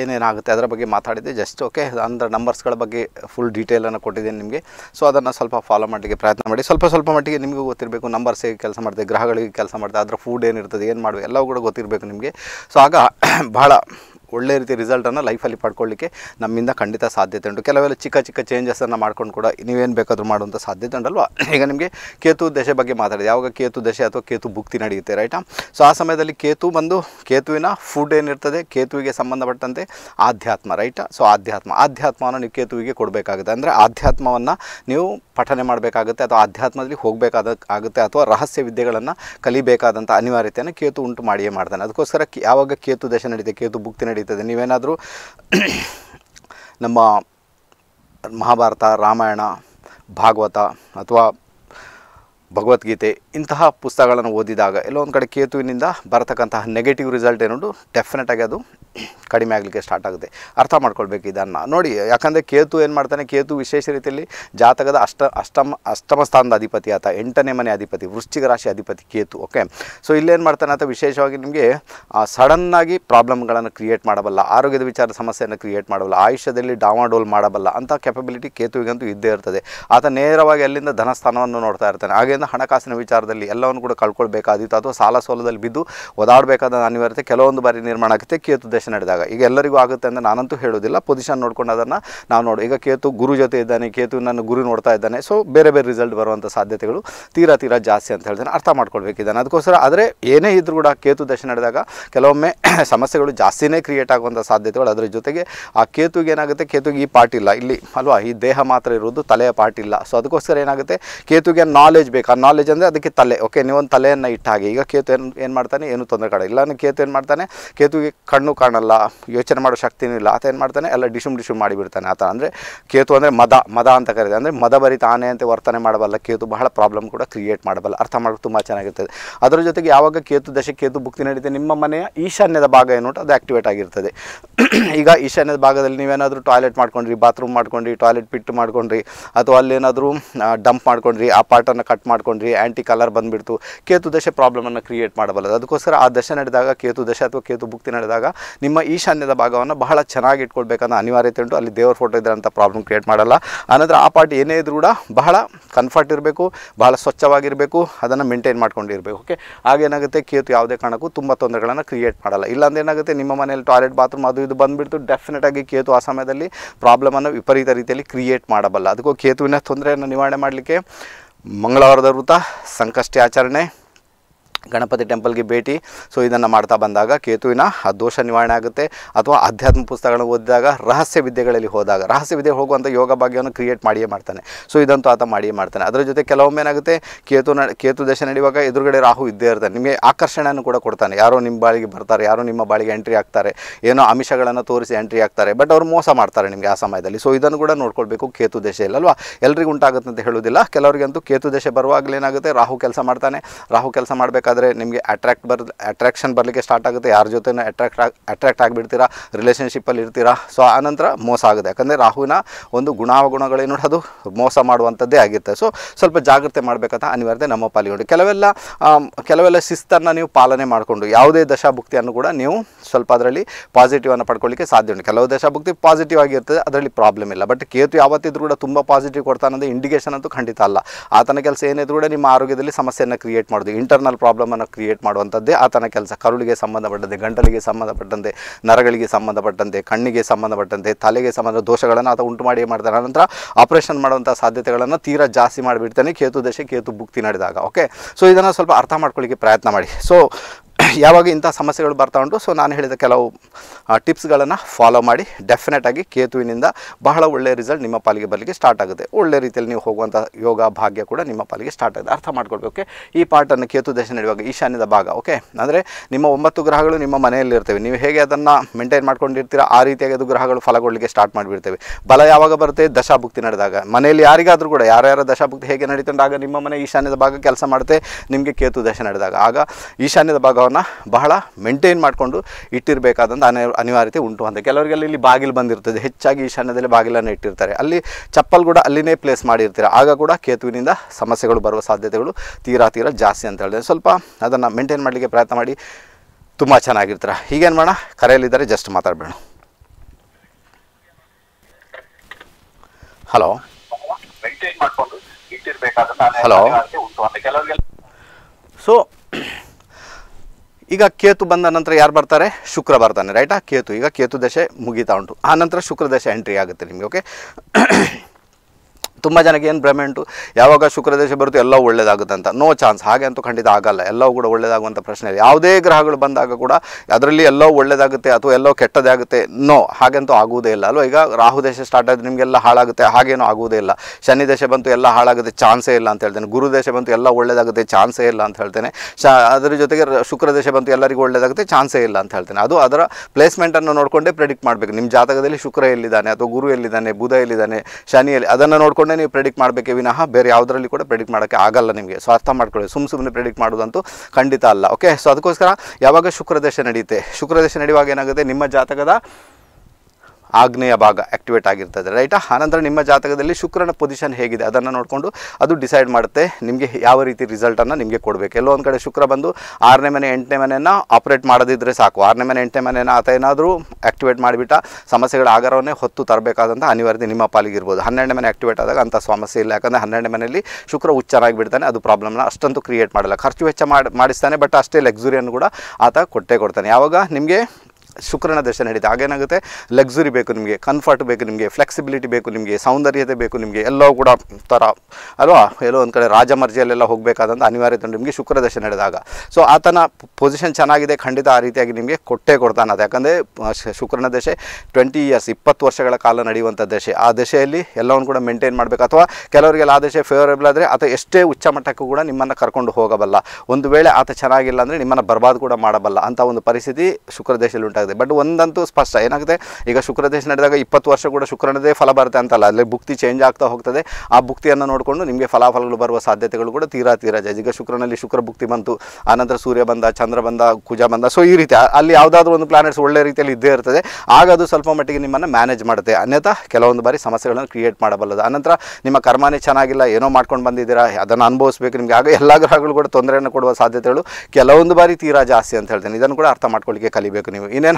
ಏನೇನಾಗುತ್ತೆ ಅದರ ಬಗ್ಗೆ ಮಾತಾಡಿದ್ದೆ just okay ಅಂದರೆ ನಂಬರ್ಸ್ಗಳ ಬಗ್ಗೆ ಫುಲ್ ಡೀಟೇಲನ್ನು ಕೊಟ್ಟಿದ್ದೀನಿ ನಿಮಗೆ ಸೊ ಅದನ್ನು ಸ್ವಲ್ಪ ಫಾಲೋ ಮಾಡಲಿಕ್ಕೆ ಪ್ರಯತ್ನ ಮಾಡಿ ಸ್ವಲ್ಪ ಸ್ವಲ್ಪ ಮಟ್ಟಿಗೆ ನಿಮಗೂ ಗೊತ್ತಿರಬೇಕು ನಂಬರ್ಸ್ ಹೇಗೆ ಕೆಲಸ ಮಾಡಿದೆ ಗ್ರಹಗಳಿಗೆ ಕೆಲಸ ಮಾಡಿದೆ ಅದರ ಫುಡ್ ಏನಿರ್ತದೆ ಏನು ಮಾಡುವ ಎಲ್ಲವೂ ಕೂಡ ಗೊತ್ತಿರಬೇಕು ನಿಮಗೆ ಸೊ ಆಗ ಭಾಳ ಒಳ್ಳೆ ರೀತಿ ರಿಸಲ್ಟನ್ನು ಲೈಫಲ್ಲಿ ಪಡ್ಕೊಳ್ಳಿಕ್ಕೆ ನಮ್ಮಿಂದ ಖಂಡಿತ ಸಾಧ್ಯತೆ ಉಂಟು ಕೆಲವೆಲ್ಲ ಚಿಕ್ಕ ಚಿಕ್ಕ ಚೇಂಜಸನ್ನು ಮಾಡ್ಕೊಂಡು ಕೂಡ ನೀವೇನು ಬೇಕಾದರೂ ಮಾಡುವಂಥ ಸಾಧ್ಯತೆ ಉಂಟಲ್ವಾ ಈಗ ನಿಮಗೆ ಕೇತು ದಶೆ ಬಗ್ಗೆ ಮಾತಾಡಿದೆ ಯಾವಾಗ ಕೇತು ದಶೆ ಅಥವಾ ಕೇತು ಭುಕ್ತಿ ನಡೆಯುತ್ತೆ ರೈಟಾ ಸೊ ಆ ಸಮಯದಲ್ಲಿ ಕೇತು ಬಂದು ಕೇತುವಿನ ಫುಡ್ ಏನಿರ್ತದೆ ಕೇತುವಿಗೆ ಸಂಬಂಧಪಟ್ಟಂತೆ ಆಧ್ಯಾತ್ಮ ರೈಟಾ ಸೊ ಆಧ್ಯಾತ್ಮ ಆಧ್ಯಾತ್ಮವನ್ನು ನೀವು ಕೇತುವಿಗೆ ಕೊಡಬೇಕಾಗುತ್ತೆ ಅಂದರೆ ಆಧ್ಯಾತ್ಮವನ್ನು ನೀವು ಪಠನೆ ಮಾಡಬೇಕಾಗುತ್ತೆ ಅಥವಾ ಆಧ್ಯಾತ್ಮದಲ್ಲಿ ಹೋಗಬೇಕಾದ ಆಗುತ್ತೆ ಅಥವಾ ರಹಸ್ಯ ವಿದ್ಯೆಗಳನ್ನು ಕಲಿಬೇಕಾದಂಥ ಅನಿವಾರ್ಯತೆಯನ್ನು ಕೇತು ಉಂಟು ಮಾಡಿಯೇ ಮಾಡ್ತಾನೆ ಅದಕ್ಕೋಸ್ಕರ ಯಾವಾಗ ಕೇತು ದಶೆ ನಡೀತೆ ಕೇತು ಭುಕ್ತಿ ನಡೆಯುತ್ತೆ ನಡೀತದೆ ನೀವೇನಾದರೂ ನಮ್ಮ ಮಹಾಭಾರತ ರಾಮಾಯಣ ಭಾಗವತ ಅಥವಾ ಭಗವದ್ಗೀತೆ ಇಂತಹ ಪುಸ್ತಕಗಳನ್ನು ಓದಿದಾಗ ಎಲ್ಲೋ ಒಂದು ಕಡೆ ಕೇತುವಿನಿಂದ ಬರತಕ್ಕಂತಹ ನೆಗೆಟಿವ್ ರಿಸಲ್ಟ್ ಡೆಫಿನೆಟ್ ಆಗಿ ಅದು ಕಡಿಮೆ ಆಗಲಿಕ್ಕೆ ಸ್ಟಾರ್ಟ್ ಆಗುತ್ತೆ ಅರ್ಥ ಮಾಡ್ಕೊಳ್ಬೇಕು ಇದನ್ನು ನೋಡಿ ಯಾಕಂದರೆ ಕೇತು ಏನು ಮಾಡ್ತಾನೆ ಕೇತು ವಿಶೇಷ ರೀತಿಯಲ್ಲಿ ಜಾತಕದ ಅಷ್ಟ ಅಷ್ಟಮ ಅಷ್ಟಮ ಸ್ಥಾನದ ಅಧಿಪತಿ ಆತ ಎಂಟನೇ ಮನೆ ಅಧಿಪತಿ ವೃಶ್ಚಿಕ ರಾಶಿ ಅಧಿಪತಿ ಕೇತು ಓಕೆ ಸೊ ಇಲ್ಲೇನು ಮಾಡ್ತಾನೆ ಆತ ವಿಶೇಷವಾಗಿ ನಿಮಗೆ ಸಡನ್ನಾಗಿ ಪ್ರಾಬ್ಲಮ್ಗಳನ್ನು ಕ್ರಿಯೇಟ್ ಮಾಡಬಲ್ಲ ಆರೋಗ್ಯದ ವಿಚಾರ ಸಮಸ್ಯೆಯನ್ನು ಕ್ರಿಯೇಟ್ ಮಾಡಬಲ್ಲ ಆಯುಷ್ಯದಲ್ಲಿ ಡಾವಾಡೋಲ್ ಮಾಡಬಲ್ಲ ಅಂತ ಕೆಪಬಿಲಿಟಿ ಕೇತುವಿಗಂತೂ ಇದ್ದೇ ಇರ್ತದೆ ಆತ ನೇರವಾಗಿ ಅಲ್ಲಿಂದ ಧನಸ್ಥಾನವನ್ನು ನೋಡ್ತಾ ಇರ್ತಾನೆ ಹಾಗೆಯಿಂದ ಹಣಕಾಸಿನ ವಿಚಾರದಲ್ಲಿ ಎಲ್ಲವನ್ನು ಕೂಡ ಕಳ್ಕೊಳ್ಬೇಕಾದಿತ್ತು ಅಥವಾ ಸಾಲ ಸೋಲದಲ್ಲಿ ಬಿದ್ದು ಓದಾಡಬೇಕಾದ ಅನಿವಾರ್ಯತೆ ಕೆಲವೊಂದು ಬಾರಿ ನಿರ್ಮಾಣ ಆಗುತ್ತೆ ಕೇತು ದಶ ನಡೆದಾಗ ಈಗ ಎಲ್ಲರಿಗೂ ಆಗುತ್ತೆ ಅಂತ ನಾನಂತೂ ಹೇಳೋದಿಲ್ಲ ಪೊಸಿಷನ್ ನೋಡ್ಕೊಂಡು ಅದನ್ನು ನಾವು ನೋಡಿ ಈಗ ಕೇತು ಗುರು ಜೊತೆ ಇದ್ದಾನೆ ಕೇತು ನನ್ನ ಗುರು ನೋಡ್ತಾ ಇದ್ದಾನೆ ಸೊ ಬೇರೆ ಬೇರೆ ರಿಸಲ್ಟ್ ಬರುವಂಥ ಸಾಧ್ಯತೆಗಳು ತೀರಾ ತೀರಾ ಜಾಸ್ತಿ ಅಂತ ಹೇಳ್ತಾನೆ ಅರ್ಥ ಮಾಡ್ಕೊಳ್ಬೇಕಿದ್ದಾನೆ ಅದಕ್ಕೋಸ್ಕರ ಆದರೆ ಏನೇ ಇದ್ರೂ ಕೂಡ ಕೇತು ದರ್ಶನ ನಡೆದಾಗ ಕೆಲವೊಮ್ಮೆ ಸಮಸ್ಯೆಗಳು ಜಾಸ್ತಿನೇ ಕ್ರಿಯೇಟ್ ಆಗುವಂಥ ಸಾಧ್ಯತೆಗಳು ಅದರ ಜೊತೆಗೆ ಆ ಕೇತುಗೆ ಏನಾಗುತ್ತೆ ಕೇತುಗೆ ಈ ಪಾರ್ಟ್ ಇಲ್ಲ ಇಲ್ಲಿ ಅಲ್ವಾ ಈ ದೇಹ ಮಾತ್ರ ಇರೋದು ತಲೆಯ ಪಾರ್ಟ್ ಇಲ್ಲ ಸೊ ಅದಕ್ಕೋಸ್ಕರ ಏನಾಗುತ್ತೆ ಕೇತುಗೆ ನಾಲೆಜ್ ಬೇಕು ಆ ನಾಲೆಜ್ ಅಂದರೆ ಅದಕ್ಕೆ ತಲೆ ಓಕೆ ನೀವೊಂದು ತಲೆಯನ್ನು ಇಟ್ಟ ಹಾಗೆ ಈಗ ಕೇತು ಏನು ಏನು ಮಾಡ್ತಾನೆ ಏನು ತೊಂದರೆ ಕಡೆ ಇಲ್ಲ ಕೇತು ಏನು ಮಾಡ್ತಾನೆ ಕೇತುಗೆ ಕಣ್ಣು ಕಾಣಲ್ಲ ಯೋಚನೆ ಮಾಡೋ ಶಕ್ತಿನೂ ಇಲ್ಲ ಆತ ಏನು ಮಾಡ್ತಾನೆ ಎಲ್ಲ ಡಿಶುಮ್ ಡಿಶುಮ್ ಮಾಡಿಬಿಡ್ತಾನೆ ಆತ ಅಂದರೆ ಕೇತು ಅಂದರೆ ಮದ ಮದ ಅಂತ ಕರೀತಾರೆ ಅಂದರೆ ಮದ ಬರೀ ತಾನೇ ಅಂತ ವರ್ತನೆ ಮಾಡಬಲ್ಲ ಕೇತು ಬಹಳ ಪ್ರಾಬ್ಲಮ್ ಕೂಡ ಕ್ರಿಯೇಟ್ ಮಾಡಬಲ್ಲ ಅರ್ಥ ಮಾಡೋದು ತುಂಬ ಚೆನ್ನಾಗಿರ್ತದೆ ಅದರ ಜೊತೆಗೆ ಯಾವಾಗ ಕೇತು ದಶೆ ಕೇತು ಬುಕ್ತಿ ನಡೀತೆ ನಿಮ್ಮ ಮನೆಯ ಈಶಾನ್ಯದ ಭಾಗ ಏನು ಅದು ಆ್ಯಕ್ಟಿವೇಟ್ ಆಗಿರ್ತದೆ ಈಗ ಈಶಾನ್ಯದ ಭಾಗದಲ್ಲಿ ನೀವೇನಾದರೂ ಟಾಯ್ಲೆಟ್ ಮಾಡ್ಕೊಂಡ್ರಿ ಬಾತ್ರೂಮ್ ಮಾಡ್ಕೊಂಡ್ರಿ ಟಾಯ್ಲೆಟ್ ಪಿಟ್ ಮಾಡ್ಕೊಂಡ್ರಿ ಅಥವಾ ಅಲ್ಲೇನಾದರೂ ಡಂಪ್ ಮಾಡ್ಕೊಂಡ್ರಿ ಆ ಪಾರ್ಟನ್ನು ಕಟ್ ಮಾಡ್ಕೊಂಡ್ರಿ ಆ್ಯಂಟಿ ಕಲರ್ ಬಂದುಬಿಡ್ತು ಕೇತು ದಶೆ ಪ್ರಾಬ್ಲಮನ್ನು ಕ್ರಿಯೇಟ್ ಮಾಡಬಲ್ಲದು ಅದಕ್ಕೋಸ್ಕರ ಆ ದಶೆ ನಡೆದಾಗ ಕೇತು ದಶೆ ಅಥವಾ ಕೇತು ಬುಕ್ತಿ ನಡೆದಾಗ ನಿಮ್ಮ ಈಶಾನ್ಯದ ಭಾಗವನ್ನು ಬಹಳ ಚೆನ್ನಾಗಿ ಇಟ್ಕೊಳ್ಬೇಕನ್ನ ಅನಿವಾರ್ಯತೆ ಉಂಟು ಅಲ್ಲಿ ದೇವರ ಫೋಟೋ ಇದ್ದರೆ ಅಂತ ಪ್ರಾಬ್ಲಮ್ ಕ್ರಿಯೇಟ್ ಮಾಡಲ್ಲ ಆನಂತರ ಆ ಪಾರ್ಟ್ ಏನೇ ಇದ್ರೂ ಕೂಡ ಬಹಳ ಕಂಫರ್ಟ್ ಇರಬೇಕು ಬಹಳ ಸ್ವಚ್ಛವಾಗಿರಬೇಕು ಅದನ್ನು ಮೇಂಟೈನ್ ಮಾಡ್ಕೊಂಡಿರಬೇಕು ಓಕೆ ಆಗೇನಾಗುತ್ತೆ ಕೇತು ಯಾವುದೇ ಕಾರಣಕ್ಕೂ ತುಂಬ ತೊಂದರೆಗಳನ್ನು ಕ್ರಿಯೇಟ್ ಮಾಡಲ್ಲ ಇಲ್ಲಾಂದ್ರೆ ಏನಾಗುತ್ತೆ ನಿಮ್ಮ ಮನೇಲಿ ಟಾಯ್ಲೆಟ್ ಬಾತ್ರೂಮ್ ಅದು ಇದು ಬಂದುಬಿಡ್ತು ಡೆಫಿನೆಟಾಗಿ ಕೇತು ಆ ಸಮಯದಲ್ಲಿ ಪ್ರಾಬ್ಲಮನ್ನು ವಿಪರೀತ ರೀತಿಯಲ್ಲಿ ಕ್ರಿಯೇಟ್ ಮಾಡಬಲ್ಲ ಅದಕ್ಕೂ ಕೇತುವಿನ ತೊಂದರೆಯನ್ನು ನಿವಾರಣೆ ಮಾಡಲಿಕ್ಕೆ ಮಂಗಳವಾರದ ವೃತ್ತ ಸಂಕಷ್ಟಿ ಆಚರಣೆ ಗಣಪತಿ ಟೆಂಪಲ್ಗೆ ಭೇಟಿ ಸೊ ಇದನ್ನು ಮಾಡ್ತಾ ಬಂದಾಗ ಕೇತುವಿನ ಆ ದೋಷ ನಿವಾರಣೆ ಆಗುತ್ತೆ ಅಥವಾ ಆಧ್ಯಾತ್ಮ ಪುಸ್ತಕಗಳನ್ನು ಓದಿದಾಗ ರಹಸ್ಯ ವಿದ್ಯೆಗಳಲ್ಲಿ ಹೋದಾಗ ರಹಸ್ಯ ವಿದ್ಯೆ ಹೋಗುವಂಥ ಯೋಗ ಭಾಗ್ಯವನ್ನು ಕ್ರಿಯೇಟ್ ಮಾಡಿಯೇ ಮಾಡ್ತಾನೆ ಸೊ ಇದಂತೂ ಆತ ಮಾಡಿಯೇ ಮಾಡ್ತಾನೆ ಅದರ ಜೊತೆ ಕೆಲವೊಮ್ಮೆ ಏನಾಗುತ್ತೆ ಕೇತು ನ ಕೇತು ದಶೆ ನಡೆಯುವಾಗ ಎದುರುಗಡೆ ರಾಹು ಇದ್ದೇ ಇರ್ತಾನೆ ನಿಮಗೆ ಆಕರ್ಷಣೆಯನ್ನು ಕೂಡ ಕೊಡ್ತಾನೆ ಯಾರೋ ನಿಮ್ಮ ಬಾಳಿಗೆ ಬರ್ತಾರೆ ಯಾರೋ ನಿಮ್ಮ ಬಾಳಿಗೆ ಎಂಟ್ರಿ ಆಗ್ತಾರೆ ಏನೋ ಅಂಶಗಳನ್ನು ತೋರಿಸಿ ಎಂಟ್ರಿ ಆಗ್ತಾರೆ ಬಟ್ ಅವರು ಮೋಸ ಮಾಡ್ತಾರೆ ನಿಮಗೆ ಆ ಸಮಯದಲ್ಲಿ ಸೊ ಇದನ್ನು ಕೂಡ ನೋಡ್ಕೊಳ್ಬೇಕು ಕೇತು ದಶೆಯಲ್ಲವಾ ಎಲ್ರಿಗೂ ಉಂಟಾಗುತ್ತೆ ಅಂತ ಹೇಳೋದಿಲ್ಲ ಕೆಲವರಿಗಂತೂ ಕೇತು ದಶೆ ಬರುವಾಗಲೇನಾಗುತ್ತೆ ರಾಹು ಕೆಲಸ ಮಾಡ್ತಾನೆ ರಾಹು ಕೆಲಸ ಮಾಡಬೇಕು ಬೇಕಾದರೆ ನಿಮಗೆ ಅಟ್ರಾಕ್ಟ್ ಬರ್ ಅಟ್ರಾಕ್ಷನ್ ಬರಲಿಕ್ಕೆ ಸ್ಟಾರ್ಟ್ ಆಗುತ್ತೆ ಯಾರ ಜೊತೆ ಅಟ್ರಾಕ್ಟ್ ಅಟ್ರಾಕ್ಟ್ ಆಗಿಬಿಡ್ತೀರಾ ರಿಲೇಷನ್ಶಿಪ್ಪಲ್ಲಿ ಇರ್ತೀರಾ ಸೊ ಆನಂತರ ಮೋಸ ಆಗುತ್ತೆ ಯಾಕಂದರೆ ರಾಹುವಿನ ಒಂದು ಗುಣಾವಗುಣಗಳೇನು ಅದು ಮೋಸ ಮಾಡುವಂಥದ್ದೇ ಆಗಿರುತ್ತೆ ಸೊ ಸ್ವಲ್ಪ ಜಾಗ್ರತೆ ಮಾಡಬೇಕಂತ ಅನಿವಾರ್ಯತೆ ನಮ್ಮ ಪಾಲಿಗೊಂಡು ಕೆಲವೆಲ್ಲ ಕೆಲವೆಲ್ಲ ಶಿಸ್ತನ್ನು ನೀವು ಪಾಲನೆ ಮಾಡಿಕೊಂಡು ಯಾವುದೇ ದಶಾಭುಕ್ತಿಯನ್ನು ಕೂಡ ನೀವು ಸ್ವಲ್ಪ ಅದರಲ್ಲಿ ಪಾಸಿಟಿವನ್ನು ಪಡ್ಕೊಳ್ಳಿಕ್ಕೆ ಸಾಧ್ಯ ಉಂಟು ಕೆಲವು ದಶಾಭುಕ್ತಿ ಪಾಸಿಟಿವ್ ಆಗಿರ್ತದೆ ಅದರಲ್ಲಿ ಪ್ರಾಬ್ಲಮ್ ಇಲ್ಲ ಬಟ್ ಕೇತು ಯಾವತ್ತಿದ್ರೂ ಕೂಡ ತುಂಬ ಪಾಸಿಟಿವ್ ಕೊಡ್ತಾನಂದ್ರೆ ಇಂಡಿಕೇಶನ್ ಅಂತೂ ಖಂಡಿತ ಅಲ್ಲ ಆತನ ಕೆಲಸ ಏನಿದ್ರು ಕೂಡ ನಿಮ್ಮ ಆರೋಗ್ಯದಲ್ಲಿ ಸಮಸ್ಯೆಯನ್ನು ಕ್ರಿಯೇಟ್ ಮಾಡೋದು ಇಂಟರ್ನಲ್ ಪ್ರಾಬ್ಲಮ್ ಪ್ರಾಬ್ಲಮನ್ನು ಕ್ರಿಯೇಟ್ ಮಾಡುವಂಥದ್ದೇ ಆತನ ಕೆಲಸ ಕರುಳಿಗೆ ಸಂಬಂಧಪಟ್ಟಂತೆ ಗಂಟಲಿಗೆ ಸಂಬಂಧಪಟ್ಟಂತೆ ನರಗಳಿಗೆ ಸಂಬಂಧಪಟ್ಟಂತೆ ಕಣ್ಣಿಗೆ ಸಂಬಂಧಪಟ್ಟಂತೆ ತಲೆಗೆ ಸಂಬಂಧ ದೋಷಗಳನ್ನು ಆತ ಉಂಟು ಮಾಡಿ ಮಾಡ್ತಾನೆ ನಂತರ ಆಪರೇಷನ್ ಮಾಡುವಂಥ ಸಾಧ್ಯತೆಗಳನ್ನು ತೀರಾ ಜಾಸ್ತಿ ಮಾಡಿಬಿಡ್ತಾನೆ ಕೇತು ದಶೆ ಕೇತು ಭುಕ್ತಿ ನಡೆದಾಗ ಓಕೆ ಸೊ ಇದನ್ನು ಸ್ವಲ್ಪ ಅರ್ಥ ಮಾಡ್ಕೊಳ್ಳಿಕ್ಕೆ ಪ್ರಯತ್ನ ಮಾಡಿ ಸೊ ಯಾವಾಗ ಇಂಥ ಸಮಸ್ಯೆಗಳು ಬರ್ತಾ ಉಂಟು ಸೊ ನಾನು ಹೇಳಿದ ಕೆಲವು ಟಿಪ್ಸ್ಗಳನ್ನು ಫಾಲೋ ಮಾಡಿ ಡೆಫಿನೆಟಾಗಿ ಕೇತುವಿನಿಂದ ಬಹಳ ಒಳ್ಳೆಯ ರಿಸಲ್ಟ್ ನಿಮ್ಮ ಪಾಲಿಗೆ ಬರಲಿಕ್ಕೆ ಸ್ಟಾರ್ಟ್ ಆಗುತ್ತೆ ಒಳ್ಳೆ ರೀತಿಯಲ್ಲಿ ನೀವು ಹೋಗುವಂಥ ಯೋಗ ಭಾಗ್ಯ ಕೂಡ ನಿಮ್ಮ ಪಾಲಿಗೆ ಸ್ಟಾರ್ಟ್ ಆಗುತ್ತೆ ಅರ್ಥ ಮಾಡ್ಕೊಳ್ಬೇಕು ಈ ಪಾರ್ಟನ್ನು ಕೇತು ದಶೆ ನಡೆಯುವಾಗ ಈಶಾನ್ಯದ ಭಾಗ ಓಕೆ ಅಂದರೆ ನಿಮ್ಮ ಒಂಬತ್ತು ಗ್ರಹಗಳು ನಿಮ್ಮ ಮನೆಯಲ್ಲಿ ಇರ್ತವೆ ನೀವು ಹೇಗೆ ಅದನ್ನು ಮೇಂಟೈನ್ ಮಾಡ್ಕೊಂಡಿರ್ತೀರ ಆ ರೀತಿಯಾಗಿ ಅದು ಗ್ರಹಗಳು ಫಲಗೊಳ್ಳಲಿಕ್ಕೆ ಸ್ಟಾರ್ಟ್ ಮಾಡಿಬಿಡ್ತೇವೆ ಬಲ ಯಾವಾಗ ಬರುತ್ತೆ ದಶಾಭುಕ್ತಿ ನಡೆದಾಗ ಮನೆಯಲ್ಲಿ ಯಾರಿಗಾದರೂ ಕೂಡ ಯಾರ್ಯಾರ ದಶಾಭುಕ್ತಿ ಹೇಗೆ ಆಗ ನಿಮ್ಮ ಮನೆ ಈಶಾನ್ಯದ ಭಾಗ ಕೆಲಸ ಮಾಡುತ್ತೆ ನಿಮಗೆ ಕೇತು ದಶೆ ನಡೆದಾಗ ಆಗ ಈಶಾನ್ಯದ ಭಾಗವನ್ನು ಬಹಳ ಮೇಂಟೈನ್ ಮಾಡಿಕೊಂಡು ಇಟ್ಟಿರಬೇಕಾದಂಥ ಅನಿ ಅನಿವಾರ್ಯತೆ ಉಂಟು ಅಂತ ಅಲ್ಲಿ ಇಲ್ಲಿ ಬಾಗಿಲು ಬಂದಿರ್ತದೆ ಹೆಚ್ಚಾಗಿ ಈಶಾನ್ಯದಲ್ಲಿ ಬಾಗಿಲನ್ನು ಇಟ್ಟಿರ್ತಾರೆ ಅಲ್ಲಿ ಚಪ್ಪಲ್ ಕೂಡ ಅಲ್ಲಿನೇ ಪ್ಲೇಸ್ ಮಾಡಿರ್ತಾರೆ ಆಗ ಕೂಡ ಕೇತುವಿನಿಂದ ಸಮಸ್ಯೆಗಳು ಬರುವ ಸಾಧ್ಯತೆಗಳು ತೀರಾ ತೀರಾ ಜಾಸ್ತಿ ಅಂತ ಹೇಳಿದೆ ಸ್ವಲ್ಪ ಅದನ್ನು ಮೇಂಟೈನ್ ಮಾಡಲಿಕ್ಕೆ ಪ್ರಯತ್ನ ಮಾಡಿ ತುಂಬ ಚೆನ್ನಾಗಿರ್ತಾರೆ ಈಗೇನು ಮಾಡೋಣ ಕರೆಯಲ್ಲಿದ್ದಾರೆ ಜಸ್ಟ್ ಮಾತಾಡಬೇಡ ಹಲೋ ಹಲೋ ಸೊ ಈಗ ಕೇತು ಬಂದ ನಂತರ ಯಾರು ಬರ್ತಾರೆ ಶುಕ್ರ ಬರ್ತಾನೆ ರೈಟಾ ಕೇತು ಈಗ ಕೇತು ದಶೆ ಮುಗಿತಾ ಉಂಟು ಆ ನಂತರ ಶುಕ್ರ ದಶೆ ಎಂಟ್ರಿ ಆಗುತ್ತೆ ನಿಮಗೆ ಓಕೆ ತುಂಬ ಜನಕ್ಕೆ ಏನು ಭ್ರಮೆ ಉಂಟು ಯಾವಾಗ ಶುಕ್ರದೇಶ ಬರುತ್ತೆ ಎಲ್ಲ ಒಳ್ಳೆಯದಾಗುತ್ತೆ ಅಂತ ನೋ ಚಾನ್ಸ್ ಹಾಗೆ ಅಂತೂ ಖಂಡಿತ ಆಗಲ್ಲ ಎಲ್ಲವೂ ಕೂಡ ಒಳ್ಳೇದಾಗುವಂಥ ಪ್ರಶ್ನೆ ಇದೆ ಯಾವುದೇ ಗ್ರಹಗಳು ಬಂದಾಗ ಕೂಡ ಅದರಲ್ಲಿ ಎಲ್ಲೋ ಒಳ್ಳೆಯದಾಗುತ್ತೆ ಅಥವಾ ಎಲ್ಲೋ ಕೆಟ್ಟದೇ ನೋ ಹಾಗಂತೂ ಆಗುವುದೇ ಇಲ್ಲ ಅಲ್ವ ಈಗ ರಾಹು ದೇಶ ಸ್ಟಾರ್ಟ್ ಆದರೆ ನಿಮಗೆಲ್ಲ ಹಾಳಾಗುತ್ತೆ ಹಾಗೇನೂ ಆಗುವುದೇ ಇಲ್ಲ ಶನಿ ದೇಶ ಬಂತು ಎಲ್ಲ ಹಾಳಾಗುತ್ತೆ ಚಾನ್ಸೇ ಇಲ್ಲ ಅಂತ ಹೇಳ್ತೇನೆ ಗುರು ದೇಶ ಬಂತು ಎಲ್ಲ ಒಳ್ಳೆಯದಾಗುತ್ತೆ ಚಾನ್ಸೇ ಇಲ್ಲ ಅಂತ ಹೇಳ್ತೇನೆ ಅದರ ಜೊತೆಗೆ ಶುಕ್ರ ದೇಶ ಬಂತು ಎಲ್ಲರಿಗೂ ಒಳ್ಳೆಯದಾಗುತ್ತೆ ಚಾನ್ಸೇ ಇಲ್ಲ ಅಂತ ಹೇಳ್ತೇನೆ ಅದು ಅದರ ಪ್ಲೇಸ್ಮೆಂಟನ್ನು ನೋಡಿಕೊಂಡೇ ಪ್ರೆಡಿಕ್ಟ್ ಮಾಡಬೇಕು ನಿಮ್ಮ ಜಾತಕದಲ್ಲಿ ಶುಕ್ರ ಎಲ್ಲಿದ್ದಾನೆ ಅಥವಾ ಗುರು ಎಲ್ಲಿದ್ದಾನೆ ಬುಧ ಎಲ್ಲಿದ್ದಾನೆ ಶನಿ ಎಲ್ಲಿ ಅದನ್ನು ನೋಡಿಕೊಂಡು ನೀವು ಪ್ರೆಡಿಕ್ಟ್ ಮಾಡಬೇಕೆ ವಿನಃ ಬೇರೆ ಯಾವುದರಲ್ಲಿ ಕೂಡ ಪ್ರೆಡಿಕ್ಟ್ ಮಾಡೋಕ್ಕೆ ಆಗಲ್ಲ ನಿಮಗೆ ಸೊ ಅರ್ಥ ಮಾಡ್ಕೊಳ್ಳಿ ಸುಮ್ಮ ಸುಮ್ಮನೆ ಪ್ರೆಡಿಕ್ಟ್ ಮಾಡೋದಂತೂ ಖಂಡಿತ ಅಲ್ಲ ಓಕೆ ಸೊ ಅದಕ್ಕೋಸ್ಕರ ಯಾವಾಗ ಶುಕ್ರದೇಶ ನಡೆಯುತ್ತೆ ಶುಕ್ರದೇಶ ನಡೆಯುವಾಗ ಏನಾಗುತ್ತೆ ನಿಮ್ಮ ಜಾತಕದ ಆಗ್ನೇಯ ಭಾಗ ಆಕ್ಟಿವೇಟ್ ಆಗಿರ್ತದೆ ರೈಟಾ ಆನಂತರ ನಿಮ್ಮ ಜಾತಕದಲ್ಲಿ ಶುಕ್ರನ ಪೊಸಿಷನ್ ಹೇಗಿದೆ ಅದನ್ನು ನೋಡಿಕೊಂಡು ಅದು ಡಿಸೈಡ್ ಮಾಡುತ್ತೆ ನಿಮಗೆ ಯಾವ ರೀತಿ ರಿಸಲ್ಟನ್ನು ನಿಮಗೆ ಕೊಡಬೇಕು ಎಲ್ಲೋ ಒಂದು ಕಡೆ ಶುಕ್ರ ಬಂದು ಆರನೇ ಮನೆ ಎಂಟನೇ ಮನೆಯನ್ನು ಆಪ್ರೇಟ್ ಮಾಡೋದಿದ್ರೆ ಸಾಕು ಆರನೇ ಮನೆ ಎಂಟನೇ ಮನೆಯನ್ನು ಆತ ಏನಾದರೂ ಆಕ್ಟಿವೇಟ್ ಮಾಡಿಬಿಟ್ಟ ಸಮಸ್ಯೆಗಳ ಆಗಾರವನ್ನೇ ಹೊತ್ತು ತರಬೇಕಾದಂಥ ಅನಿವಾರ್ಯತೆ ನಿಮ್ಮ ಪಾಲಿಗಿರ್ಬೋದು ಹನ್ನೆರಡನೇ ಮನೆ ಆಕ್ಟಿವೇಟ್ ಆದಾಗ ಅಂಥ ಸಮಸ್ಯೆ ಇಲ್ಲ ಯಾಕಂದರೆ ಹನ್ನೆರಡನೇ ಮನೆಯಲ್ಲಿ ಶುಕ್ರ ಹುಚ್ಚಾರಾಗಿ ಬಿಡ್ತಾನೆ ಅದು ಪ್ರಾಬ್ಲಮ್ನ ಅಷ್ಟಂತೂ ಕ್ರಿಯೇಟ್ ಮಾಡಲ್ಲ ಖರ್ಚು ವೆಚ್ಚ ಮಾಡಿ ಮಾಡಿಸ್ತಾನೆ ಬಟ್ ಅಷ್ಟೇ ಲಕ್ಸುರಿಯನ್ನು ಕೂಡ ಆತ ಕೊಟ್ಟೇ ಕೊಡ್ತಾನೆ ಯಾವಾಗ ನಿಮಗೆ ಶುಕ್ರನ ದಶೆ ನಡೀತ ಹಾಗೇನಾಗುತ್ತೆ ಲಕ್ಸುರಿ ಬೇಕು ನಿಮಗೆ ಕಂಫರ್ಟ್ ಬೇಕು ನಿಮಗೆ ಫ್ಲೆಕ್ಸಿಬಿಲಿಟಿ ಬೇಕು ನಿಮಗೆ ಸೌಂದರ್ಯತೆ ಬೇಕು ನಿಮಗೆ ಎಲ್ಲವೂ ಕೂಡ ಥರ ಅಲ್ವಾ ಎಲ್ಲೋ ಒಂದು ಕಡೆ ರಾಜಮರ್ಜಿಯಲ್ಲೆಲ್ಲ ಹೋಗಬೇಕಾದಂಥ ಅನಿವಾರ್ಯತೆ ನಿಮಗೆ ಶುಕ್ರ ದಶೆ ನಡೆದಾಗ ಸೊ ಆತನ ಪೊಸಿಷನ್ ಚೆನ್ನಾಗಿದೆ ಖಂಡಿತ ಆ ರೀತಿಯಾಗಿ ನಿಮಗೆ ಕೊಟ್ಟೆ ಕೊಡ್ತಾನೆ ಅದು ಯಾಕಂದರೆ ಶುಕ್ರನ ದಶೆ ಟ್ವೆಂಟಿ ಇಯರ್ಸ್ ಇಪ್ಪತ್ತು ವರ್ಷಗಳ ಕಾಲ ನಡೆಯುವಂಥ ದಶೆ ಆ ದಶೆಯಲ್ಲಿ ಎಲ್ಲವನ್ನು ಕೂಡ ಮೇಂಟೈನ್ ಮಾಡಬೇಕು ಅಥವಾ ಕೆಲವರಿಗೆಲ್ಲ ಆ ದಶೆ ಫೇವರೇಬಲ್ ಆದರೆ ಆತ ಎಷ್ಟೇ ಉಚ್ಚ ಮಟ್ಟಕ್ಕೂ ಕೂಡ ನಿಮ್ಮನ್ನು ಕರ್ಕೊಂಡು ಹೋಗಬಲ್ಲ ಒಂದು ವೇಳೆ ಆತ ಚೆನ್ನಾಗಿಲ್ಲ ಅಂದರೆ ನಿಮ್ಮನ್ನು ಬರ್ಬಾದ್ ಕೂಡ ಮಾಡಬಲ್ಲ ಅಂತ ಒಂದು ಪರಿಸ್ಥಿತಿ ಶುಕ್ರ ದೇಶದಲ್ಲಿ ಉಂಟಾಗಿದೆ ಬಟ್ ಒಂದಂತೂ ಸ್ಪಷ್ಟ ಏನಾಗುತ್ತೆ ಈಗ ಶುಕ್ರ ದೇಶ ನಡೆದಾಗ ಇಪ್ಪತ್ತು ವರ್ಷ ಕೂಡ ಶುಕ್ರನದೇ ಫಲ ಬರುತ್ತೆ ಅಂತಲ್ಲ ಅಲ್ಲಿ ಭುಕ್ತಿ ಚೇಂಜ್ ಆಗ್ತಾ ಹೋಗ್ತದೆ ಆ ಭುಕ್ತಿಯನ್ನು ನೋಡಿಕೊಂಡು ನಿಮಗೆ ಫಲಾಫಲಗಳು ಬರುವ ಸಾಧ್ಯತೆಗಳು ಕೂಡ ತೀರಾ ತೀರಾ ಜಾಸ್ತಿ ಈಗ ಶುಕ್ರನಲ್ಲಿ ಶುಕ್ರ ಭುಕ್ತಿ ಬಂತು ಆನಂತರ ಸೂರ್ಯ ಬಂದ ಚಂದ್ರ ಬಂದ ಕುಜ ಬಂದ ಸೊ ಈ ರೀತಿ ಅಲ್ಲಿ ಯಾವುದಾದ್ರೂ ಒಂದು ಪ್ಲಾನೆಟ್ಸ್ ಒಳ್ಳೆ ರೀತಿಯಲ್ಲಿ ಇದ್ದೇ ಇರ್ತದೆ ಆಗ ಅದು ಸ್ವಲ್ಪ ಮಟ್ಟಿಗೆ ನಿಮ್ಮನ್ನು ಮ್ಯಾನೇಜ್ ಮಾಡುತ್ತೆ ಅನ್ಯಥಾ ಕೆಲವೊಂದು ಬಾರಿ ಸಮಸ್ಯೆಗಳನ್ನು ಕ್ರಿಯೇಟ್ ಮಾಡಬಲ್ಲದು ಆನಂತರ ನಿಮ್ಮ ಕರ್ಮಾನೇ ಚೆನ್ನಾಗಿಲ್ಲ ಏನೋ ಮಾಡ್ಕೊಂಡು ಬಂದಿದ್ದೀರಾ ಅದನ್ನು ಅನುಭವಿಸಬೇಕು ನಿಮಗೆ ಆಗ ಎಲ್ಲ ಗ್ರಹಗಳು ಕೂಡ ತೊಂದರೆಯನ್ನು ಕೊಡುವ ಸಾಧ್ಯತೆಗಳು ಕೆಲವೊಂದು ಬಾರಿ ತೀರಾ ಜಾಸ್ತಿ ಅಂತ ಹೇಳ್ತೇನೆ ಇದನ್ನು ಕೂಡ ಅರ್ಥ ಮಾಡ್ಕೊಳ್ಳಿಕ್ಕೆ ಕಲಿಬೇಕು ನೀವು ಇನ್ನೇನು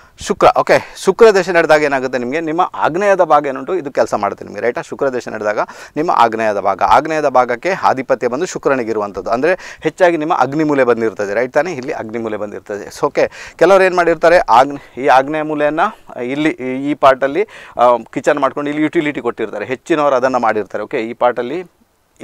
ಶುಕ್ರ ಓಕೆ ಶುಕ್ರ ದೇಶ ನಡೆದಾಗ ಏನಾಗುತ್ತೆ ನಿಮಗೆ ನಿಮ್ಮ ಆಗ್ನೇಯದ ಭಾಗ ಏನುಂಟು ಇದು ಕೆಲಸ ಮಾಡುತ್ತೆ ನಿಮಗೆ ರೈಟಾ ಶುಕ್ರ ದೇಶ ನಡೆದಾಗ ನಿಮ್ಮ ಆಗ್ನೇಯದ ಭಾಗ ಆಗ್ನೇಯದ ಭಾಗಕ್ಕೆ ಆಧಿಪತ್ಯ ಬಂದು ಶುಕ್ರನಿಗಿರುವಂಥದ್ದು ಅಂದರೆ ಹೆಚ್ಚಾಗಿ ನಿಮ್ಮ ಅಗ್ನಿಮೂಲೆ ಬಂದಿರ್ತದೆ ರೈಟ್ ತಾನೇ ಇಲ್ಲಿ ಅಗ್ನಿಮೂಲೆ ಬಂದಿರ್ತದೆ ಸೊ ಓಕೆ ಕೆಲವರು ಏನು ಮಾಡಿರ್ತಾರೆ ಆಗ್ನೆ ಈ ಆಗ್ನೇಯ ಮೂಲೆಯನ್ನು ಇಲ್ಲಿ ಈ ಪಾರ್ಟಲ್ಲಿ ಕಿಚನ್ ಮಾಡ್ಕೊಂಡು ಇಲ್ಲಿ ಯುಟಿಲಿಟಿ ಕೊಟ್ಟಿರ್ತಾರೆ ಹೆಚ್ಚಿನವರು ಅದನ್ನು ಮಾಡಿರ್ತಾರೆ ಓಕೆ ಈ ಪಾರ್ಟಲ್ಲಿ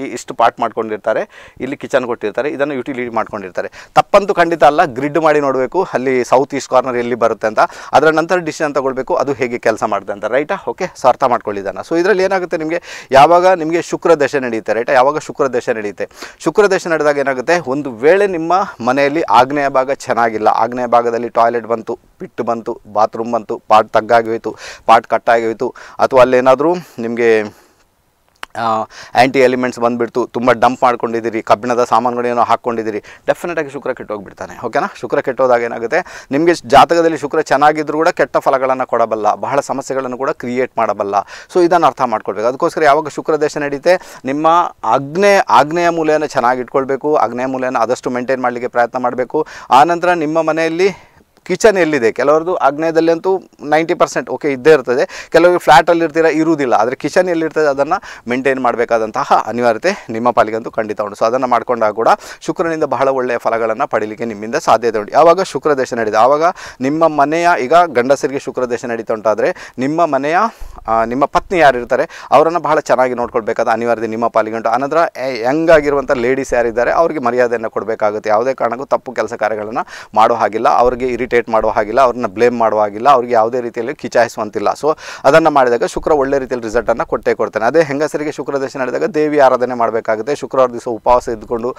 ಈ ಇಷ್ಟು ಪಾರ್ಟ್ ಮಾಡ್ಕೊಂಡಿರ್ತಾರೆ ಇಲ್ಲಿ ಕಿಚನ್ ಕೊಟ್ಟಿರ್ತಾರೆ ಇದನ್ನು ಯುಟಿಲಿಟಿ ಮಾಡ್ಕೊಂಡಿರ್ತಾರೆ ತಪ್ಪಂತೂ ಖಂಡಿತ ಅಲ್ಲ ಗ್ರಿಡ್ ಮಾಡಿ ನೋಡಬೇಕು ಅಲ್ಲಿ ಸೌತ್ ಈಸ್ಟ್ ಕಾರ್ನರ್ ಎಲ್ಲಿ ಬರುತ್ತೆ ಅಂತ ಅದರ ನಂತರ ಡಿಸಿಷನ್ ತಗೊಳ್ಬೇಕು ಅದು ಹೇಗೆ ಕೆಲಸ ಮಾಡಿದೆ ಅಂತ ರೈಟಾ ಓಕೆ ಸ್ವಾರ್ಥ ಅರ್ಥ ಸೊ ಇದರಲ್ಲಿ ಏನಾಗುತ್ತೆ ನಿಮಗೆ ಯಾವಾಗ ನಿಮಗೆ ಶುಕ್ರ ದಶೆ ನಡೆಯುತ್ತೆ ರೈಟಾ ಯಾವಾಗ ಶುಕ್ರ ದಶೆ ನಡೆಯುತ್ತೆ ಶುಕ್ರ ದಶೆ ನಡೆದಾಗ ಏನಾಗುತ್ತೆ ಒಂದು ವೇಳೆ ನಿಮ್ಮ ಮನೆಯಲ್ಲಿ ಆಗ್ನೇಯ ಭಾಗ ಚೆನ್ನಾಗಿಲ್ಲ ಆಗ್ನೇಯ ಭಾಗದಲ್ಲಿ ಟಾಯ್ಲೆಟ್ ಬಂತು ಪಿಟ್ಟು ಬಂತು ಬಾತ್ರೂಮ್ ಬಂತು ಪಾಟ್ ತಗ್ಗಾಗಿ ಹೋಯಿತು ಪಾಟ್ ಕಟ್ಟಾಗಿ ಹೋಯಿತು ಅಥವಾ ಅಲ್ಲೇನಾದರೂ ನಿಮಗೆ ಆ್ಯಂಟಿ ಎಲಿಮೆಂಟ್ಸ್ ಬಂದುಬಿಟ್ಟು ತುಂಬ ಡಂಪ್ ಮಾಡ್ಕೊಂಡಿದ್ದೀರಿ ಕಬ್ಬಿಣದ ಸಾಮಾನುಗಳೇನೋ ಹಾಕ್ಕೊಂಡಿದ್ದೀರಿ ಡೆಫಿನೆಟಾಗಿ ಶುಕ್ರ ಕೆಟ್ಟೋಗ್ಬಿಡ್ತಾನೆ ಓಕೆನಾ ಶುಕ್ರ ಕೆಟ್ಟೋದಾಗ ಏನಾಗುತ್ತೆ ನಿಮಗೆ ಜಾತಕದಲ್ಲಿ ಶುಕ್ರ ಚೆನ್ನಾಗಿದ್ದರೂ ಕೂಡ ಕೆಟ್ಟ ಫಲಗಳನ್ನು ಕೊಡಬಲ್ಲ ಬಹಳ ಸಮಸ್ಯೆಗಳನ್ನು ಕೂಡ ಕ್ರಿಯೇಟ್ ಮಾಡಬಲ್ಲ ಸೊ ಇದನ್ನು ಅರ್ಥ ಮಾಡ್ಕೊಳ್ಬೇಕು ಅದಕ್ಕೋಸ್ಕರ ಯಾವಾಗ ಶುಕ್ರ ದೇಶ ನಡೀತೆ ನಿಮ್ಮ ಅಗ್ನೇ ಆಗ್ನೇಯ ಮೂಲೆಯನ್ನು ಚೆನ್ನಾಗಿ ಇಟ್ಕೊಳ್ಬೇಕು ಆಗ್ನೇಯ ಮೂಲೆಯನ್ನು ಆದಷ್ಟು ಮೇಂಟೈನ್ ಮಾಡಲಿಕ್ಕೆ ಪ್ರಯತ್ನ ಮಾಡಬೇಕು ಆನಂತರ ನಿಮ್ಮ ಮನೆಯಲ್ಲಿ ಕಿಚನ್ ಎಲ್ಲಿದೆ ಕೆಲವರದು ಆಗ್ನೇಯದಲ್ಲಿ ಅಂತೂ ನೈಂಟಿ ಪರ್ಸೆಂಟ್ ಓಕೆ ಇದ್ದೇ ಇರ್ತದೆ ಕೆಲವರಿಗೆ ಫ್ಲ್ಯಾಟಲ್ಲಿ ಇರ್ತೀರ ಇರುವುದಿಲ್ಲ ಆದರೆ ಕಿಚನ್ ಎಲ್ಲಿರ್ತದೆ ಅದನ್ನು ಮೇಂಟೈನ್ ಮಾಡಬೇಕಾದಂತಹ ಅನಿವಾರ್ಯತೆ ನಿಮ್ಮ ಅಂತೂ ಖಂಡಿತ ಉಂಟು ಸೊ ಅದನ್ನು ಮಾಡ್ಕೊಂಡಾಗ ಕೂಡ ಶುಕ್ರನಿಂದ ಬಹಳ ಒಳ್ಳೆಯ ಫಲಗಳನ್ನು ಪಡೀಲಿಕ್ಕೆ ನಿಮ್ಮಿಂದ ಸಾಧ್ಯತೆ ಉಂಟು ಯಾವಾಗ ಶುಕ್ರ ದೇಶ ನಡೀತದೆ ಆವಾಗ ನಿಮ್ಮ ಮನೆಯ ಈಗ ಗಂಡಸರಿಗೆ ಶುಕ್ರ ದೇಶ ನಡೀತಾ ಉಂಟಾದರೆ ನಿಮ್ಮ ಮನೆಯ ನಿಮ್ಮ ಪತ್ನಿ ಯಾರಿರ್ತಾರೆ ಅವರನ್ನು ಬಹಳ ಚೆನ್ನಾಗಿ ನೋಡ್ಕೊಳ್ಬೇಕಾದ ಅನಿವಾರ್ಯತೆ ನಿಮ್ಮ ಪಾಲಿಗೆ ಉಂಟು ಆನಂತರ ಯಂಗ್ ಆಗಿರುವಂಥ ಲೇಡೀಸ್ ಯಾರಿದ್ದಾರೆ ಅವರಿಗೆ ಮರ್ಯಾದೆಯನ್ನು ಕೊಡಬೇಕಾಗುತ್ತೆ ಯಾವುದೇ ಕಾರಣಕ್ಕೂ ತಪ್ಪು ಕೆಲಸ ಕಾರ್ಯಗಳನ್ನು ಮಾಡೋ ಹಾಗಿಲ್ಲ ಅವರಿಗೆ ಇರಿಟೇಟ್ ಇರಿಟೇಟ್ ಮಾಡುವ ಹಾಗಿಲ್ಲ ಅವ್ರನ್ನ ಬ್ಲೇಮ್ ಮಾಡುವ ಹಾಗಿಲ್ಲ ಅವ್ರಿಗೆ ಯಾವುದೇ ರೀತಿಯಲ್ಲಿ ಕಿಚಾಯಿಸುವಂತಿಲ್ಲ ಸೊ ಅದನ್ನು ಮಾಡಿದಾಗ ಶುಕ್ರ ಒಳ್ಳೆ ರೀತಿಯಲ್ಲಿ ರಿಸಲ್ಟನ್ನು ಕೊಟ್ಟೇ ಕೊಡ್ತಾನೆ ಅದೇ ಹೆಂಗಸರಿಗೆ ಶುಕ್ರ ದಶ ನಡೆದಾಗ ದೇವಿ ಆರಾಧನೆ ಮಾಡಬೇಕಾಗುತ್ತೆ ಶುಕ್ರವಾರ ದಿವಸ ಉಪವಾಸ ಇದ್ದುಕೊಂಡು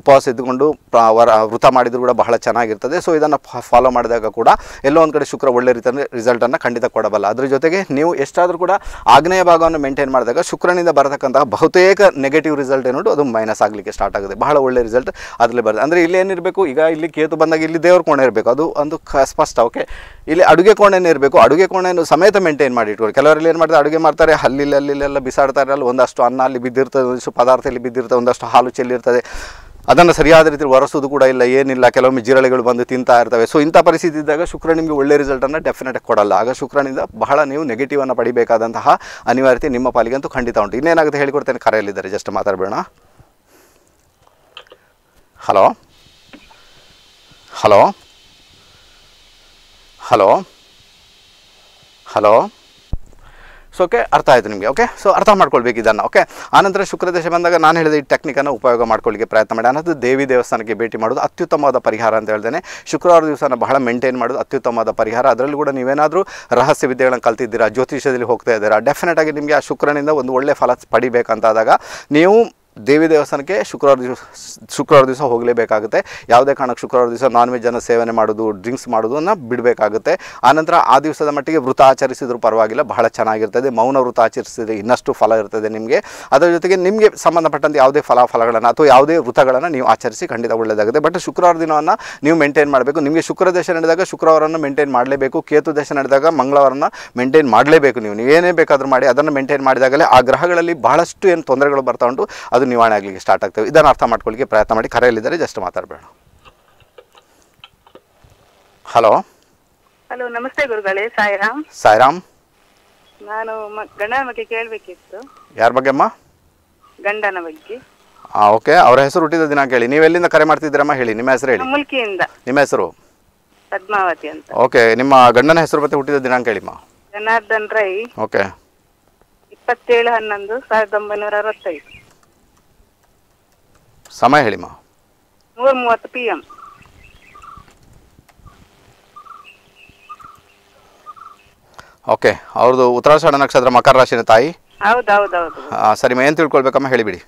ಉಪವಾಸ ಇದ್ದುಕೊಂಡು ವರ ವೃತ ಮಾಡಿದರೂ ಕೂಡ ಬಹಳ ಚೆನ್ನಾಗಿರ್ತದೆ ಸೊ ಇದನ್ನು ಫಾಲೋ ಮಾಡಿದಾಗ ಕೂಡ ಎಲ್ಲೋ ಒಂದು ಕಡೆ ಶುಕ್ರ ಒಳ್ಳೆ ರೀತಿಯಲ್ಲಿ ರಿಸಲ್ಟನ್ನು ಖಂಡಿತ ಕೊಡಬಲ್ಲ ಅದ್ರ ಜೊತೆಗೆ ನೀವು ಎಷ್ಟಾದರೂ ಕೂಡ ಆಗ್ನೇಯ ಭಾಗವನ್ನು ಮೇಂಟೈನ್ ಮಾಡಿದಾಗ ಶುಕ್ರನಿಂದ ಬರತಕ್ಕಂತಹ ಬಹುತೇಕ ನೆಗೆಟಿವ್ ರಿಸಲ್ಟ್ ಏನುಂಟು ಅದು ಮೈನಸ್ ಆಗಲಿಕ್ಕೆ ಸ್ಟಾರ್ಟ್ ಆಗುತ್ತೆ ಬಹಳ ಒಳ್ಳೆ ರಿಸಲ್ಟ್ ಅದರಲ್ಲಿ ಬರ್ತದೆ ಅಂದರೆ ಇಲ್ಲಿ ಏನಿರಬೇಕು ಈಗ ಇಲ್ಲಿ ಕೇತು ಬಂದಾಗ ಇಲ್ಲಿ ದೇವರು ಕೋಣೆ ಇರಬೇಕು ಅದು ಒಂದು ಸ್ಪಷ್ಟ ಓಕೆ ಇಲ್ಲಿ ಅಡುಗೆ ಕೋಣೆನೇ ಇರಬೇಕು ಅಡುಗೆ ಕೋಣೆಯನ್ನು ಸಮೇತ ಮೇಂಟೈನ್ ಮಾಡಿ ಇಟ್ಕೊಳ್ಳಿ ಕೆಲವರಲ್ಲಿ ಏನು ಮಾಡ್ತಾರೆ ಅಡುಗೆ ಮಾಡ್ತಾರೆ ಹಲ್ಲಿಲ್ಲ ಅಲ್ಲಿಲ್ಲೆಲ್ಲ ಬಿಸಾಡ್ತಾರೆ ಅಲ್ಲಿ ಒಂದಷ್ಟು ಅನ್ನ ಅಲ್ಲಿ ಬಿದ್ದಿರ್ತದೆ ಒಂದಷ್ಟು ಪದಾರ್ಥ ಇಲ್ಲಿ ಬಿದ್ದಿರ್ತದೆ ಒಂದಷ್ಟು ಹಾಲು ಚೆಲ್ಲಿರ್ತದೆ ಅದನ್ನು ಸರಿಯಾದ ರೀತಿ ಒರೆಸೋದು ಕೂಡ ಇಲ್ಲ ಏನಿಲ್ಲ ಕೆಲವೊಮ್ಮೆ ಜಿರಳೆಗಳು ಬಂದು ತಿಂತಾ ಇರ್ತವೆ ಸೊ ಇಂಥ ಪರಿಸ್ಥಿತಿ ಇದ್ದಾಗ ಶುಕ್ರ ನಿಮಗೆ ಒಳ್ಳೆ ರಿಸಲ್ಟನ್ನು ಡೆಫಿನೆಟ್ಗೆ ಕೊಡಲ್ಲ ಆಗ ಶುಕ್ರನಿಂದ ಬಹಳ ನೀವು ನೆಗೆಟಿವನ್ನು ಪಡಿಬೇಕಾದಂತಹ ಅನಿವಾರ್ಯತೆ ನಿಮ್ಮ ಅಂತೂ ಖಂಡಿತ ಉಂಟು ಇನ್ನೇನಾಗುತ್ತೆ ಹೇಳಿಕೊಡ್ತೇನೆ ಕರೆಯಲ್ಲಿದ್ದಾರೆ ಜಸ್ಟ್ ಮಾತಾಡಬೇಡ hello hello hello hello so okay ಅರ್ಥ ಆಯಿತು ನಿಮಗೆ ಓಕೆ ಸೊ ಅರ್ಥ ಮಾಡ್ಕೊಳ್ಬೇಕು ಇದನ್ನು ಓಕೆ ಆನಂತರ ಶುಕ್ರದೇಶ ಬಂದಾಗ ನಾನು ಹೇಳಿದ ಈ ಟೆಕ್ನಿಕನ್ನು ಉಪಯೋಗ ಮಾಡ್ಕೊಳ್ಳಿಕ್ಕೆ ಪ್ರಯತ್ನ ಮಾಡಿ ಅನ್ನೋದು ದೇವಿ ದೇವಸ್ಥಾನಕ್ಕೆ ಭೇಟಿ ಮಾಡೋದು ಅತ್ಯುತ್ತಮವಾದ ಪರಿಹಾರ ಅಂತ ಹೇಳ್ದೇನೆ ಶುಕ್ರವಾರ ದಿವಸನ ಬಹಳ ಮೇಂಟೈನ್ ಮಾಡೋದು ಅತ್ಯುತ್ತಮವಾದ ಪರಿಹಾರ ಅದರಲ್ಲಿ ಕೂಡ ನೀವೇನಾದರೂ ರಹಸ್ಯ ವಿದ್ಯೆಗಳನ್ನು ಕಲ್ತಿದ್ದೀರಾ ಜ್ಯೋತಿಷ್ಯದಲ್ಲಿ ಹೋಗ್ತಾ ಇದ್ದೀರಾ ಡೆಫಿನೆಟಾಗಿ ನಿಮಗೆ ಆ ಶುಕ್ರನಿಂದ ಒಂದು ಒಳ್ಳೆಯ ಫಲ ಪಡಿಬೇಕಂತಾದಾಗ ನೀವು ದೇವಿ ದೇವಸ್ಥಾನಕ್ಕೆ ಶುಕ್ರವಾರ ದಿವಸ ಶುಕ್ರವಾರ ದಿವಸ ಹೋಗಲೇಬೇಕಾಗುತ್ತೆ ಯಾವುದೇ ಕಾರಣಕ್ಕೆ ಶುಕ್ರವಾರ ದಿವಸ ನಾನ್ ವೆಜ್ ಜನ ಸೇವನೆ ಮಾಡೋದು ಡ್ರಿಂಕ್ಸ್ ಮಾಡೋದನ್ನು ಬಿಡಬೇಕಾಗುತ್ತೆ ಆನಂತರ ಆ ದಿವಸದ ಮಟ್ಟಿಗೆ ವೃತ ಆಚರಿಸಿದ್ರೂ ಪರವಾಗಿಲ್ಲ ಬಹಳ ಚೆನ್ನಾಗಿರ್ತದೆ ಮೌನ ವೃತ ಆಚರಿಸಿದರೆ ಇನ್ನಷ್ಟು ಫಲ ಇರ್ತದೆ ನಿಮಗೆ ಅದರ ಜೊತೆಗೆ ನಿಮಗೆ ಸಂಬಂಧಪಟ್ಟಂತೆ ಯಾವುದೇ ಫಲಾಫಲಗಳನ್ನು ಅಥವಾ ಯಾವುದೇ ವೃತಗಳನ್ನು ನೀವು ಆಚರಿಸಿ ಖಂಡಿತ ಒಳ್ಳೆಯದಾಗುತ್ತೆ ಬಟ್ ಶುಕ್ರವಾರ ದಿನವನ್ನು ನೀವು ಮೇಂಟೈನ್ ಮಾಡಬೇಕು ನಿಮಗೆ ಶುಕ್ರ ದೇಶ ನಡೆದಾಗ ಶುಕ್ರವಾರವನ್ನು ಮೇಂಟೈನ್ ಮಾಡಲೇಬೇಕು ಕೇತು ದೇಶ ನಡೆದಾಗ ಮಂಗಳವಾರನ ಮೇಂಟೈನ್ ಮಾಡಲೇಬೇಕು ನೀವು ನೀವೇನೇ ಬೇಕಾದರೂ ಮಾಡಿ ಅದನ್ನು ಮೇಂಟೈನ್ ಮಾಡಿದಾಗಲೇ ಆ ಗ್ರಹಗಳಲ್ಲಿ ಬಹಳಷ್ಟು ಏನು ತೊಂದರೆಗಳು ಬರ್ತಾ ಉಂಟು ಅದು ನಿವಾರಣೆ ಆಗಲಿಕ್ಕೆ ಸ್ಟಾರ್ಟ್ ಆಗ್ತವೆ ಇದನ್ನು ಅರ್ಥ ಮಾಡ್ಕೊಳ್ಳಿಕ್ಕೆ ಪ್ರಯತ್ನ ಮಾಡಿ ಕರೆಯಲ್ಲಿದ್ದಾರೆ ಜಸ್ಟ್ ಮಾತಾಡಬೇಡ ಹಲೋ ಹಲೋ ನಮಸ್ತೆ ಗುರುಗಳೇ ಸಾಯಿರಾಮ್ ಸಾಯಿರಾಮ್ ನಾನು ಗಂಡನ ಬಗ್ಗೆ ಕೇಳಬೇಕಿತ್ತು ಯಾರ ಬಗ್ಗೆ ಅಮ್ಮ ಗಂಡನ ಬಗ್ಗೆ ಹಾಂ ಓಕೆ ಅವರ ಹೆಸರು ಹುಟ್ಟಿದ ದಿನ ಕೇಳಿ ನೀವು ಎಲ್ಲಿಂದ ಕರೆ ಮಾಡ್ತಿದ್ದೀರಮ್ಮ ಹೇಳಿ ನಿಮ್ಮ ಹೆಸರು ಹೇಳಿ ಮುಲ್ಕಿಯಿಂದ ನಿಮ್ಮ ಹೆಸರು ಪದ್ಮಾವತಿ ಅಂತ ಓಕೆ ನಿಮ್ಮ ಗಂಡನ ಹೆಸರು ಮತ್ತೆ ಹುಟ್ಟಿದ ದಿನಾಂಕ ಹೇಳಿಮ್ಮ ಜನಾರ್ದನ್ ರೈ ಓಕೆ ಇಪ್ಪತ್ತೇಳು ಹನ್ನೊಂದು ಸಾವಿರದ ಒಂಬೈನೂರ ಅರವತ್ತೈದು ಸಮಯ ಹೇಳಿ ಮಾ ಓಕೆ ಅವ್ರದ್ದು ಉತ್ತರಾಷಾಢ ನಕ್ಷತ್ರ ಮಕರ ರಾಶಿನ ತಾಯಿ ಹೌದು ಹೌದು ಹೌದು ಸರಿ ಮೇನ್ ತಿಳ್ಕೊಳ್ಬೇಕಮ್ಮ ಹೇಳಿಬಿಡಿ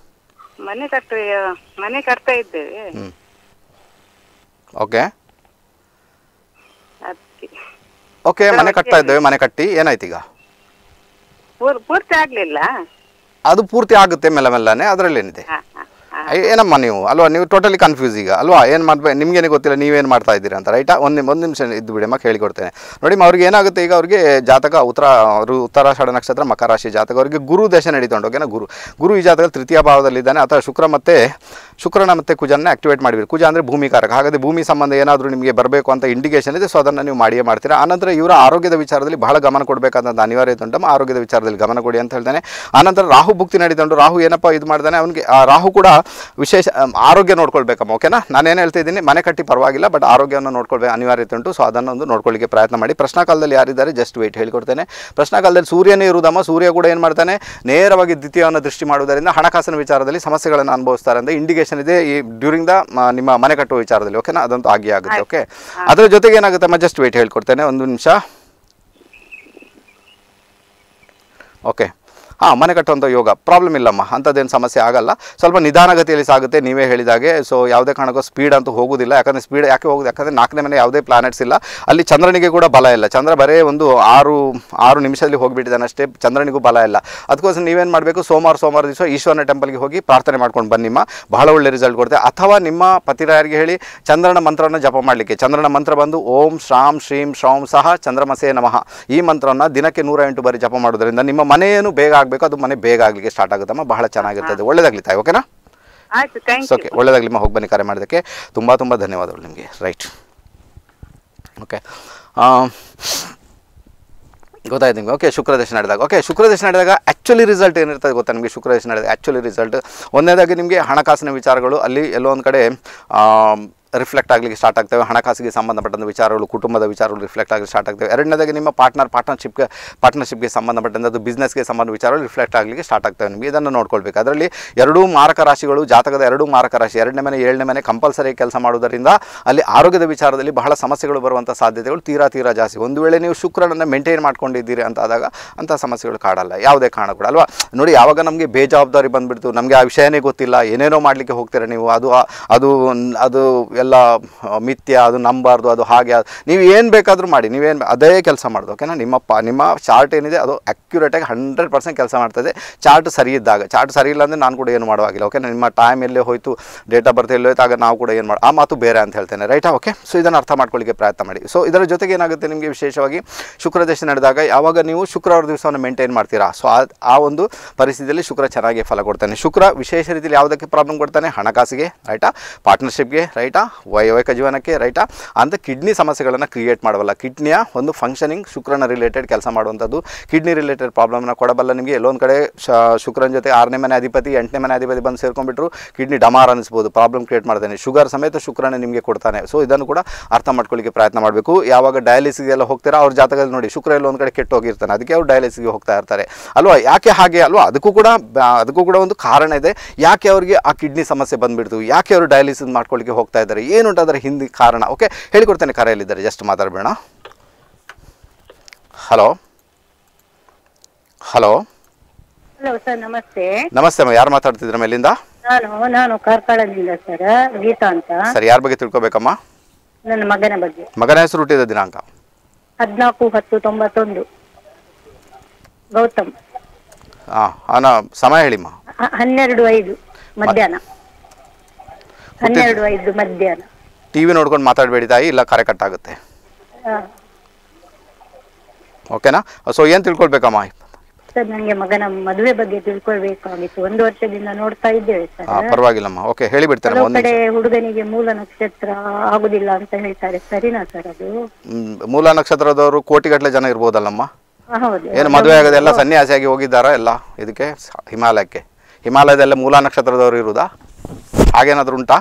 ಮನೆ ಕಟ್ಟ ಮನೆ ಕಟ್ತಾ ಇದ್ದೇವೆ ಓಕೆ ಓಕೆ ಮನೆ ಕಟ್ತಾ ಇದ್ದೇವೆ ಮನೆ ಕಟ್ಟಿ ಏನಾಯ್ತು ಈಗ ಪೂರ್ತಿ ಆಗಲಿಲ್ಲ ಅದು ಪೂರ್ತಿ ಆಗುತ್ತೆ ಮೆಲ್ಲ ಮೆಲ್ಲನೆ ಅದರಲ್ಲಿ ಏನಿದೆ ಏನಮ್ಮ ನೀವು ಅಲ್ವಾ ನೀವು ಟೋಟಲಿ ಕನ್ಫ್ಯೂಸ್ ಈಗ ಅಲ್ವಾ ಏನು ಮಾಡ್ಬೇಕು ನಿಮ್ಗೇನು ಗೊತ್ತಿಲ್ಲ ನೀವೇನು ಮಾಡ್ತಾ ಇದ್ದೀರಾ ಅಂತ ರೈಟಾ ಒಂದು ಒಂದು ನಿಮಿಷ ಇದ್ದು ಬಿಡಮ್ಮ ಹೇಳಿಕೊಡ್ತೇನೆ ನೋಡಿ ಅವ್ರಿಗೆ ಏನಾಗುತ್ತೆ ಈಗ ಅವ್ರಿಗೆ ಜಾತಕ ಉತ್ತರ ಷಡ ನಕ್ಷತ್ರ ಮಕರ ರಾಶಿ ಜಾತಕ ಅವರಿಗೆ ಗುರು ದಶೆ ನಡೀತೊಂಡು ಓಕೆನಾ ಗುರು ಗುರು ಈ ಜಾತಕ ತೃತೀಯ ಭಾವದಲ್ಲಿದ್ದಾನೆ ಅಥವಾ ಶುಕ್ರ ಮತ್ತು ಶುಕ್ರನ ಮತ್ತು ಕುಜನ ಆಕ್ಟಿವೇಟ್ ಮಾಡಿಬಿಡಿ ಕುಜ ಅಂದರೆ ಭೂಮಿಕಾರಕ ಹಾಗಾದರೆ ಭೂಮಿ ಸಂಬಂಧ ಏನಾದರೂ ನಿಮಗೆ ಬರಬೇಕು ಅಂತ ಇಂಡಿಕೇಷನ್ ಇದೆ ಸೊ ಅದನ್ನು ನೀವು ಮಾಡಿಯೇ ಮಾಡ್ತೀರಾ ಆನಂತರ ಇವರ ಆರೋಗ್ಯದ ವಿಚಾರದಲ್ಲಿ ಬಹಳ ಗಮನ ಕೊಡಬೇಕಾದಂಥ ಅನಿವಾರ್ಯ ಉಂಟಮ್ಮ ಆರೋಗ್ಯದ ವಿಚಾರದಲ್ಲಿ ಗಮನ ಕೊಡಿ ಅಂತ ಹೇಳ್ತಾನೆ ಆನಂತರ ರಾಹು ಭುಕ್ತಿ ನಡೀತೊಂಡು ರಾಹು ಏನಪ್ಪ ಇದು ಮಾಡ್ತಾನೆ ಅವನಿಗೆ ಆ ರಾಹು ಕೂಡ ವಿಶೇಷ ಆರೋಗ್ಯ ನೋಡ್ಕೊಳ್ಬೇಕಮ್ಮ ಓಕೆನಾ ನಾನು ನಾನೇನು ಹೇಳ್ತಿದ್ದೀನಿ ಮನೆ ಕಟ್ಟಿ ಪರವಾಗಿಲ್ಲ ಬಟ್ ಆರೋಗ್ಯವನ್ನು ನೋಡ್ಕೊಳ್ಬೇಕು ಅನಿವಾರ್ಯತೆ ಉಂಟು ಸೊ ಅದನ್ನು ಒಂದು ನೋಡ್ಕೊಳ್ಳಿಕ್ಕೆ ಪ್ರಯತ್ನ ಮಾಡಿ ಪ್ರಶ್ನಾಕಾಲದಲ್ಲಿ ಯಾರಿದ್ದಾರೆ ಜಸ್ಟ್ ವೆಯ್ಟ್ ಹೇಳಿಕೊಡ್ತೇನೆ ಪ್ರಶ್ನಾಕಾಲದಲ್ಲಿ ಸೂರ್ಯನೇ ಇರುವುದಮ್ಮ ಸೂರ್ಯ ಕೂಡ ಏನು ಮಾಡ್ತಾನೆ ನೇರವಾಗಿ ದ್ವಿತೀಯವನ್ನು ದೃಷ್ಟಿ ಮಾಡುವುದರಿಂದ ಹಣಕಾಸಿನ ವಿಚಾರದಲ್ಲಿ ಸಮಸ್ಯೆಗಳನ್ನು ಅನುಭವಿಸ್ತಾರೆ ಅಂತ ಇಂಡಿಕೇಶನ್ ಇದೆ ಈ ಡ್ಯೂರಿಂಗ್ ದ ನಿಮ್ಮ ಮನೆ ಕಟ್ಟುವ ವಿಚಾರದಲ್ಲಿ ಓಕೆನಾ ಅದಂತೂ ಆಗಿ ಆಗುತ್ತೆ ಓಕೆ ಅದರ ಜೊತೆಗೆ ಏನಾಗುತ್ತಮ್ಮ ಜಸ್ಟ್ ವೆಯ್ಟ್ ಹೇಳ್ಕೊಡ್ತೇನೆ ಒಂದು ನಿಮಿಷ ಓಕೆ ಹಾಂ ಮನೆ ಕಟ್ಟುವಂಥ ಯೋಗ ಪ್ರಾಬ್ಲಮ್ ಇಲ್ಲಮ್ಮ ಅಂಥದ್ದೇನು ಸಮಸ್ಯೆ ಆಗಲ್ಲ ಸ್ವಲ್ಪ ನಿಧಾನಗತಿಯಲ್ಲಿ ಸಾಗುತ್ತೆ ನೀವೇ ಹೇಳಿದಾಗೆ ಸೊ ಯಾವುದೇ ಕಾರಣಕ್ಕೂ ಸ್ಪೀಡ್ ಅಂತೂ ಹೋಗೋದಿಲ್ಲ ಯಾಕಂದರೆ ಸ್ಪೀಡ್ ಯಾಕೆ ಹೋಗೋದು ಯಾಕಂದರೆ ನಾಲ್ಕನೇ ಮನೆ ಯಾವುದೇ ಪ್ಲಾನೆಟ್ಸ್ ಇಲ್ಲ ಅಲ್ಲಿ ಚಂದ್ರನಿಗೆ ಕೂಡ ಬಲ ಇಲ್ಲ ಚಂದ್ರ ಬರೇ ಒಂದು ಆರು ಆರು ನಿಮಿಷದಲ್ಲಿ ಹೋಗಿಬಿಟ್ಟಿದ್ದಾನೆ ಚಂದ್ರನಿಗೂ ಬಲ ಇಲ್ಲ ಅದಕ್ಕೋಸ್ಕರ ನೀವೇನು ಮಾಡಬೇಕು ಸೋಮವಾರ ಸೋಮವಾರ ದಿವಸ ಈಶ್ವರನ ಟೆಂಪಲ್ಗೆ ಹೋಗಿ ಪ್ರಾರ್ಥನೆ ಮಾಡ್ಕೊಂಡು ಬನ್ನಿಮ್ಮ ಬಹಳ ಒಳ್ಳೆ ರಿಸಲ್ಟ್ ಕೊಡುತ್ತೆ ಅಥವಾ ನಿಮ್ಮ ಪತಿರಾಯರಿಗೆ ಹೇಳಿ ಚಂದ್ರನ ಮಂತ್ರವನ್ನು ಜಪ ಮಾಡಲಿಕ್ಕೆ ಚಂದ್ರನ ಮಂತ್ರ ಬಂದು ಓಂ ಶ್ರಾಂ ಶ್ರೀಂ ಶ್ರೌಂ ಸಹ ಚಂದ್ರಮಸೇ ನಮಃ ಈ ಮಂತ್ರವನ್ನು ದಿನಕ್ಕೆ ನೂರ ಎಂಟು ಬಾರಿ ಜಪ ಮಾಡೋದರಿಂದ ನಿಮ್ಮ ಮನೆಯನ್ನು ಬೇಗ ಬೇಕು ಅದು ಮನೆ ಬೇಗ ಆಗಲಿಕ್ಕೆ ಸ್ಟಾರ್ಟ್ ಆಗುತ್ತಮ್ಮ ಬಹಳ ಚೆನ್ನಾಗಿರ್ತದೆ ಒಳ್ಳೇದಾಗ್ಲಿ ತಾಯಿ ಓಕೆನಾ ಓಕೆ ಒಳ್ಳೇದಾಗಲಿಮ್ಮ ಹೋಗಿ ಬನ್ನಿ ಕರೆ ಮಾಡೋದಕ್ಕೆ ತುಂಬ ತುಂಬ ಧನ್ಯವಾದಗಳು ನಿಮಗೆ ರೈಟ್ ಓಕೆ ಗೊತ್ತಾಯ್ತು ನಿಮಗೆ ಓಕೆ ಶುಕ್ರದೇಶ ನಡೆದಾಗ ಓಕೆ ಶುಕ್ರದೇಶ ನಡೆದಾಗ ಆ್ಯಕ್ಚುಲಿ ರಿಸಲ್ಟ್ ಏನಿರ್ತದೆ ಗೊತ್ತಾ ನಿಮಗೆ ಶುಕ್ರದೇಶ ನಡೆದಾಗ ಆ್ಯಕ್ಚುಲಿ ರಿಸಲ್ಟ್ ಒಂದನೇದಾಗಿ ನಿಮಗೆ ಹಣಕಾಸಿನ ವಿಚಾರಗಳು ಅಲ್ಲಿ ಎಲ್ಲೋ ಒಂದು ಕಡೆ ರಿಫ್ಲೆಕ್ಟ್ ಆಗಲಿಕ್ಕೆ ಸ್ಟಾರ್ಟ್ ಆಗ್ತವೆ ಹಣಕಾಸಿಗೆ ಸಂಬಂಧಪಟ್ಟಂಥ ವಿಚಾರಗಳು ಕುಟುಂಬದ ವಿಚಾರಗಳು ರಿಫ್ಲೆಕ್ಟ್ ಆಗಲಿಕ್ಕೆ ಸ್ಟಾರ್ಟ್ ಆಗ್ತವೆ ಎರಡನೇದಾಗಿ ನಿಮ್ಮ ಪಾರ್ಟ್ನರ್ ಪಾರ್ಟ್ನರ್ಶಿಪ್ಗೆ ಪಾರ್ಟ್ನರ್ಶಿಪ್ಗೆ ಸಂಬಂಧಪಟ್ಟಂಥದ್ದು ಬಿಸ್ನೆಸ್ಗೆ ಸಂಬಂಧ ವಿಚಾರಗಳು ರಿಫ್ಲೆಕ್ಟ್ ಆಗಲಿಕ್ಕೆ ಸ್ಟಾರ್ಟ್ ಆಗ್ತವೆ ನಿಮಗೆ ಇದನ್ನು ನೋಡ್ಕೊಳ್ಬೇಕು ಅದರಲ್ಲಿ ಎರಡೂ ಮಾರಕ ರಾಶಿಗಳು ಜಾತಕದ ಎರಡೂ ಮಾರಕ ರಾಶಿ ಎರಡನೇ ಮನೆ ಏಳನೇ ಮನೆ ಕಂಪಲ್ಸರಿ ಕೆಲಸ ಮಾಡುವುದರಿಂದ ಅಲ್ಲಿ ಆರೋಗ್ಯದ ವಿಚಾರದಲ್ಲಿ ಬಹಳ ಸಮಸ್ಯೆಗಳು ಬರುವಂಥ ಸಾಧ್ಯತೆಗಳು ತೀರಾ ತೀರಾ ಜಾಸ್ತಿ ಒಂದು ವೇಳೆ ನೀವು ಶುಕ್ರನನ್ನು ಮೇಂಟೈನ್ ಮಾಡ್ಕೊಂಡಿದ್ದೀರಿ ಅಂತ ಆದಾಗ ಅಂಥ ಸಮಸ್ಯೆಗಳು ಕಾಡಲ್ಲ ಯಾವುದೇ ಕಾರಣ ಕೂಡ ಅಲ್ವಾ ನೋಡಿ ಯಾವಾಗ ನಮಗೆ ಬೇಜವಾಬ್ದಾರಿ ಬಂದ್ಬಿಡ್ತು ನಮಗೆ ಆ ವಿಷಯನೇ ಗೊತ್ತಿಲ್ಲ ಏನೇನೋ ಮಾಡಲಿಕ್ಕೆ ಹೋಗ್ತೀರಾ ನೀವು ಅದು ಅದು ಅದು ಅದೆಲ್ಲ ಮಿಥ್ಯ ಅದು ನಂಬಾರ್ದು ಅದು ಹಾಗೆ ನೀವು ಏನು ಬೇಕಾದರೂ ಮಾಡಿ ನೀವೇನು ಅದೇ ಕೆಲಸ ಮಾಡೋದು ಓಕೆನಾ ನಿಮ್ಮ ಪ ನಿಮ್ಮ ಚಾರ್ಟ್ ಏನಿದೆ ಅದು ಅಕ್ಯುರೇಟಾಗಿ ಹಂಡ್ರೆಡ್ ಪರ್ಸೆಂಟ್ ಕೆಲಸ ಮಾಡ್ತದೆ ಚಾರ್ಟ್ ಸರಿ ಇದ್ದಾಗ ಚಾರ್ಟ್ ಸರಿ ಇಲ್ಲ ಅಂದರೆ ನಾನು ಕೂಡ ಏನು ಮಾಡುವಾಗಿಲ್ಲ ಓಕೆನಾ ನಿಮ್ಮ ಟೈಮ್ ಎಲ್ಲೇ ಹೋಯಿತು ಡೇಟ್ ಆಫ್ ಬರ್ತ್ ಎಲ್ಲೇ ಹೋಯ್ತು ಆಗ ನಾವು ಕೂಡ ಏನು ಮಾಡಿ ಆ ಮಾತು ಬೇರೆ ಅಂತ ಹೇಳ್ತೇನೆ ರೈಟಾ ಓಕೆ ಸೊ ಇದನ್ನು ಅರ್ಥ ಮಾಡ್ಕೊಳ್ಳಿಕ್ಕೆ ಪ್ರಯತ್ನ ಮಾಡಿ ಸೊ ಇದರ ಜೊತೆಗೆ ಏನಾಗುತ್ತೆ ನಿಮಗೆ ವಿಶೇಷವಾಗಿ ಶುಕ್ರ ದೇಶ ನಡೆದಾಗ ಯಾವಾಗ ನೀವು ಶುಕ್ರವಾರ ದಿವಸವನ್ನು ಮೇಂಟೈನ್ ಮಾಡ್ತೀರಾ ಸೊ ಆ ಒಂದು ಪರಿಸ್ಥಿತಿಯಲ್ಲಿ ಶುಕ್ರ ಚೆನ್ನಾಗಿ ಫಲ ಕೊಡ್ತಾನೆ ಶುಕ್ರ ವಿಶೇಷ ರೀತಿಯಲ್ಲಿ ಯಾವುದಕ್ಕೆ ಪ್ರಾಬ್ಲಮ್ ಕೊಡ್ತಾನೆ ಹಣಕಾಸಿಗೆ ರೈಟಾ ಪಾರ್ಟ್ನರ್ಶಿಪ್ಗೆ ರೈಟಾ ವೈವಾಹಿಕ ಜೀವನಕ್ಕೆ ರೈಟಾ ಅಂದರೆ ಕಿಡ್ನಿ ಸಮಸ್ಯೆಗಳನ್ನು ಕ್ರಿಯೇಟ್ ಮಾಡಬಲ್ಲ ಕಿಡ್ನಿಯ ಒಂದು ಫಂಕ್ಷನಿಂಗ್ ಶುಕ್ರನ ರಿಲೇಟೆಡ್ ಕೆಲಸ ಮಾಡುವಂಥದ್ದು ಕಿಡ್ನಿ ರಿಲೇಟೆಡ್ ಪ್ರಾಬ್ಲಮ್ನ ಕೊಡಬಲ್ಲ ನಿಮಗೆ ಎಲ್ಲೊಂದು ಕಡೆ ಶುಕ್ರನ ಜೊತೆ ಆರನೇ ಮನೆ ಅಧಿಪತಿ ಎಂಟನೇ ಮನೆ ಅಧಿಪತಿ ಬಂದು ಸೇರ್ಕೊಂಡ್ಬಿಟ್ರು ಕಿಡ್ನಿ ಡಮಾರ್ ಅನಿಸ್ಬೋದು ಪ್ರಾಬ್ಲಮ್ ಕ್ರಿಯೇಟ್ ಮಾಡ್ತಾನೆ ಶುಗರ್ ಸಮೇತ ಶುಕ್ರನ ನಿಮಗೆ ಕೊಡ್ತಾನೆ ಸೊ ಇದನ್ನು ಕೂಡ ಅರ್ಥ ಮಾಡ್ಕೊಳ್ಳಿಕ್ಕೆ ಪ್ರಯತ್ನ ಮಾಡಬೇಕು ಯಾವಾಗ ಡಯಾಲಿಸಿಗೆಲ್ಲ ಹೋಗ್ತಾರೆ ಅವ್ರ ಜಾತಕದಲ್ಲಿ ನೋಡಿ ಶುಕ್ರ ಎಲ್ಲ ಒಂದು ಕಡೆ ಕೆಟ್ಟು ಹೋಗಿರ್ತಾನೆ ಅದಕ್ಕೆ ಅವ್ರು ಡಯಾಲಿಸಿಗೆ ಹೋಗ್ತಾ ಇರ್ತಾರೆ ಅಲ್ವಾ ಯಾಕೆ ಹಾಗೆ ಅಲ್ವಾ ಅದಕ್ಕೂ ಕೂಡ ಅದಕ್ಕೂ ಕೂಡ ಒಂದು ಕಾರಣ ಇದೆ ಯಾಕೆ ಅವರಿಗೆ ಆ ಕಿಡ್ನಿ ಸಮಸ್ಯೆ ಬಂದುಬಿಡ್ತು ಯಾಕೆ ಅವರು ಡಯಾಲಿಸಿಸ್ ಮಾಡ್ಕೊಳ್ಳಿಕ್ಕೆ ಹೋಗ್ತಾ ಇದ್ದಾರೆ ಏನು ಏನುಂಟು ಅದರ ಹಿಂದಿ ಕಾರಣ ಓಕೆ ಹೇಳಿಕೊಡ್ತೇನೆ ಕರೆಯಲ್ಲಿದ್ದಾರೆ ಜಸ್ಟ್ ಮಾತಾಡಬೇಡ ಹಲೋ ಹಲೋ ಹಲೋ ಸರ್ ನಮಸ್ತೆ ನಮಸ್ತೆ ಯಾರು ಮಾತಾಡ್ತಿದ್ರ ಮೇಲಿಂದ ನಾನು ನಾನು ಕಾರ್ಕಳದಿಂದ ಸರ್ ಗೀತಾ ಅಂತ ಸರ್ ಯಾರ ಬಗ್ಗೆ ತಿಳ್ಕೊಬೇಕಮ್ಮ ನನ್ನ ಮಗನ ಬಗ್ಗೆ ಮಗನ ಹೆಸರು ಹುಟ್ಟಿದ ದಿನಾಂಕ ಹದಿನಾಲ್ಕು ಹತ್ತು ತೊಂಬತ್ತೊಂದು ಗೌತಮ್ ಹಾಂ ಸಮಯ ಹೇಳಿಮ್ಮ ಹನ್ನೆರಡು ಐದು ಮಧ್ಯಾಹ್ನ ಹನ್ನೆರಡು ಐದು ಮಧ್ಯಾಹ್ನ ಟಿವಿ ನೋಡ್ಕೊಂಡು ಮಾತಾಡಬೇಡಿ ತಾಯಿ ಇಲ್ಲ ಕರೆ ಕಟ್ ಆಗುತ್ತೆ ಓಕೆನಾ ಸೊ ಏನು ತಿಳ್ಕೊಳ್ಬೇಕಮ್ಮ ಸರ್ ನನಗೆ ಮಗನ ಮದುವೆ ಬಗ್ಗೆ ತಿಳ್ಕೊಳ್ಬೇಕಾಗಿತ್ತು ಒಂದು ವರ್ಷದಿಂದ ನೋಡ್ತಾ ಇದ್ದೇವೆ ಸರ್ ಪರವಾಗಿಲ್ಲಮ್ಮ ಓಕೆ ಹೇಳಿಬಿಡ್ತಾರೆ ಕೆಲವು ಕಡೆ ಹುಡುಗನಿಗೆ ಮೂಲ ನಕ್ಷತ್ರ ಆಗುದಿಲ್ಲ ಅಂತ ಹೇಳ್ತಾರೆ ಸರಿನಾ ಸರ್ ಅದು ಮೂಲ ನಕ್ಷತ್ರದವರು ಕೋಟಿಗಟ್ಟಲೆ ಜನ ಇರ್ಬೋದಲ್ಲಮ್ಮ ಹೌದು ಏನು ಮದುವೆ ಆಗದೆ ಎಲ್ಲ ಸನ್ಯಾಸಿಯಾಗಿ ಹೋಗಿದ್ದಾರಾ ಎಲ್ಲ ಇದಕ್ಕೆ ಹಿಮಾಲಯಕ್ಕೆ ಹಿಮಾಲಯದಲ್ಲೇ ಮೂಲ ನಕ್ಷತ್ರದವರು ಇರುದಾ ಆಗೇನಾದರೂ ಉಂಟಾ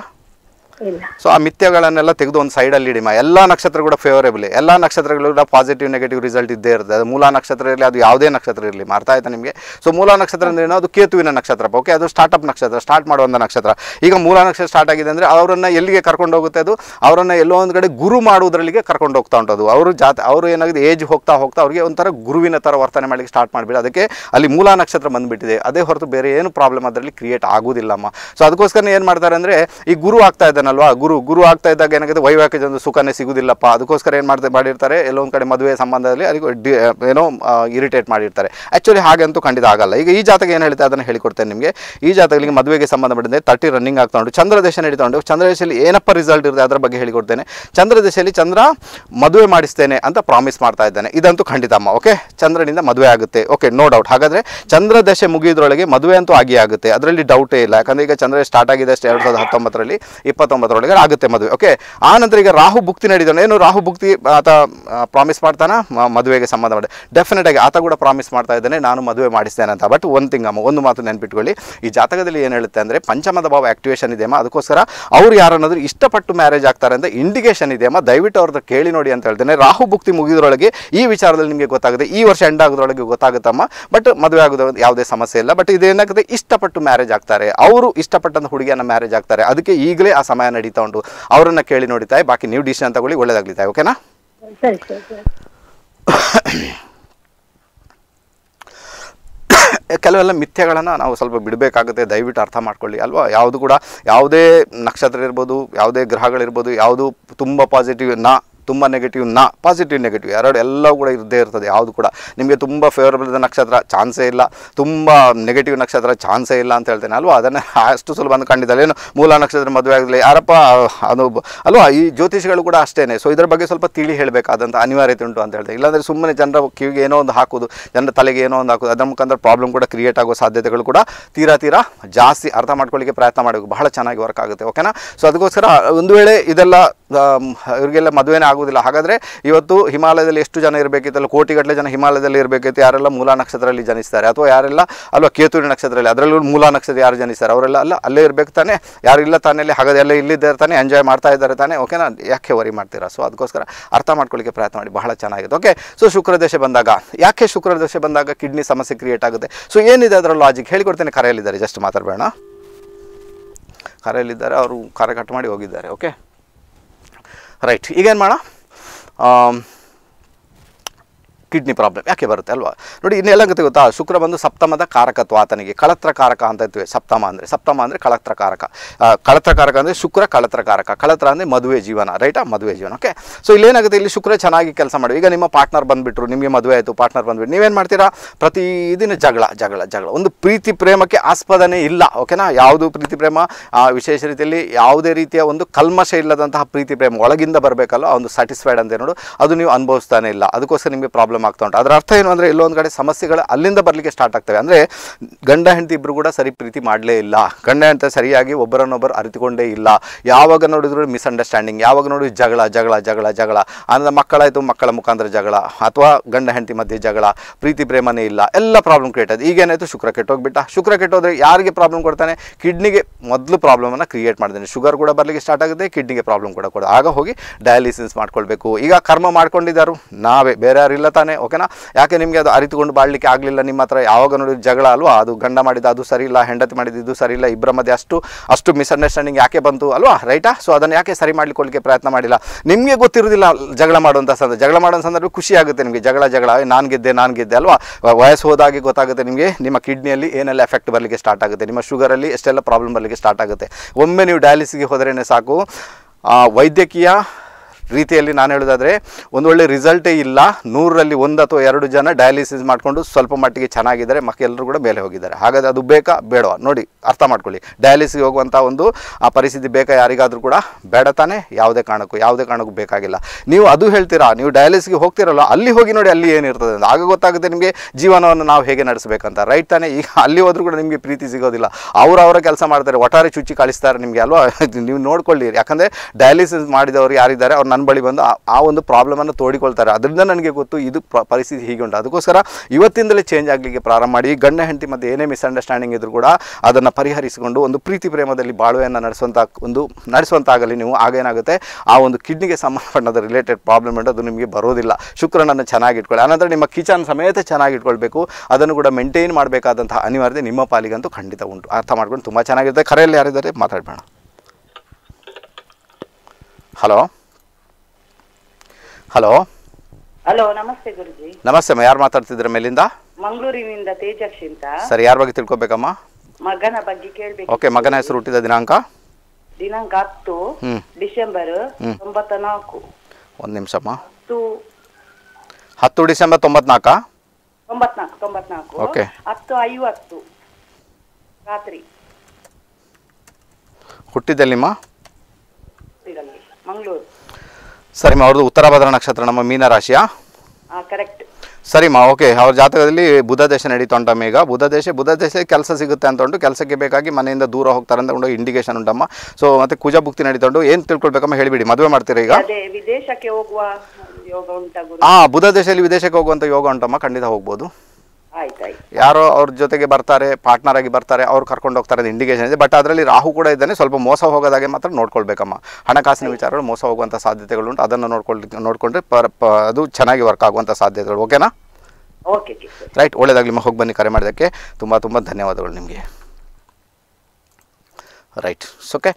ಸೊ ಆ ಮಿಥ್ಯಗಳನ್ನೆಲ್ಲ ತೆಗೆದು ಒಂದು ಸೈಡಲ್ಲಿ ಇಡಿಮ ಎಲ್ಲ ನಕ್ಷತ್ರ ಕೂಡ ಫೇವರೇಬಲ್ ಎಲ್ಲ ನಕ್ಷತ್ರಗಳು ಕೂಡ ಪಾಸಿಟಿವ್ ನೆಗೆಟಿವ್ ರಿಸಲ್ಟ್ ಇದ್ದೇ ಇರುತ್ತೆ ಅದು ಮೂಲ ನಕ್ಷತ್ರ ಇರಲಿ ಅದು ಯಾವುದೇ ನಕ್ಷತ್ರ ಇರಲಿ ಮಾಡ್ತಾ ಆಯ್ತಾ ನಿಮಗೆ ಸೊ ಮೂಲ ನಕ್ಷತ್ರ ಅಂದ್ರೆ ಏನೋ ಅದು ಕೇತುವಿನ ನಕ್ಷತ್ರ ಓಕೆ ಅದು ಸ್ಟಾರ್ಟ್ಅಪ್ ನಕ್ಷತ್ರ ಸ್ಟಾರ್ಟ್ ಮಾಡುವಂಥ ನಕ್ಷತ್ರ ಈಗ ಮೂಲ ನಕ್ಷತ್ರ ಸ್ಟಾರ್ಟ್ ಆಗಿದೆ ಅಂದರೆ ಅವರನ್ನು ಎಲ್ಲಿಗೆ ಕರ್ಕೊಂಡು ಹೋಗುತ್ತೆ ಅದು ಅವರನ್ನು ಎಲ್ಲೋ ಒಂದು ಕಡೆ ಗುರು ಮಾಡೋದ್ರಲ್ಲಿಗೆ ಕರ್ಕೊಂಡು ಹೋಗ್ತಾ ಉಂಟದು ಅವರು ಜಾತಿ ಅವರು ಏನಾಗಿದೆ ಏಜ್ ಹೋಗ್ತಾ ಹೋಗ್ತಾ ಅವರಿಗೆ ಒಂಥರ ಗುರುವಿನ ಥರ ವರ್ತನೆ ಮಾಡಲಿಕ್ಕೆ ಸ್ಟಾರ್ಟ್ ಮಾಡಿಬಿಡಿ ಅದಕ್ಕೆ ಅಲ್ಲಿ ಮೂಲ ನಕ್ಷತ್ರ ಬಂದ್ಬಿಟ್ಟಿದೆ ಅದೇ ಹೊರತು ಬೇರೆ ಏನು ಪ್ರಾಬ್ಲಮ್ ಅದರಲ್ಲಿ ಕ್ರಿಯೇಟ್ ಆಗೋದಿಲ್ಲಮ್ಮ ಸೊ ಅದಕ್ಕೋಸ್ಕರ ಏನು ಮಾಡ್ತಾರೆ ಅಂದರೆ ಈ ಗುರು ಆಗ್ತಾ ಇದ್ದಾನೆ ಅಲ್ವಾ ಗುರು ಗುರು ಆಗ್ತಾ ಇದ್ದಾಗ ಏನಾಗುತ್ತೆ ವೈವಾಹಿಕ ಜನ ಸುಖನೇ ಸಿಗುವುದಿಲ್ಲಪ್ಪ ಅದಕ್ಕೋಸ್ಕರ ಏನು ಮಾಡ್ತಾ ಮಾಡಿರ್ತಾರೆ ಒಂದ್ ಕಡೆ ಮದುವೆ ಸಂಬಂಧದಲ್ಲಿ ಅದಕ್ಕೆ ಏನೋ ಇರಿಟೇಟ್ ಮಾಡಿರ್ತಾರೆ ಆಕ್ಚುಲಿ ಹಾಗೆ ಅಂತೂ ಖಂಡಿತ ಆಗಲ್ಲ ಈಗ ಈ ಜಾತಕ ಏನು ಹೇಳ್ತಾ ಅದನ್ನು ಹೇಳಿಕೊಡ್ತೇನೆ ನಿಮಗೆ ಈ ಜಾತಗಳಿಗೆ ಮದುವೆಗೆ ಸಂಬಂಧಪಟ್ಟಂತೆ ತರ್ಟಿ ರನ್ನಿಂಗ್ ಆಗ್ತಾ ಉಂಟು ಚಂದ್ರದೇಶ ನಡೀತಾ ಉಂಟು ಚಂದ್ರದೇಶದಲ್ಲಿ ಏನಪ್ಪ ರಿಸಲ್ಟ್ ಇರುತ್ತೆ ಅದರ ಬಗ್ಗೆ ಹೇಳಿಕೊಡ್ತೇನೆ ಚಂದ್ರದೇಶದಲ್ಲಿ ಚಂದ್ರ ಮದುವೆ ಮಾಡಿಸ್ತೇನೆ ಅಂತ ಪ್ರಾಮಿಸ್ ಮಾಡ್ತಾ ಇದ್ದಾನೆ ಇದಂತೂ ಖಂಡಿತ ಅಮ್ಮ ಓಕೆ ಚಂದ್ರನಿಂದ ಮದುವೆ ಆಗುತ್ತೆ ಓಕೆ ನೋ ಡೌಟ್ ಹಾಗಾದರೆ ಚಂದ್ರ ದಶೆ ಮುಗಿಯೋದ್ರೊಳಗೆ ಮದುವೆ ಅಂತೂ ಆಗಿ ಆಗುತ್ತೆ ಅದರಲ್ಲಿ ಡೌಟೇ ಇಲ್ಲ ಯಾಕಂದ್ರೆ ಈಗ ಚಂದ್ರ ಸ್ಟಾರ್ಟ್ ಆಗಿದೆ ಅಷ್ಟೇ ಎರಡು ಸಾವಿರದ ಹತ್ತೊಂಬತ್ತರಲ್ಲಿ ಇಪ್ಪತ್ತ ಹತ್ತೊಂಬತ್ತರೊಳಗೆ ಆಗುತ್ತೆ ಮದುವೆ ಓಕೆ ಆ ನಂತರ ಈಗ ರಾಹು ಭುಕ್ತಿ ನಡೀತಾನೆ ಏನು ರಾಹು ಭುಕ್ತಿ ಆತ ಪ್ರಾಮಿಸ್ ಮಾಡ್ತಾನೆ ಮದುವೆಗೆ ಸಂಬಂಧ ಮಾಡಿ ಡೆಫಿನೆಟ್ ಆಗಿ ಆತ ಕೂಡ ಪ್ರಾಮಿಸ್ ಮಾಡ್ತಾ ಇದ್ದಾನೆ ನಾನು ಮದುವೆ ಮಾಡಿಸ್ತೇನೆ ಅಂತ ಬಟ್ ಒಂದು ತಿಂಗಮ್ಮ ಒಂದು ಮಾತು ನೆನ್ಪಿಟ್ಕೊಳ್ಳಿ ಈ ಜಾತಕದಲ್ಲಿ ಏನು ಹೇಳುತ್ತೆ ಅಂದರೆ ಪಂಚಮದ ಭಾವ ಆಕ್ಟಿವೇಷನ್ ಇದೆಯಮ್ಮ ಅದಕ್ಕೋಸ್ಕರ ಅವ್ರು ಯಾರನ್ನಾದ್ರು ಇಷ್ಟಪಟ್ಟು ಮ್ಯಾರೇಜ್ ಆಗ್ತಾರೆ ಅಂತ ಇಂಡಿಕೇಶನ್ ಇದೆಯಮ್ಮ ದಯವಿಟ್ಟು ಅವ್ರದ್ದು ಕೇಳಿ ನೋಡಿ ಅಂತ ಹೇಳ್ತೇನೆ ರಾಹು ಭುಕ್ತಿ ಮುಗಿದ್ರೊಳಗೆ ಈ ವಿಚಾರದಲ್ಲಿ ನಿಮಗೆ ಗೊತ್ತಾಗುತ್ತೆ ಈ ವರ್ಷ ಎಂಡ್ ಆಗೋದ್ರೊಳಗೆ ಗೊತ್ತಾಗುತ್ತಮ್ಮ ಬಟ್ ಮದುವೆ ಆಗೋದು ಯಾವುದೇ ಸಮಸ್ಯೆ ಇಲ್ಲ ಬಟ್ ಇದೇನಾಗುತ್ತೆ ಇಷ್ಟಪಟ್ಟು ಮ್ಯಾರೇಜ್ ಆಗ್ತಾರೆ ಅವರು ಇಷ್ಟಪಟ್ಟಂತ ಹುಡುಗಿಯನ್ನು ಮ್ಯಾರೇಜ್ ಆಗ್ತಾರೆ ಅದಕ್ಕೆ ಈಗಲೇ ಆ ಸಮಯ ಸಮಯ ನಡೀತಾ ಉಂಟು ಅವರನ್ನ ಕೇಳಿ ತಾಯಿ ಬಾಕಿ ನೀವು ಡಿಸಿಷನ್ ತಗೊಳ್ಳಿ ಒಳ್ಳೇದಾಗ್ಲಿ ತಾಯಿ ಓಕೆನಾ ಕೆಲವೆಲ್ಲ ಮಿಥ್ಯಗಳನ್ನು ನಾವು ಸ್ವಲ್ಪ ಬಿಡಬೇಕಾಗುತ್ತೆ ದಯವಿಟ್ಟು ಅರ್ಥ ಮಾಡ್ಕೊಳ್ಳಿ ಅಲ್ವಾ ಯಾವುದು ಕೂಡ ಯಾವುದೇ ನಕ್ಷತ್ರ ಇರ್ಬೋದು ಯಾವುದೇ ಗ್ರಹಗಳಿರ್ಬೋದು ಯಾವುದು ತುಂಬ ಪಾಸಿಟಿವ್ ನಾ ತುಂಬ ನೆಗೆಟಿವ್ ನಾ ಪಾಸಿಟಿವ್ ನೆಗೆಟಿವ್ ಎರಡು ಎಲ್ಲವೂ ಕೂಡ ಇದ್ದೇ ಇರ್ತದೆ ಯಾವುದು ಕೂಡ ನಿಮಗೆ ತುಂಬ ಫೇವರಬಲ್ ಇದ್ದ ನಕ್ಷತ್ರ ಚಾನ್ಸೇ ಇಲ್ಲ ತುಂಬ ನೆಗೆಟಿವ್ ನಕ್ಷತ್ರ ಚಾನ್ಸೇ ಇಲ್ಲ ಅಂತ ಹೇಳ್ತೇನೆ ಅಲ್ವಾ ಅದನ್ನು ಅಷ್ಟು ಸುಲಭ ಅಂದ್ಕೊಂಡಿದ್ದಲ್ಲ ಏನು ಮೂಲ ನಕ್ಷತ್ರ ಮದುವೆ ಆಗಲಿ ಯಾರಪ್ಪ ಅದು ಅಲ್ವಾ ಈ ಜ್ಯೋತಿಷಿಗಳು ಕೂಡ ಅಷ್ಟೇ ಸೊ ಇದರ ಬಗ್ಗೆ ಸ್ವಲ್ಪ ತಿಳಿ ಹೇಳಬೇಕಾದಂಥ ಅನಿವಾರ್ಯತೆ ಉಂಟು ಅಂತ ಹೇಳ್ತೇನೆ ಇಲ್ಲಾಂದರೆ ಸುಮ್ಮನೆ ಜನರ ಕಿವಿಗೆ ಏನೋ ಒಂದು ಹಾಕೋದು ಜನರ ತಲೆಗೆ ಏನೋ ಒಂದು ಹಾಕೋದು ಅದರ ಮುಖಾಂತರ ಪ್ರಾಬ್ಲಮ್ ಕೂಡ ಕ್ರಿಯೇಟ್ ಆಗೋ ಸಾಧ್ಯತೆಗಳು ಕೂಡ ತೀರಾ ತೀರಾ ಜಾಸ್ತಿ ಅರ್ಥ ಮಾಡ್ಕೊಳ್ಳಿಕ್ಕೆ ಪ್ರಯತ್ನ ಮಾಡಬೇಕು ಬಹಳ ಚೆನ್ನಾಗಿ ವರ್ಕ್ ಆಗುತ್ತೆ ಓಕೆನಾ ಸೊ ಅದಕ್ಕೋಸ್ಕರ ಒಂದು ವೇಳೆ ಇದೆಲ್ಲ ಇವರಿಗೆಲ್ಲ ಮದುವೆನೇ ಆಗೋದಿಲ್ಲ ಹಾಗಾದರೆ ಇವತ್ತು ಹಿಮಾಲಯದಲ್ಲಿ ಎಷ್ಟು ಜನ ಇರಬೇಕಿತ್ತಲ್ಲ ಕೋಟಿಗಟ್ಟಲೆ ಜನ ಹಿಮಾಲಯದಲ್ಲಿ ಇರಬೇಕಿತ್ತು ಯಾರೆಲ್ಲ ಮೂಲ ನಕ್ಷತ್ರದಲ್ಲಿ ಜನಿಸ್ತಾರೆ ಅಥವಾ ಯಾರೆಲ್ಲ ಅಲ್ವಾ ಕೇತುರಿ ನಕ್ಷತ್ರದಲ್ಲಿ ಅದರಲ್ಲೂ ಮೂಲ ನಕ್ಷತ್ರ ಯಾರು ಜನಿಸ್ತಾರೆ ಅವರೆಲ್ಲ ಅಲ್ಲ ಅಲ್ಲೇ ಇರಬೇಕು ತಾನೆ ಯಾರಿಲ್ಲ ಅಲ್ಲಿ ಹಾಗಾದ್ರೆ ಎಲ್ಲ ಇಲ್ಲಿದ್ದಾರೆ ತಾನೇ ಎಂಜಾಯ್ ಮಾಡ್ತಾ ಇದ್ದಾರೆ ತಾನೆ ಓಕೆನಾ ಯಾಕೆ ವರಿ ಮಾಡ್ತೀರಾ ಸೊ ಅದಕ್ಕೋಸ್ಕರ ಅರ್ಥ ಮಾಡ್ಕೊಳ್ಳಿಕ್ಕೆ ಪ್ರಯತ್ನ ಮಾಡಿ ಬಹಳ ಚೆನ್ನಾಗಿದೆ ಓಕೆ ಸೊ ಶುಕ್ರ ಬಂದಾಗ ಯಾಕೆ ಶುಕ್ರ ಬಂದಾಗ ಕಿಡ್ನಿ ಸಮಸ್ಯೆ ಕ್ರಿಯೇಟ್ ಆಗುತ್ತೆ ಸೊ ಏನಿದೆ ಅದರ ಲಾಜಿಕ್ ಹೇಳಿಕೊಡ್ತೇನೆ ಕರೆಯಲ್ಲಿದ್ದಾರೆ ಜಸ್ಟ್ ಮಾತಾಡಬೇಡ ಕರೆಯಲ್ಲಿದ್ದಾರೆ ಅವರು ಕರೆ ಕಟ್ ಮಾಡಿ ಹೋಗಿದ್ದಾರೆ ಓಕೆ ರೈಟ್ ಈಗೇನು ಮಾಡೋಣ um, ಕಿಡ್ನಿ ಪ್ರಾಬ್ಲಮ್ ಯಾಕೆ ಬರುತ್ತೆ ಅಲ್ವಾ ನೋಡಿ ಇನ್ನೆಲ್ಲ ಗೊತ್ತೆ ಗೊತ್ತಾ ಶುಕ್ರ ಬಂದು ಸಪ್ತಮದ ಕಾರಕತ್ವ ಆತನಿಗೆ ಕಳತ್ರಕಾರಕ ಅಂತ ಇರ್ತೀವಿ ಸಪ್ತಮ ಅಂದರೆ ಸಪ್ತಮ ಅಂದರೆ ಕಳತ್ರಕಾರಕ ಕಳತ್ರಕಾರಕ ಅಂದರೆ ಶುಕ್ರ ಕಳತ್ರಕಾರಕ ಕಳತ್ರ ಅಂದರೆ ಮದುವೆ ಜೀವನ ರೈಟಾ ಮದುವೆ ಜೀವನ ಓಕೆ ಸೊ ಇಲ್ಲೇನಾಗುತ್ತೆ ಇಲ್ಲಿ ಶುಕ್ರ ಚೆನ್ನಾಗಿ ಕೆಲಸ ಮಾಡಿ ಈಗ ನಿಮ್ಮ ಪಾರ್ಟ್ನರ್ ಬಂದುಬಿಟ್ರು ನಿಮಗೆ ಮದುವೆ ಆಯಿತು ಪಾರ್ಟ್ನರ್ ಬಂದುಬಿಟ್ಟು ನೀವೇನು ಮಾಡ್ತೀರಾ ಪ್ರತಿದಿನ ಜಗಳ ಜಗಳ ಜಗಳ ಒಂದು ಪ್ರೀತಿ ಪ್ರೇಮಕ್ಕೆ ಆಸ್ಪದನೆ ಇಲ್ಲ ಓಕೆನಾ ಯಾವುದು ಪ್ರೀತಿ ಪ್ರೇಮ ವಿಶೇಷ ರೀತಿಯಲ್ಲಿ ಯಾವುದೇ ರೀತಿಯ ಒಂದು ಕಲ್ಮಶ ಇಲ್ಲದಂತಹ ಪ್ರೀತಿ ಪ್ರೇಮ ಒಳಗಿಂದ ಬರಬೇಕಲ್ಲ ಒಂದು ಸ್ಯಾಟಿಸ್ಫೈಡ್ ಅಂತ ನೋಡು ಅದು ನೀವು ಅನುಭವಿಸ್ತಾನೆ ಇಲ್ಲ ಅದಕ್ಕೋಸ್ಕರ ನಿಮಗೆ ಪ್ರಾಬ್ಲಮ್ ಪ್ರಾಬ್ಲಮ್ ಆಗ್ತಾ ಉಂಟು ಅದರ ಅರ್ಥ ಏನು ಅಂದರೆ ಇಲ್ಲೊಂದು ಕಡೆ ಸಮಸ್ಯೆಗಳು ಅಲ್ಲಿಂದ ಬರಲಿಕ್ಕೆ ಸ್ಟಾರ್ಟ್ ಆಗ್ತವೆ ಅಂದರೆ ಗಂಡ ಹೆಂಡತಿ ಇಬ್ಬರು ಕೂಡ ಸರಿ ಪ್ರೀತಿ ಮಾಡಲೇ ಇಲ್ಲ ಗಂಡ ಹೆಂಡತಿ ಸರಿಯಾಗಿ ಒಬ್ಬರನ್ನೊಬ್ಬರು ಅರಿತುಕೊಂಡೇ ಇಲ್ಲ ಯಾವಾಗ ನೋಡಿದ್ರು ಮಿಸ್ಅಂಡರ್ಸ್ಟ್ಯಾಂಡಿಂಗ್ ಯಾವಾಗ ನೋಡಿ ಜಗಳ ಜಗಳ ಜಗಳ ಜಗಳ ಅಂದರೆ ಮಕ್ಕಳಾಯಿತು ಮಕ್ಕಳ ಮುಖಾಂತರ ಜಗಳ ಅಥವಾ ಗಂಡ ಹೆಂಡತಿ ಮಧ್ಯೆ ಜಗಳ ಪ್ರೀತಿ ಪ್ರೇಮನೇ ಇಲ್ಲ ಎಲ್ಲ ಪ್ರಾಬ್ಲಮ್ ಕ್ರಿಯೇಟ್ ಆಯ್ತು ಈಗೇನಾಯಿತು ಶುಕ್ರ ಕೆಟ್ಟೋಗ್ಬಿಟ್ಟ ಶುಕ್ರ ಕೆಟ್ಟೋದ್ರೆ ಯಾರಿಗೆ ಪ್ರಾಬ್ಲಮ್ ಕೊಡ್ತಾನೆ ಕಿಡ್ನಿಗೆ ಮೊದಲು ಪ್ರಾಬ್ಲಮನ್ನು ಕ್ರಿಯೇಟ್ ಮಾಡ್ತಾನೆ ಶುಗರ್ ಕೂಡ ಬರಲಿಕ್ಕೆ ಸ್ಟಾರ್ಟ್ ಆಗುತ್ತೆ ಕಿಡ್ನಿಗೆ ಪ್ರಾಬ್ಲಮ್ ಕೂಡ ಕೊಡೋದು ಆಗ ಹೋಗಿ ಡಯಾಲಿಸಿಸ್ ಮಾಡ್ಕೊಳ್ಬೇಕು ಈಗ ಕರ್ಮ ಮಾಡ್ಕೊಂಡಿದ್ದಾರು ನಾವೇ ಬೇರೆ ಯಾರು ಇಲ್ಲ ತಾನೇ ಓಕೆನಾ ಯಾಕೆ ನಿಮಗೆ ಅದು ಅರಿತುಕೊಂಡು ಬಾಳಲಿಕ್ಕೆ ಆಗಲಿಲ್ಲ ನಿಮ್ಮ ಹತ್ರ ಯಾವಾಗ ನೋಡಿ ಜಗಳ ಅಲ್ವಾ ಅದು ಗಂಡ ಮಾಡಿದ ಅದು ಸರಿ ಇಲ್ಲ ಹೆಂಡತಿ ಮಾಡಿದ್ದು ಸರಿ ಇಲ್ಲ ಇಬ್ಬರ ಮಧ್ಯೆ ಅಷ್ಟು ಅಷ್ಟು ಮಿಸ್ಅಂಡರ್ಸ್ಟ್ಯಾಂಡಿಂಗ್ ಯಾಕೆ ಬಂತು ಅಲ್ವಾ ರೈಟಾ ಸೊ ಅದನ್ನು ಯಾಕೆ ಸರಿ ಮಾಡ್ಲಿಕ್ಕೆ ಪ್ರಯತ್ನ ಮಾಡಿಲ್ಲ ನಿಮಗೆ ಗೊತ್ತಿರೋದಿಲ್ಲ ಜಗಳ ಮಾಡುವಂಥ ಸಂದರ್ಭ ಜಗಳ ಮಾಡುವಂಥ ಸಂದರ್ಭ ಖುಷಿ ಆಗುತ್ತೆ ನಿಮಗೆ ಜಗಳ ಜಗಳ ನಾನು ಗೆದ್ದೆ ನಾನು ಗೆದ್ದೆ ಅಲ್ವಾ ವಯಸ್ಸು ಹೋದಾಗೆ ಗೊತ್ತಾಗುತ್ತೆ ನಿಮಗೆ ನಿಮ್ಮ ಕಿಡ್ನಿಯಲ್ಲಿ ಏನೆಲ್ಲ ಎಫೆಕ್ಟ್ ಬರಲಿಕ್ಕೆ ಸ್ಟಾರ್ಟ್ ಆಗುತ್ತೆ ನಿಮ್ಮ ಶುಗರಲ್ಲಿ ಎಷ್ಟೆಲ್ಲ ಪ್ರಾಬ್ಲಮ್ ಬರಲಿಕ್ಕೆ ಸ್ಟಾರ್ಟ್ ಆಗುತ್ತೆ ಒಮ್ಮೆ ನೀವು ಡಯಾಲಿಸಿಗೆ ಹೋದ್ರೇ ಸಾಕು ವೈದ್ಯಕೀಯ ರೀತಿಯಲ್ಲಿ ನಾನು ಹೇಳೋದಾದರೆ ಒಂದೊಳ್ಳೆ ರಿಸಲ್ಟೇ ಇಲ್ಲ ನೂರರಲ್ಲಿ ಒಂದು ಅಥವಾ ಎರಡು ಜನ ಡಯಾಲಿಸಿಸ್ ಮಾಡಿಕೊಂಡು ಸ್ವಲ್ಪ ಮಟ್ಟಿಗೆ ಚೆನ್ನಾಗಿದ್ದಾರೆ ಎಲ್ಲರೂ ಕೂಡ ಮೇಲೆ ಹೋಗಿದ್ದಾರೆ ಹಾಗಾದರೆ ಅದು ಬೇಕಾ ಬೇಡವಾ ನೋಡಿ ಅರ್ಥ ಮಾಡ್ಕೊಳ್ಳಿ ಡಯಾಲಿಸಿಗೆ ಹೋಗುವಂಥ ಒಂದು ಆ ಪರಿಸ್ಥಿತಿ ಬೇಕಾ ಯಾರಿಗಾದರೂ ಕೂಡ ಬೇಡ ತಾನೇ ಯಾವುದೇ ಕಾರಣಕ್ಕೂ ಯಾವುದೇ ಕಾರಣಕ್ಕೂ ಬೇಕಾಗಿಲ್ಲ ನೀವು ಅದು ಹೇಳ್ತೀರಾ ನೀವು ಡಯಾಲಿಸಿಗೆ ಹೋಗ್ತಿರಲ್ಲ ಅಲ್ಲಿ ಹೋಗಿ ನೋಡಿ ಅಲ್ಲಿ ಏನಿರ್ತದೆ ಅಂತ ಆಗ ಗೊತ್ತಾಗುತ್ತೆ ನಿಮಗೆ ಜೀವನವನ್ನು ನಾವು ಹೇಗೆ ನಡೆಸಬೇಕಂತ ರೈಟ್ ತಾನೇ ಈಗ ಅಲ್ಲಿ ಹೋದರೂ ಕೂಡ ನಿಮಗೆ ಪ್ರೀತಿ ಸಿಗೋದಿಲ್ಲ ಅವರು ಅವರ ಕೆಲಸ ಮಾಡ್ತಾರೆ ಒಟ್ಟಾರೆ ಚುಚ್ಚಿ ಕಳಿಸ್ತಾರೆ ನಿಮಗೆ ಅಲ್ವಾ ನೀವು ನೋಡ್ಕೊಳ್ಳಿ ಯಾಕಂದರೆ ಡಯಾಲಿಸಿಸ್ ಮಾಡಿದವರು ಯಾರಿದ್ದಾರೆ ಅವ್ರನ್ನ ನನ್ನ ಬಳಿ ಬಂದು ಆ ಒಂದು ಪ್ರಾಬ್ಲಮನ್ನು ತೋಡಿಕೊಳ್ತಾರೆ ಅದರಿಂದ ನನಗೆ ಗೊತ್ತು ಇದು ಪರಿಸ್ಥಿತಿ ಹೀಗೆ ಉಂಟು ಅದಕ್ಕೋಸ್ಕರ ಇವತ್ತಿಂದಲೇ ಚೇಂಜ್ ಆಗಲಿಕ್ಕೆ ಪ್ರಾರಂಭ ಮಾಡಿ ಗಂಡ ಹೆಂಡತಿ ಮತ್ತು ಏನೇ ಮಿಸ್ಅಂಡರ್ಸ್ಟ್ಯಾಂಡಿಂಗ್ ಇದ್ದರೂ ಕೂಡ ಅದನ್ನು ಪರಿಹರಿಸಿಕೊಂಡು ಒಂದು ಪ್ರೀತಿ ಪ್ರೇಮದಲ್ಲಿ ಬಾಳುವೆಯನ್ನು ನಡೆಸುವಂಥ ಒಂದು ನಡೆಸುವಂತಾಗಲಿ ನೀವು ಆಗೇನಾಗುತ್ತೆ ಆ ಒಂದು ಕಿಡ್ನಿಗೆ ಸಂಬಂಧಪಟ್ಟದ ರಿಲೇಟೆಡ್ ಪ್ರಾಬ್ಲಮ್ ಉಂಟು ಅದು ನಿಮಗೆ ಬರೋದಿಲ್ಲ ಶುಕ್ರನನ್ನು ಚೆನ್ನಾಗಿ ಇಟ್ಕೊಳ್ಳಿ ಆನಂತರ ನಿಮ್ಮ ಕಿಚನ್ ಸಮೇತ ಚೆನ್ನಾಗಿ ಇಟ್ಕೊಳ್ಬೇಕು ಅದನ್ನು ಕೂಡ ಮೇಂಟೈನ್ ಮಾಡಬೇಕಾದಂತಹ ಅನಿವಾರ್ಯತೆ ನಿಮ್ಮ ಪಾಲಿಗಂತೂ ಖಂಡಿತ ಉಂಟು ಅರ್ಥ ಮಾಡ್ಕೊಂಡು ತುಂಬ ಚೆನ್ನಾಗಿರುತ್ತೆ ಕರೆಯಲ್ಲಿ ಯಾರಿದ್ದಾರೆ ಮಾತಾಡಬೇಡ ಹಲೋ ಹಲೋ ಹಲೋ ನಮಸ್ತೆ ಗುರುಜಿ ನಮಸ್ತೆ ಯಾರು ಮಾತಾಡ್ತಿದ್ರ ಮೇಲಿಂದ ಮಂಗಳೂರಿನಿಂದ ತೇಜಸ್ವಿ ಅಂತ ಸರಿ ಯಾರ ಬಗ್ಗೆ ತಿಳ್ಕೊಬೇಕಮ್ಮ ಮಗನ ಬಗ್ಗೆ ಕೇಳಬೇಕು ಓಕೆ ಮಗನ ಹೆಸರು ಹುಟ್ಟಿದ ದಿನಾಂಕ ದಿನಾಂಕ ಹತ್ತು ಡಿಸೆಂಬರ್ ತೊಂಬತ್ತ ನಾಲ್ಕು ಒಂದು ನಿಮಿಷಮ್ಮ ಹತ್ತು ಹತ್ತು ಡಿಸೆಂಬರ್ ತೊಂಬತ್ನಾಲ್ಕ ತೊಂಬತ್ನಾಲ್ಕು ತೊಂಬತ್ನಾಲ್ಕು ಓಕೆ ಹತ್ತು ಐವತ್ತು ರಾತ್ರಿ ಹುಟ್ಟಿದ್ದೆಲ್ಲಿಮ್ಮ ಮಂಗಳೂರು ಸರಿ ಅವ್ರದ್ದು ಉತ್ತರ ಭದ್ರ ನಕ್ಷತ್ರ ನಮ್ಮ ಮೀನ ರಾಶಿಯ ಕರೆಕ್ಟ್ ಸರಿ ಮಾ ಓಕೆ ಅವ್ರ ಜಾತಕದಲ್ಲಿ ಬುಧ ದೇಶ ನಡೀತಾ ಉಂಟಮ್ಮ ಈಗ ಬುಧ ದೇಶ ಬುಧ ದೇಶ ಕೆಲಸ ಸಿಗುತ್ತೆ ಅಂತ ಉಂಟು ಕೆಲಸಕ್ಕೆ ಬೇಕಾಗಿ ಮನೆಯಿಂದ ದೂರ ಹೋಗ್ತಾರೆ ಅಂತ ಇಂಡಿಕೇಶನ್ ಉಂಟಮ್ಮ ಸೊ ಮತ್ತೆ ಕುಜಾ ಭುಕ್ತಿ ನಡೀತಾ ಉಂಟು ಏನು ತಿಳ್ಕೊಳ್ಬೇಕಮ್ಮ ಹೇಳಿಬಿಡಿ ಮದುವೆ ಮಾಡ್ತೀರಾ ಈಗ ವಿದೇಶಕ್ಕೆ ಹೋಗುವ ಯೋಗ ಹಾ ಬುಧ ದೇಶದಲ್ಲಿ ವಿದೇಶಕ್ಕೆ ಹೋಗುವಂತ ಯೋಗ ಉಂಟಮ್ಮ ಖಂಡಿತ ಹೋಗ್ಬೋದು ಯಾರೋ ಅವ್ರ ಜೊತೆಗೆ ಬರ್ತಾರೆ ಪಾರ್ಟ್ನರ್ ಆಗಿ ಬರ್ತಾರೆ ಅವ್ರು ಕರ್ಕೊಂಡು ಹೋಗ್ತಾರೆ ಇಂಡಿಕೇಶನ್ ಇದೆ ಬಟ್ ಅದರಲ್ಲಿ ರಾಹು ಕೂಡ ಇದ್ದಾನೆ ಸ್ವಲ್ಪ ಮೋಸ ಹೋಗೋದಾಗೆ ಮಾತ್ರ ನೋಡ್ಕೊಳ್ಬೇಕಮ್ಮ ಹಣಕಾಸಿನ ವಿಚಾರಗಳು ಮೋಸ ಹೋಗುವಂಥ ಸಾಧ್ಯತೆಗಳುಂಟು ಅದನ್ನು ನೋಡ್ಕೊಳ್ಳಿ ನೋಡಿಕೊಂಡ್ರೆ ಅದು ಚೆನ್ನಾಗಿ ವರ್ಕ್ ಆಗುವಂಥ ಸಾಧ್ಯತೆಗಳು ಓಕೆನಾ ಓಕೆ ರೈಟ್ ಒಳ್ಳೇದಾಗಲಿ ಹೋಗಿ ಬನ್ನಿ ಕರೆ ಮಾಡೋದಕ್ಕೆ ತುಂಬ ತುಂಬ ಧನ್ಯವಾದಗಳು ನಿಮಗೆ ರೈಟ್ ಓಕೆ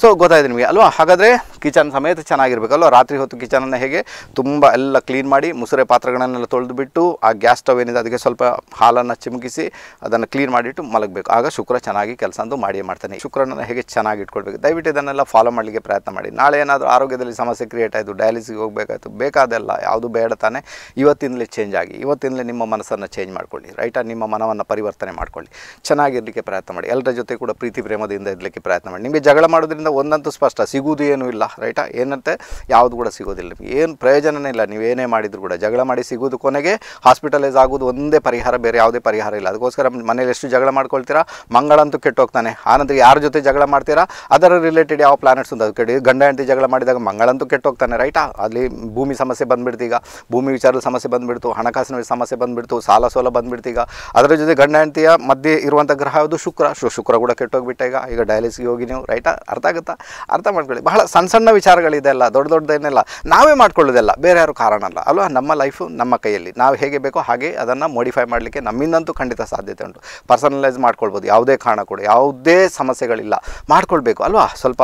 ಸೊ ಗೊತ್ತಾಯಿತು ನಿಮಗೆ ಅಲ್ವಾ ಹಾಗಾದರೆ ಕಿಚನ್ ಸಮೇತ ಚೆನ್ನಾಗಿರಬೇಕಲ್ವ ರಾತ್ರಿ ಹೊತ್ತು ಕಿಚನನ್ನು ಹೇಗೆ ತುಂಬ ಎಲ್ಲ ಕ್ಲೀನ್ ಮಾಡಿ ಮುಸುರೆ ಪಾತ್ರೆಗಳನ್ನೆಲ್ಲ ತೊಳೆದುಬಿಟ್ಟು ಬಿಟ್ಟು ಆ ಗ್ಯಾಸ್ ಸ್ಟವ್ ಏನಿದೆ ಅದಕ್ಕೆ ಸ್ವಲ್ಪ ಹಾಲನ್ನು ಚಿಮುಕಿಸಿ ಅದನ್ನು ಕ್ಲೀನ್ ಮಾಡಿಟ್ಟು ಮಲಗಬೇಕು ಆಗ ಶುಕ್ರ ಚೆನ್ನಾಗಿ ಕೆಲಸ ಅಂತೂ ಮಾಡಿಯೇ ಮಾಡ್ತಾನೆ ಶುಕ್ರನನ್ನು ಹೇಗೆ ಚೆನ್ನಾಗಿ ಇಟ್ಕೊಳ್ಬೇಕು ದಯವಿಟ್ಟು ಇದನ್ನೆಲ್ಲ ಫಾಲೋ ಮಾಡಲಿಕ್ಕೆ ಪ್ರಯತ್ನ ಮಾಡಿ ನಾಳೆ ಏನಾದರೂ ಆರೋಗ್ಯದಲ್ಲಿ ಸಮಸ್ಯೆ ಕ್ರಿಯೇಟ್ ಆಯಿತು ಡಯಾಲಿಸಿಗೆ ಹೋಗಬೇಕಾಯ್ತು ಬೇಕಾದೆಲ್ಲ ಯಾವುದು ಬೇಡ ತಾನೆ ಇವತ್ತಿನಲೇ ಚೇಂಜ್ ಆಗಿ ಇವತ್ತಿನಲ್ಲಿ ನಿಮ್ಮ ಮನಸ್ಸನ್ನು ಚೇಂಜ್ ಮಾಡ್ಕೊಳ್ಳಿ ರೈಟಾ ನಿಮ್ಮ ಮನವನ್ನು ಪರಿವರ್ತನೆ ಮಾಡ್ಕೊಳ್ಳಿ ಚೆನ್ನಾಗಿರಲಿಕ್ಕೆ ಪ್ರಯತ್ನ ಮಾಡಿ ಎಲ್ಲರ ಜೊತೆ ಕೂಡ ಪ್ರೀತಿ ಪ್ರೇಮದಿಂದ ಇರಲಿಕ್ಕೆ ಪ್ರಯತ್ನ ಮಾಡಿ ನಿಮಗೆ ಜಗಳ ಮಾಡೋದ್ರಿಂದ ಅದರಿಂದ ಒಂದಂತೂ ಸ್ಪಷ್ಟ ಸಿಗುವುದು ಏನೂ ಇಲ್ಲ ರೈಟಾ ಏನಂತೆ ಯಾವುದು ಕೂಡ ಸಿಗೋದಿಲ್ಲ ನಿಮಗೆ ಏನು ಪ್ರಯೋಜನನೇ ಇಲ್ಲ ನೀವು ಏನೇ ಮಾಡಿದ್ರು ಕೂಡ ಜಗಳ ಮಾಡಿ ಸಿಗೋದು ಕೊನೆಗೆ ಹಾಸ್ಪಿಟಲೈಸ್ ಆಗೋದು ಒಂದೇ ಪರಿಹಾರ ಬೇರೆ ಯಾವುದೇ ಪರಿಹಾರ ಇಲ್ಲ ಅದಕ್ಕೋಸ್ಕರ ಮನೇಲಿ ಎಷ್ಟು ಜಗಳ ಮಾಡ್ಕೊಳ್ತೀರಾ ಮಂಗಳಂತೂ ಕೆಟ್ಟೋಗ್ತಾನೆ ಆನಂತರ ಯಾರ ಜೊತೆ ಜಗಳ ಮಾಡ್ತೀರಾ ಅದರ ರಿಲೇಟೆಡ್ ಯಾವ ಪ್ಲಾನೆಟ್ಸ್ ಅಂತ ಕಡೆ ಗಂಡ ಹೆಂಡತಿ ಜಗಳ ಮಾಡಿದಾಗ ಮಂಗಳಂತೂ ಕೆಟ್ಟೋಗ್ತಾನೆ ರೈಟಾ ಅಲ್ಲಿ ಭೂಮಿ ಸಮಸ್ಯೆ ಬಂದ್ಬಿಡ್ತೀಗ ಭೂಮಿ ವಿಚಾರದ ಸಮಸ್ಯೆ ಬಂದುಬಿಡ್ತು ಹಣಕಾಸಿನ ಸಮಸ್ಯೆ ಬಂದುಬಿಡ್ತು ಸಾಲ ಸೋಲ ಬಂದ್ಬಿಡ್ತೀಗ ಅದರ ಜೊತೆ ಗಂಡ ಹೆಂಡತಿಯ ಮಧ್ಯೆ ಇರುವಂಥ ಗ್ರಹ ಅದು ಶುಕ್ರ ಶುಕ್ರ ಕೂಡ ಕೆಟ್ಟೋಗ್ಬಿಟ್ಟ ಈಗ ಈಗ ಡಯಾಲಿಸಿಗೆ ಹೋಗಿ ನೀವು ರೈಟಾ ಅರ್ಥ ಗೊತ್ತಾಗುತ್ತಾ ಅರ್ಥ ಮಾಡ್ಕೊಳ್ಳಿ ಬಹಳ ಸಣ್ಣ ಸಣ್ಣ ವಿಚಾರಗಳಿದೆ ಅಲ್ಲ ದೊಡ್ಡ ದೊಡ್ಡದೇನೆಲ್ಲ ನಾವೇ ಮಾಡ್ಕೊಳ್ಳೋದೆಲ್ಲ ಬೇರೆ ಯಾರು ಕಾರಣ ಅಲ್ಲ ಅಲ್ವಾ ನಮ್ಮ ಲೈಫು ನಮ್ಮ ಕೈಯಲ್ಲಿ ನಾವು ಹೇಗೆ ಬೇಕೋ ಹಾಗೆ ಅದನ್ನು ಮೋಡಿಫೈ ಮಾಡಲಿಕ್ಕೆ ನಮ್ಮಿಂದಂತೂ ಖಂಡಿತ ಸಾಧ್ಯತೆ ಉಂಟು ಪರ್ಸನಲೈಸ್ ಮಾಡ್ಕೊಳ್ಬೋದು ಯಾವುದೇ ಕಾರಣ ಕೂಡ ಯಾವುದೇ ಸಮಸ್ಯೆಗಳಿಲ್ಲ ಮಾಡ್ಕೊಳ್ಬೇಕು ಅಲ್ವಾ ಸ್ವಲ್ಪ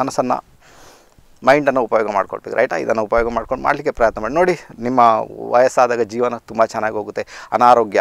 ಮನಸ್ಸನ್ನು ಮೈಂಡನ್ನು ಉಪಯೋಗ ಮಾಡ್ಕೊಳ್ಬೇಕು ರೈಟಾ ಇದನ್ನು ಉಪಯೋಗ ಮಾಡ್ಕೊಂಡು ಮಾಡಲಿಕ್ಕೆ ಪ್ರಯತ್ನ ಮಾಡಿ ನೋಡಿ ನಿಮ್ಮ ವಯಸ್ಸಾದಾಗ ಜೀವನ ತುಂಬ ಚೆನ್ನಾಗಿ ಹೋಗುತ್ತೆ ಅನಾರೋಗ್ಯ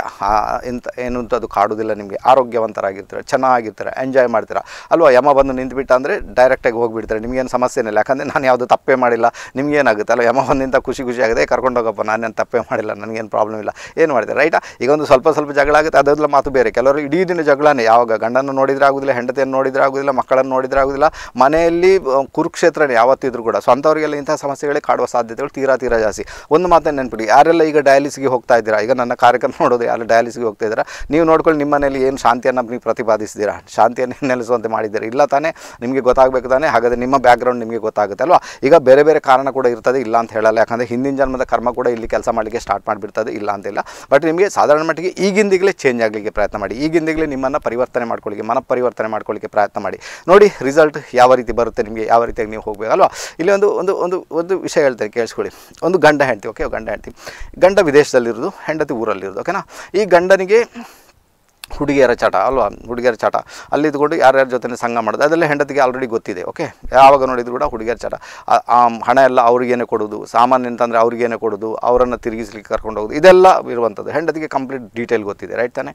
ಇಂಥ ಏನು ಅದು ಕಾಡುವುದಿಲ್ಲ ನಿಮಗೆ ಆರೋಗ್ಯವಂತರಾಗಿರ್ತೀರ ಚೆನ್ನಾಗಿರ್ತೀರ ಎಂಜಾಯ್ ಮಾಡ್ತೀರಾ ಅಲ್ವಾ ಯಮ ಬಂದು ನಿಂತುಬಿಟ್ಟ ಅಂದರೆ ಡೈರೆಕ್ಟಾಗಿ ಹೋಗಿಬಿಡ್ತಾರೆ ನಿಮಗೇನು ಸಮಸ್ಯೆ ಇಲ್ಲ ಯಾಕಂದರೆ ನಾನು ಯಾವುದೂ ತಪ್ಪೇ ಮಾಡಿಲ್ಲ ನಿಮಗೇನಾಗುತ್ತೆ ಅಲ್ವಾ ಯಮ ಬಂದಿಂತ ಖುಷಿ ಖುಷಿ ಆಗಿದೆ ಕರ್ಕೊಂಡೋಗಪ್ಪ ನಾನೇನು ತಪ್ಪೇ ಮಾಡಿಲ್ಲ ನನಗೇನು ಪ್ರಾಬ್ಲಮ್ ಇಲ್ಲ ಏನು ಮಾಡ್ತಾರೆ ರೈಟಾ ಈಗ ಒಂದು ಸ್ವಲ್ಪ ಸ್ವಲ್ಪ ಜಗಳ ಆಗುತ್ತೆ ಅದೆಲ್ಲ ಮಾತು ಬೇರೆ ಕೆಲವರು ಇಡೀ ದಿನ ಜಗಳನೇ ಯಾವಾಗ ಗಂಡನ್ನು ನೋಡಿದ್ರೆ ಆಗೋದಿಲ್ಲ ಹೆಂಡತಿಯನ್ನು ನೋಡಿದರೆ ಆಗೋದಿಲ್ಲ ಮಕ್ಕಳನ್ನು ನೋಡಿದರೆ ಆಗೋದಿಲ್ಲ ಮನೆಯಲ್ಲಿ ಕುರುಕ್ಷೇತ್ರನೇ ಯಾವತ್ತೂ ಮಾಡ್ತಿದ್ರು ಕೂಡ ಸೊ ಅಂತವರಿಗೆಲ್ಲ ಇಂಥ ಸಮಸ್ಯೆಗಳಿಗೆ ಕಾಡುವ ಸಾಧ್ಯತೆಗಳು ತೀರಾ ತೀರಾ ಜಾಸ್ತಿ ಒಂದು ಮಾತನ್ನು ನೆನ್ಪಿಡಿ ಯಾರೆಲ್ಲ ಈಗ ಡಯಾಲಿಸಿಗೆ ಹೋಗ್ತಾ ಇದ್ದೀರಾ ಈಗ ನನ್ನ ಕಾರ್ಯಕ್ರಮ ನೋಡೋದು ಯಾರು ಡಯಾಲಿಸಿಗೆ ಹೋಗ್ತಾ ಇದ್ದೀರಾ ನೀವು ನೋಡ್ಕೊಳ್ಳಿ ನಿಮ್ಮ ಏನು ಶಾಂತಿಯನ್ನು ನೀವು ಪ್ರತಿಪಾದಿಸಿದ್ದೀರಾ ಶಾಂತಿಯನ್ನು ನೆಲೆಸುವಂತೆ ಮಾಡಿದ್ದೀರಾ ಇಲ್ಲ ತಾನೇ ನಿಮಗೆ ಗೊತ್ತಾಗಬೇಕು ತಾನೇ ಹಾಗಾದರೆ ನಿಮ್ಮ ಬ್ಯಾಕ್ಗ್ರೌಂಡ್ ನಿಮಗೆ ಗೊತ್ತಾಗುತ್ತೆ ಅಲ್ವಾ ಈಗ ಬೇರೆ ಬೇರೆ ಕಾರಣ ಕೂಡ ಇರ್ತದೆ ಇಲ್ಲ ಅಂತ ಹೇಳಲ್ಲ ಯಾಕಂದರೆ ಹಿಂದಿನ ಜನ್ಮದ ಕರ್ಮ ಕೂಡ ಇಲ್ಲಿ ಕೆಲಸ ಮಾಡಲಿಕ್ಕೆ ಸ್ಟಾರ್ಟ್ ಮಾಡಿಬಿಡ್ತದೆ ಇಲ್ಲ ಅಂತಿಲ್ಲ ಬಟ್ ನಿಮಗೆ ಸಾಧಾರಣ ಮಟ್ಟಿಗೆ ಈಗಿಂದಿಗಲೇ ಚೇಂಜ್ ಆಗಲಿಕ್ಕೆ ಪ್ರಯತ್ನ ಮಾಡಿ ಈಗಿಂದಿಗಲೇ ನಿಮ್ಮನ್ನು ಪರಿವರ್ತನೆ ಮಾಡ್ಕೊಳ್ಳಿಕ್ಕೆ ಮನ ಪರಿವರ್ತನೆ ಮಾಡ್ಕೊಳ್ಳಿಕ್ಕೆ ಪ್ರಯತ್ನ ಮಾಡಿ ನೋಡಿ ರಿಸಲ್ಟ್ ಯಾವ ರೀತಿ ಬರುತ್ತೆ ನಿಮಗೆ ಯಾವ ರೀತಿಯಾಗಿ ನೀವು ಹೋಗಬೇಕಲ್ವಾ ಇಲ್ಲಿ ಒಂದು ಒಂದು ಒಂದು ಒಂದು ವಿಷಯ ಹೇಳ್ತಾರೆ ಕೇಳಿಸ್ಕೊಳ್ಳಿ ಒಂದು ಗಂಡ ಹೆಂಡತಿ ಓಕೆ ಗಂಡ ಹೆಂಡ್ತಿ ಗಂಡ ವಿದೇಶದಲ್ಲಿರೋದು ಹೆಂಡತಿ ಊರಲ್ಲಿರೋದು ಓಕೆನಾ ಈ ಗಂಡನಿಗೆ ಹುಡುಗಿಯರ ಚಟ ಅಲ್ವಾ ಹುಡುಗಿಯರ ಚಟ ಅಲ್ಲಿ ಇದ್ಕೊಂಡು ಯಾರ್ಯಾರ ಜೊತೆ ಸಂಘ ಮಾಡೋದು ಅದೆಲ್ಲ ಹೆಂಡತಿಗೆ ಆಲ್ರೆಡಿ ಗೊತ್ತಿದೆ ಓಕೆ ಯಾವಾಗ ನೋಡಿದ್ರು ಕೂಡ ಹುಡುಗಿಯರ ಚಟ ಹಣ ಎಲ್ಲ ಅವ್ರಿಗೇನೆ ಕೊಡೋದು ಸಾಮಾನ್ಯ ಅಂತಂದರೆ ಅವ್ರಿಗೇನೆ ಕೊಡೋದು ಅವರನ್ನು ತಿರುಗಿಸ್ಲಿಕ್ಕೆ ಕರ್ಕೊಂಡು ಹೋಗೋದು ಇದೆಲ್ಲ ಇರುವಂಥದ್ದು ಹೆಂಡತಿಗೆ ಕಂಪ್ಲೀಟ್ ಡೀಟೇಲ್ ಗೊತ್ತಿದೆ ರೈಟ್ ತಾನೆ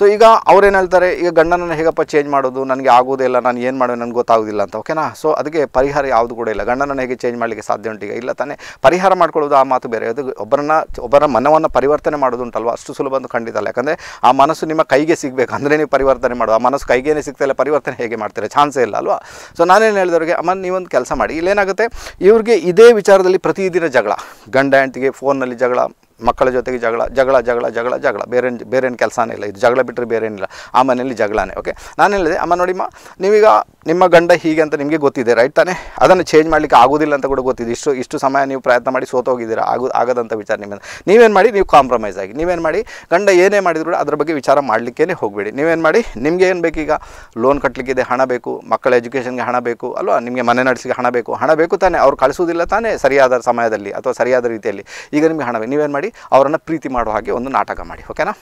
ಸೊ ಈಗ ಅವ್ರೇನು ಹೇಳ್ತಾರೆ ಈಗ ಗಂಡನನ್ನು ಹೇಗಪ್ಪ ಚೇಂಜ್ ಮಾಡೋದು ನನಗೆ ಇಲ್ಲ ನಾನು ಏನು ಮಾಡೋದು ನನಗೆ ಗೊತ್ತಾಗೋದಿಲ್ಲ ಅಂತ ಓಕೆನಾ ಸೊ ಅದಕ್ಕೆ ಪರಿಹಾರ ಯಾವುದು ಕೂಡ ಇಲ್ಲ ಗಂಡನನ್ನು ಹೇಗೆ ಚೇಂಜ್ ಮಾಡಲಿಕ್ಕೆ ಸಾಧ್ಯ ಉಂಟು ಈಗ ಇಲ್ಲ ತಾನೇ ಪರಿಹಾರ ಮಾಡ್ಕೊಳ್ಳೋದು ಆ ಮಾತು ಬೇರೆ ಅದು ಒಬ್ಬರನ್ನ ಒಬ್ಬರ ಮನವನ್ನು ಪರಿವರ್ತನೆ ಮಾಡೋದು ಉಂಟಲ್ವ ಅಷ್ಟು ಸುಲಭ ಅಂತ ಖಂಡಿತ ಅಲ್ಲ ಯಾಕಂದರೆ ಆ ಮನಸ್ಸು ನಿಮ್ಮ ಕೈಗೆ ಸಿಗಬೇಕು ಅಂದರೆ ನೀವು ಪರಿವರ್ತನೆ ಮಾಡುವ ಆ ಮನಸ್ಸು ಕೈಗೇನೆ ಸಿಗ್ತಾಯಿಲ್ಲ ಪರಿವರ್ತನೆ ಹೇಗೆ ಮಾಡ್ತಾರೆ ಚಾನ್ಸೇ ಇಲ್ಲ ಅಲ್ವಾ ಸೊ ನಾನೇನು ಹೇಳಿದವ್ರಿಗೆ ಅಮ್ಮ ನೀವೊಂದು ಕೆಲಸ ಮಾಡಿ ಇಲ್ಲೇನಾಗುತ್ತೆ ಇವ್ರಿಗೆ ಇದೇ ವಿಚಾರದಲ್ಲಿ ಪ್ರತಿದಿನ ಜಗಳ ಗಂಡ ಹೆಂಡತಿಗೆ ಫೋನಲ್ಲಿ ಜಗಳ ಮಕ್ಕಳ ಜೊತೆಗೆ ಜಗಳ ಜಗಳ ಜಗಳ ಜಗಳ ಜಗಳ ಬೇರೆ ಬೇರೇನು ಕೆಲಸನೇ ಇಲ್ಲ ಇದು ಜಗಳ ಬಿಟ್ಟರೆ ಬೇರೇನಿಲ್ಲ ಆ ಮನೆಯಲ್ಲಿ ಜಗಳನೇ ಓಕೆ ನಾನು ಹೇಳಿದೆ ಅಮ್ಮ ನೋಡಿಮ್ಮ ನೀವೀಗ ನಿಮ್ಮ ಗಂಡ ಹೀಗೆ ಅಂತ ನಿಮಗೆ ಗೊತ್ತಿದೆ ರೈಟ್ ತಾನೇ ಅದನ್ನು ಚೇಂಜ್ ಮಾಡಲಿಕ್ಕೆ ಆಗೋದಿಲ್ಲ ಅಂತ ಕೂಡ ಗೊತ್ತಿದೆ ಇಷ್ಟು ಇಷ್ಟು ಸಮಯ ನೀವು ಪ್ರಯತ್ನ ಮಾಡಿ ಸೋತೋಗಿದ್ದೀರಾ ಆಗೋ ಆಗದಂಥ ವಿಚಾರ ನಿಮ್ಮಿಂದ ನೀವೇನು ಮಾಡಿ ನೀವು ಕಾಂಪ್ರಮೈಸ್ ಆಗಿ ನೀವೇನು ಮಾಡಿ ಗಂಡ ಏನೇ ಮಾಡಿದ್ರು ಅದರ ಬಗ್ಗೆ ವಿಚಾರ ಮಾಡಲಿಕ್ಕೇ ಹೋಗಬೇಡಿ ನೀವೇನು ಮಾಡಿ ನಿಮಗೆ ಏನು ಬೇಕೀಗ ಲೋನ್ ಕಟ್ಟಲಿಕ್ಕಿದೆ ಹಣ ಬೇಕು ಮಕ್ಕಳ ಎಜುಕೇಷನ್ಗೆ ಹಣ ಬೇಕು ಅಲ್ವಾ ನಿಮಗೆ ಮನೆ ನಡೆಸಿಗೆ ಹಣ ಬೇಕು ಹಣ ಬೇಕು ತಾನೇ ಅವ್ರು ಕಳಿಸೋದಿಲ್ಲ ತಾನೇ ಸರಿಯಾದ ಸಮಯದಲ್ಲಿ ಅಥವಾ ಸರಿಯಾದ ರೀತಿಯಲ್ಲಿ ಈಗ ನಿಮಗೆ ಹಣ ನೀವೇನು ಮಾಡಿ ಅವರನ್ನು ಪ್ರೀತಿ ಮಾಡೋ ಹಾಗೆ ಒಂದು ನಾಟಕ ಮಾಡಿ ಓಕೆನಾ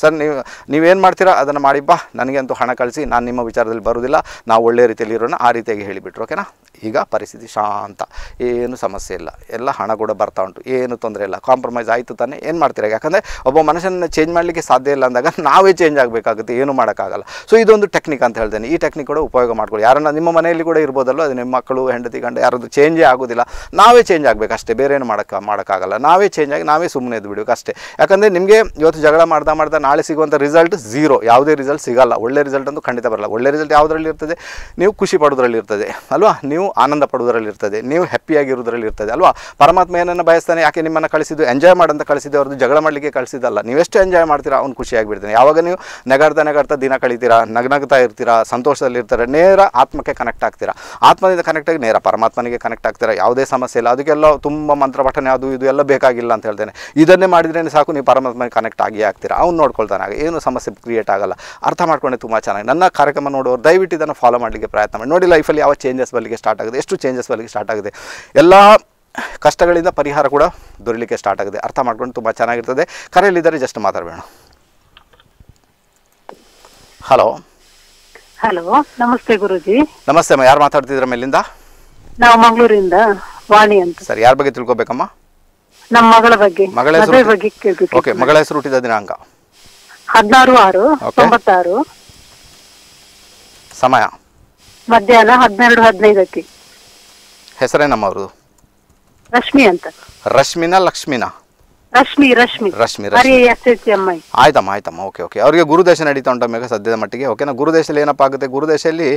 ಸರ್ ನೀವು ನೀವೇನು ಮಾಡ್ತೀರಾ ಅದನ್ನು ಮಾಡಿಬ್ಬಾ ಬಾ ನನಗೆ ಅಂತೂ ಹಣ ಕಳಿಸಿ ನಾನು ನಿಮ್ಮ ವಿಚಾರದಲ್ಲಿ ಬರೋದಿಲ್ಲ ನಾವು ಒಳ್ಳೆಯ ರೀತಿಯಲ್ಲಿ ಇರೋಣ ಆ ರೀತಿಯಾಗಿ ಹೇಳಿಬಿಟ್ರು ಓಕೆನಾ ಈಗ ಪರಿಸ್ಥಿತಿ ಶಾಂತ ಏನು ಸಮಸ್ಯೆ ಇಲ್ಲ ಎಲ್ಲ ಹಣ ಕೂಡ ಬರ್ತಾ ಉಂಟು ಏನು ತೊಂದರೆ ಇಲ್ಲ ಕಾಂಪ್ರಮೈಸ್ ಆಯಿತು ತಾನೇ ಏನು ಮಾಡ್ತೀರಾ ಯಾಕಂದರೆ ಒಬ್ಬ ಮನುಷ್ಯನ ಚೇಂಜ್ ಮಾಡಲಿಕ್ಕೆ ಸಾಧ್ಯ ಇಲ್ಲ ಅಂದಾಗ ನಾವೇ ಚೇಂಜ್ ಆಗಬೇಕಾಗುತ್ತೆ ಏನು ಮಾಡೋಕ್ಕಾಗಲ್ಲ ಸೊ ಇದೊಂದು ಟೆಕ್ನಿಕ್ ಅಂತ ಹೇಳ್ತೇನೆ ಈ ಟೆಕ್ನಿಕ್ ಕೂಡ ಉಪಯೋಗ ಮಾಡ್ಕೊಳ್ಳಿ ಯಾರನ್ನ ನಿಮ್ಮ ಮನೆಯಲ್ಲಿ ಕೂಡ ಇರ್ಬೋದಲ್ಲೋ ಅದು ನಿಮ್ಮ ಮಕ್ಕಳು ಹೆಂಡತಿ ಗಂಡ ಯಾರದು ಚೇಂಜೇ ಆಗೋದಿಲ್ಲ ನಾವೇ ಚೇಂಜ್ ಆಗಬೇಕು ಅಷ್ಟೇ ಬೇರೆ ಏನು ಮಾಡೋಕ್ಕೆ ಮಾಡೋಕ್ಕಾಗಲ್ಲ ನಾವೇ ಚೇಂಜ್ ಆಗಿ ನಾವೇ ಸುಮ್ಮನೆ ಇದ್ದು ಬಿಡಬೇಕು ಅಷ್ಟೇ ಯಾಕಂದರೆ ನಿಮಗೆ ಇವತ್ತು ಜಗಳ ಮಾಡ್ತಾ ಮಾಡ್ತಾ ನಾಳೆ ಸಿಗುವಂಥ ರಿಸಲ್ಟ್ ಝೀರೋ ಯಾವುದೇ ರಿಸಲ್ಟ್ ಸಿಗಲ್ಲ ಒಳ್ಳೆ ರಿಸಲ್ಟ್ ಅಂತೂ ಖಂಡಿತ ಬರಲ್ಲ ಒಳ್ಳೆ ರಿಸಲ್ಟ್ ಯಾವುದರಲ್ಲಿ ಇರ್ತದೆ ನೀವು ಖುಷಿ ಪಡೋದ್ರಲ್ಲಿ ಇರ್ತದೆ ಅಲ್ವಾ ನೀವು ಆನಂದ ಪಡುವುದರಲ್ಲಿರ್ತದೆ ನೀವು ಹ್ಯಾಪಿಯಾಗಿರೋದ್ರಲ್ಲಿ ಇರ್ತದೆ ಅಲ್ವಾ ಪರಮಾತ್ಮ ಏನನ್ನು ಬಯಸ್ತಾನೆ ಯಾಕೆ ನಿಮ್ಮನ್ನು ಕಳಿಸಿದ್ದು ಎಂಜಾಯ್ ಮಾಡಂತ ಕಳಿಸಿದ್ದು ಅವ್ರದ್ದು ಜಗಳ ಮಾಡಲಿಕ್ಕೆ ಕಳಿಸಿದ್ದಲ್ಲ ಎಷ್ಟು ಎಂಜಾಯ್ ಮಾಡ್ತೀರಾ ಅವ್ನು ಬಿಡ್ತಾನೆ ಯಾವಾಗ ನೀವು ನಗಾಡ್ತಾ ನಗಾಡ್ತಾ ದಿನ ಕಳಿತೀರಾ ನಗ್ನಗ್ತಾ ಇರ್ತೀರಾ ಸಂತೋಷದಲ್ಲಿರ್ತಾರೆ ನೇರ ಆತ್ಮಕ್ಕೆ ಕನೆಕ್ಟ್ ಆಗ್ತೀರಾ ಆತ್ಮದಿಂದ ಕನೆಕ್ಟ್ ಆಗಿ ನೇರ ಪರಮಾತ್ಮನಿಗೆ ಕನೆಕ್ಟ್ ಆಗ್ತೀರಾ ಯಾವುದೇ ಸಮಸ್ಯೆ ಇಲ್ಲ ಅದಕ್ಕೆಲ್ಲ ತುಂಬ ಮಂತ್ರ ಪಠನೆ ಅದು ಇದು ಎಲ್ಲ ಬೇಕಾಗಿಲ್ಲ ಅಂತ ಹೇಳ್ತೇನೆ ಇದನ್ನೇ ಮಾಡಿದ್ರೇ ಸಾಕು ನೀವು ಪರಮಾತ್ಮನಿಗೆ ಕನೆಕ್ಟ್ ಆಗಿ ಆಗ್ತೀರಾ ಅವ್ನು ನೋಡ್ಕೊಳ್ತಾನೆ ಏನು ಸಮಸ್ಯೆ ಕ್ರಿಯೇಟ್ ಆಗಲ್ಲ ಅರ್ಥ ಮಾಡ್ಕೊಂಡೆ ತುಂಬ ಚೆನ್ನಾಗಿ ನನ್ನ ಕಾರ್ಯಕ್ರಮ ನೋಡೋರು ದಯವಿಟ್ಟು ಇದನ್ನು ಫಾಲೋ ಮಾಡಲಿಕ್ಕೆ ಪ್ರಯತ್ನ ಮಾಡಿ ನೋಡಿ ಲೈಫಲ್ಲಿ ಯಾವ ಚೇಂಜಸ್ ಬರಲಿಕ್ಕೆ ಸ್ಟಾರ್ಟ್ ಆಗಿದೆ ಎಷ್ಟು ಚೇಂಜಸ್ ಬರಲಿಕ್ಕೆ ಸ್ಟಾರ್ಟ್ ಆಗಿದೆ ಎಲ್ಲ ಕಷ್ಟಗಳಿಂದ ಪರಿಹಾರ ಕೂಡ ದೊರೀಲಿಕ್ಕೆ ಸ್ಟಾರ್ಟ್ ಆಗಿದೆ ಅರ್ಥ ಮಾಡ್ಕೊಂಡು ತುಂಬ ಚೆನ್ನಾಗಿರ್ತದೆ ಕರೆಯಲ್ಲಿದ್ದಾರೆ ಜಸ್ಟ್ ಮಾತಾಡಬೇಡ ಹಲೋ ಹಲೋ ನಮಸ್ತೆ ಗುರುಜಿ ನಮಸ್ತೆ ಅಮ್ಮ ಯಾರು ಮಾತಾಡ್ತಿದ್ರ ಮೇಲಿಂದ ನಾವು ಮಂಗಳೂರಿಂದ ವಾಣಿ ಅಂತ ಸರ್ ಯಾರ ಬಗ್ಗೆ ತಿಳ್ಕೊಬೇಕಮ್ಮ ನಮ್ಮ ಮಗಳ ಬಗ್ಗೆ ಮಗಳ ಬಗ್ಗೆ ಕೇಳಬೇಕು ಓಕೆ ಮಗಳ ಹೆಸರು ಹುಟ್ಟಿದ ದಿನಾಂಕ ಹದಿನಾರು ಆರು ತೊಂಬತ್ತಾರು ಸಮಯ ಮಧ್ಯಾಹ್ನ ಹದಿನೆರಡು ಹದಿನೈದಕ್ಕೆ ಹೆಸರೇನಮ್ಮ ಅವರು ರಶ್ಮಿ ಅಂತ ರಶ್ಮಿನಾ ಲಕ್ಷ್ಮಿನಾ ರಶ್ಮಿ ರಶ್ಮಿ ರಶ್ಮಿ ರಶ್ಮಿ ಆಯ್ತಮ್ಮ ಆಯ್ತಮ್ಮ ಓಕೆ ಓಕೆ ಅವರಿಗೆ ಗುರುದೇಶ ನಡೀತಾ ಉಂಟಮ್ಮ ಈಗ ಸದ್ಯದ ಮಟ್ಟಿಗೆ ಓಕೆನಾ ಗುರುದೇಶದಲ್ಲಿ ಏನಪ್ಪ ಆಗುತ್ತೆ ಗುರುದೇಶದಲ್ಲಿ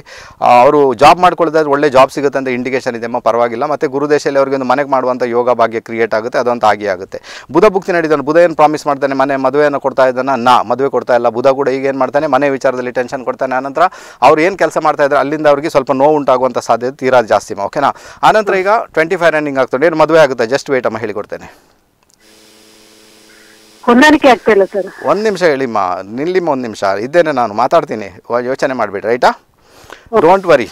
ಅವರು ಜಾಬ್ ಮಾಡ್ಕೊಳ್ಳೋದಾದ್ರೆ ಒಳ್ಳೆ ಜಾಬ್ ಸಿಗುತ್ತೆ ಅಂತ ಇಂಡಿಕೇಶನ್ ಅಮ್ಮ ಪರವಾಗಿಲ್ಲ ಮತ್ತೆ ಗುರುದೇಶದಲ್ಲಿ ಅವರಿಗೆ ಒಂದು ಮನೆಗೆ ಮಾಡುವಂತ ಯೋಗ ಭಾಗ್ಯ ಕ್ರಿಯೇಟ್ ಆಗುತ್ತೆ ಅದಂತ ಆಗಿ ಆಗುತ್ತೆ ಬುಧ ಭುಕ್ತಿ ನಡೀತಾನೆ ಬುಧ ಏನು ಪ್ರಾಮಿಸ್ ಮಾಡ್ತಾನೆ ಮನೆ ಮದುವೆಯನ್ನು ಕೊಡ್ತಾ ಇದ್ದಾನೆ ನಾ ಮದುವೆ ಕೊಡ್ತಾ ಇಲ್ಲ ಬುಧ ಕೂಡ ಈಗ ಏನು ಮಾಡ್ತಾನೆ ಮನೆ ವಿಚಾರದಲ್ಲಿ ಟೆನ್ಷನ್ ಕೊಡ್ತಾನೆ ಆನಂತರ ಅವ್ರು ಏನು ಕೆಲಸ ಮಾಡ್ತಾ ಇದ್ದಾರೆ ಅಲ್ಲಿಂದ ಅವರಿಗೆ ಸ್ವಲ್ಪ ನೋವು ಉಂಟಾಗುವಂಥ ಸಾಧ್ಯತೆ ತೀರಾ ಜಾಸ್ತಿ ಓಕೆನಾ ಆನಂತರ ಈಗ ಟ್ವೆಂಟಿ ಫೈವ್ ರನ್ನಿಂಗ್ ಆಗ್ತದೆ ಏನು ಮದುವೆ ಆಗುತ್ತೆ ಜಸ್ಟ್ ವೇಟ್ ಅಮ್ಮ ಹೇಳಿಕೊಡ್ತೇನೆ ಹೊಂದಾಣಿಕೆ ಆಗ್ತಾ ಇಲ್ಲ ಸರ್ ಒಂದು ನಿಮಿಷ ಹೇಳಿಮ್ಮ ನಿಲ್ಲಿಮ್ಮ ಒಂದು ನಿಮಿಷ ಇದ್ದೇನೆ ನಾನು ಮಾತಾಡ್ತೀನಿ ಯೋಚನೆ ಮಾಡ್ಬೇಡಿ ರೈಟಾ don't worry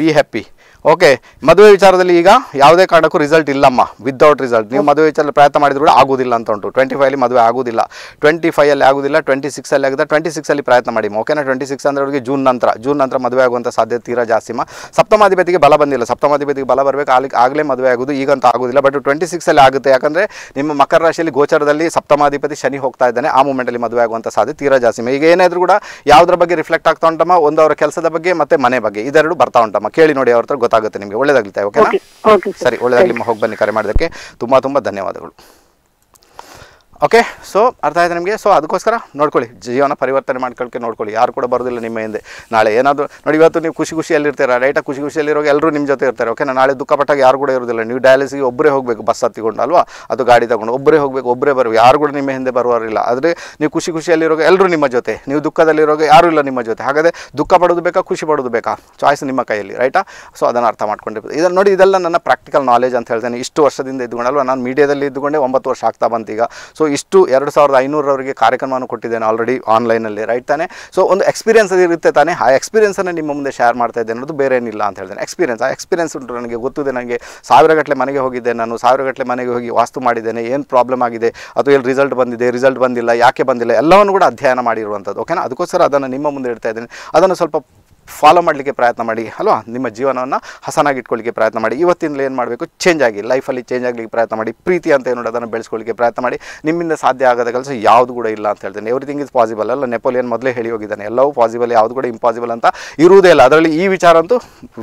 be happy okay ಮದುವೆ ವಿಚಾರದಲ್ಲಿ ಈಗ ಯಾವುದೇ ಕಾರಣಕ್ಕೂ ರಿಸಲ್ಟ್ ಇಲ್ಲಮ್ಮ ವಿದೌಟ್ ರಿಸಲ್ಟ್ ನೀವು ಮದುವೆ ವಿಚಾರದಲ್ಲಿ ಪ್ರಯತ್ನ ಮಾಡಿದ್ರು ಕೂಡ ಆಗೋದಿಲ್ಲ ಅಂತ ಉಂಟು ಟ್ವೆಂಟಿ ಫೈವಲ್ಲಿ ಮದುವೆ ಆಗೋದಿಲ್ಲ ಟ್ವೆಂಟಿ ಫೈವಲ್ಲಿ ಆಗೋದಿಲ್ಲ ಟ್ವೆಂಟಿ ಸಿಕ್ಸಲ್ಲಿ ಆಗುತ್ತೆ ಟ್ವೆಂಟಿ ಸಿಕ್ಸಲ್ಲಿ ಪ್ರಯತ್ನ ಮಾಡಿ ಓಕೆನಾ ಟ್ವೆಂಟಿ ಸಿಕ್ಸ್ ಅಂದ್ರೆ ಅವ್ರಿಗೆ ಜೂನ್ ನಂತರ ಜೂನ್ ನಂತರ ಮದುವೆ ಆಗುವಂಥ ಸಾಧ್ಯತೆ ತೀರಾ ಜಾಸ್ತಿಮ್ಮ ಸಪ್ತಮಾಧಿಪತಿಗೆ ಬಲ ಬಂದಿಲ್ಲ ಸಪ್ತಮಾಧಿಪತಿಗೆ ಬಲ ಬರಬೇಕು ಅಲ್ಲಿ ಆಗಲೇ ಮದುವೆ ಆಗೋದು ಈಗಂತ ಆಗೋದಿಲ್ಲ ಬಟ್ ಟ್ವೆಂಟಿ ಸಿಕ್ಸಲ್ಲಿ ಆಗುತ್ತೆ ಯಾಕಂದರೆ ನಿಮ್ಮ ಮಕರ ರಾಶಿಯಲ್ಲಿ ಗೋಚರದಲ್ಲಿ ಸಪ್ತಮಾಧಿಪತಿ ಶನಿ ಹೋಗ್ತಾ ಇದ್ದಾನೆ ಆ ಮೂಮೆಂಟಲ್ಲಿ ಮದುವೆ ಆಗುವಂಥ ಸಾಧ್ಯತೆ ತೀರಾ ಜಾಸ್ತಿ ಈಗ ಏನಾದರೂ ಕೂಡ ಯಾವುದ್ರ ಬಗ್ಗೆ ರಿಫ್ಲೆಕ್ಟ್ ಆಗ್ತಾ ಉಂಟಮ್ಮ ಒಂದು ಅವರ ಕೆಲಸದ ಬಗ್ಗೆ ಮತ್ತೆ ಮನೆ ಬಗ್ಗೆ ಇದೆರಡು ಬರ್ತಾ ಉಂಟಮ್ಮ ಕೇಳಿ ನೋಡಿ ಅವ್ರ ಹತ್ರ ಗೊತ್ತಾಗುತ್ತೆ ನಿಮಗೆ ಒಳ್ಳೇದಾಗುತ್ತೆ ಓಕೆನಾ ಸರಿ ಒಳ್ಳೇದಾಗಲಿ ಹೋಗಿ ಬನ್ನಿ ಕರೆ ಮಾಡೋದಕ್ಕೆ ತುಂಬಾ ತುಂಬಾ ಧನ್ಯವಾದಗಳು ಓಕೆ ಸೊ ಅರ್ಥ ಆಯ್ತು ನಿಮಗೆ ಸೊ ಅದಕ್ಕೋಸ್ಕರ ನೋಡ್ಕೊಳ್ಳಿ ಜೀವನ ಪರಿವರ್ತನೆ ಮಾಡ್ಕೊಳ್ಕೆ ನೋಡ್ಕೊಳ್ಳಿ ಯಾರು ಕೂಡ ಬರೋದಿಲ್ಲ ನಿಮ್ಮ ಹಿಂದೆ ನಾಳೆ ಏನಾದರೂ ನೋಡಿ ಇವತ್ತು ನೀವು ಖುಷಿ ಇರ್ತಾರೆ ರೈಟಾಗಿ ಖುಷಿ ಖುಷಿಯಲ್ಲಿರೋ ಎಲ್ಲರೂ ನಿಮ್ಮ ಜೊತೆ ಇರ್ತಾರೆ ಓಕೆ ನಾಳೆ ದುಃಖಪಟ್ಟಾಗ ಯಾರು ಕೂಡ ಇರೋದಿಲ್ಲ ನೀವು ಡಯಾಲಿಸಿಗೆ ಒಬ್ಬರೇ ಹೋಗಬೇಕು ಬಸ್ ಹತ್ತಿಕೊಂಡು ಅಲ್ವಾ ಅದು ಗಾಡಿ ತಗೊಂಡು ಒಬ್ಬರೇ ಹೋಗಬೇಕು ಒಬ್ಬರೇ ಬರಬೇಕು ಯಾರು ಕೂಡ ನಿಮ್ಮ ಹಿಂದೆ ಬರುವಾರಿಲ್ಲ ಆದರೆ ನೀವು ಖುಷಿ ಖುಷಿಯಲ್ಲಿರೋ ಎಲ್ಲರೂ ನಿಮ್ಮ ಜೊತೆ ನೀವು ದುಃಖದಲ್ಲಿರೋ ಯಾರೂ ಇಲ್ಲ ನಿಮ್ಮ ಜೊತೆ ಹಾಗಾದರೆ ದುಃಖ ಪಡೋದು ಬೇಕಾ ಖುಷಿ ಪಡೋದು ಬೇಕಾ ಚಾಯ್ಸ್ ನಿಮ್ಮ ಕೈಯಲ್ಲಿ ರೈಟಾ ಸೊ ಅದನ್ನು ಅರ್ಥ ಮಾಡ್ಕೊಂಡಿರ್ಬೋದು ಇದನ್ನು ನೋಡಿ ಇದೆಲ್ಲ ನನ್ನ ಪ್ರಾಕ್ಟಿಕಲ್ ನಾಲೆಜ್ ಅಂತ ಹೇಳ್ತೇನೆ ಇಷ್ಟು ವರ್ಷದಿಂದ ಇದ್ದುಕೊಂಡಲ್ವ ನಾನು ಮೀಡಿಯಾದಲ್ಲಿ ಇದ್ದುಕೊಂಡೆ ಒಂಬತ್ತು ವರ್ಷ ಆಗ್ತಾ ಬಂತು ಸೊ ಇಷ್ಟು ಎರಡು ಸಾವಿರದ ಐನೂರವರಿಗೆ ಕಾರ್ಯಕ್ರಮವನ್ನು ಕೊಟ್ಟಿದ್ದೇನೆ ಆಲ್ರೆಡಿ ಆನ್ಲೈನಲ್ಲಿ ರೈಟ್ ತಾನೆ ಸೊ ಒಂದು ಎಕ್ಸ್ಪೀರಿಯನ್ಸ್ ಇರುತ್ತೆ ತಾನೆ ಆ ಎಕ್ಸ್ಪೀರಿಯನ್ಸನ್ನು ನಿಮ್ಮ ಮುಂದೆ ಶೇರ್ ಮಾಡ್ತಾ ಇದ್ದೇನೆ ಅನ್ನೋದು ಬೇರೆ ಏನಿಲ್ಲ ಅಂತ ಹೇಳಿದೆ ಎಕ್ಸ್ಪೀರಿಯನ್ಸ್ ಆ ಎಕ್ಸ್ಪೀರಿಯನ್ಸ್ ಉಂಟು ನನಗೆ ಗೊತ್ತಿದೆ ನನಗೆ ಸಾವಿರ ಗಟ್ಟಲೆ ಮನೆಗೆ ಹೋಗಿದ್ದೆ ನಾನು ಸಾವಿರ ಗಟ್ಟಲೆ ಮನೆಗೆ ಹೋಗಿ ವಾಸ್ತು ಮಾಡಿದ್ದೇನೆ ಏನು ಪ್ರಾಬ್ಲಮ್ ಆಗಿದೆ ಅಥವಾ ಎಲ್ಲಿ ರಿಸಲ್ಟ್ ಬಂದಿದೆ ರಿಸಲ್ಟ್ ಬಂದಿಲ್ಲ ಯಾಕೆ ಬಂದಿಲ್ಲ ಎಲ್ಲವನ್ನು ಕೂಡ ಅಧ್ಯಯನ ಮಾಡಿರುವಂಥದ್ದು ಓಕೆನಾ ಅದಕ್ಕೋಸ್ಕರ ಅದನ್ನು ನಿಮ್ಮ ಮುಂದೆ ಇಡ್ತಾ ಇದ್ದೇನೆ ಅದನ್ನು ಸ್ವಲ್ಪ ಫಾಲೋ ಮಾಡಲಿಕ್ಕೆ ಪ್ರಯತ್ನ ಮಾಡಿ ಅಲ್ವಾ ನಿಮ್ಮ ಜೀವನವನ್ನು ಹಸನಾಗಿಟ್ಕೊಳ್ಳಿಕ್ಕೆ ಪ್ರಯತ್ನ ಮಾಡಿ ಇವತ್ತಿಂದಲೇ ಏನು ಮಾಡಬೇಕು ಚೇಂಜ್ ಆಗಿ ಲೈಫಲ್ಲಿ ಚೇಂಜ್ ಆಗಲಿಕ್ಕೆ ಪ್ರಯತ್ನ ಮಾಡಿ ಪ್ರೀತಿ ಅಂತ ಏನು ಅದನ್ನು ಬೆಳೆಸ್ಕೊಳ್ಳಿಕ್ಕೆ ಪ್ರಯತ್ನ ಮಾಡಿ ನಿಮ್ಮಿಂದ ಸಾಧ್ಯ ಆಗದ ಕೆಲಸ ಯಾವುದು ಕೂಡ ಇಲ್ಲ ಅಂತ ಹೇಳ್ತೇನೆ ಎವ್ರಿಥಿಂಗ್ ಇಸ್ ಪಾಸಿಬಲ್ ಅಲ್ಲ ನೆಪೋಲಿಯನ್ ಮೊದಲೇ ಹೇಳಿ ಹೋಗಿದ್ದಾನೆ ಎಲ್ಲವೂ ಪಾಸಿಬಲ್ ಯಾವುದು ಕೂಡ ಇಂಪಾಸಿಬಲ್ ಅಂತ ಇರುವುದೇ ಇಲ್ಲ ಅದರಲ್ಲಿ ಈ ವಿಚಾರ ಅಂತೂ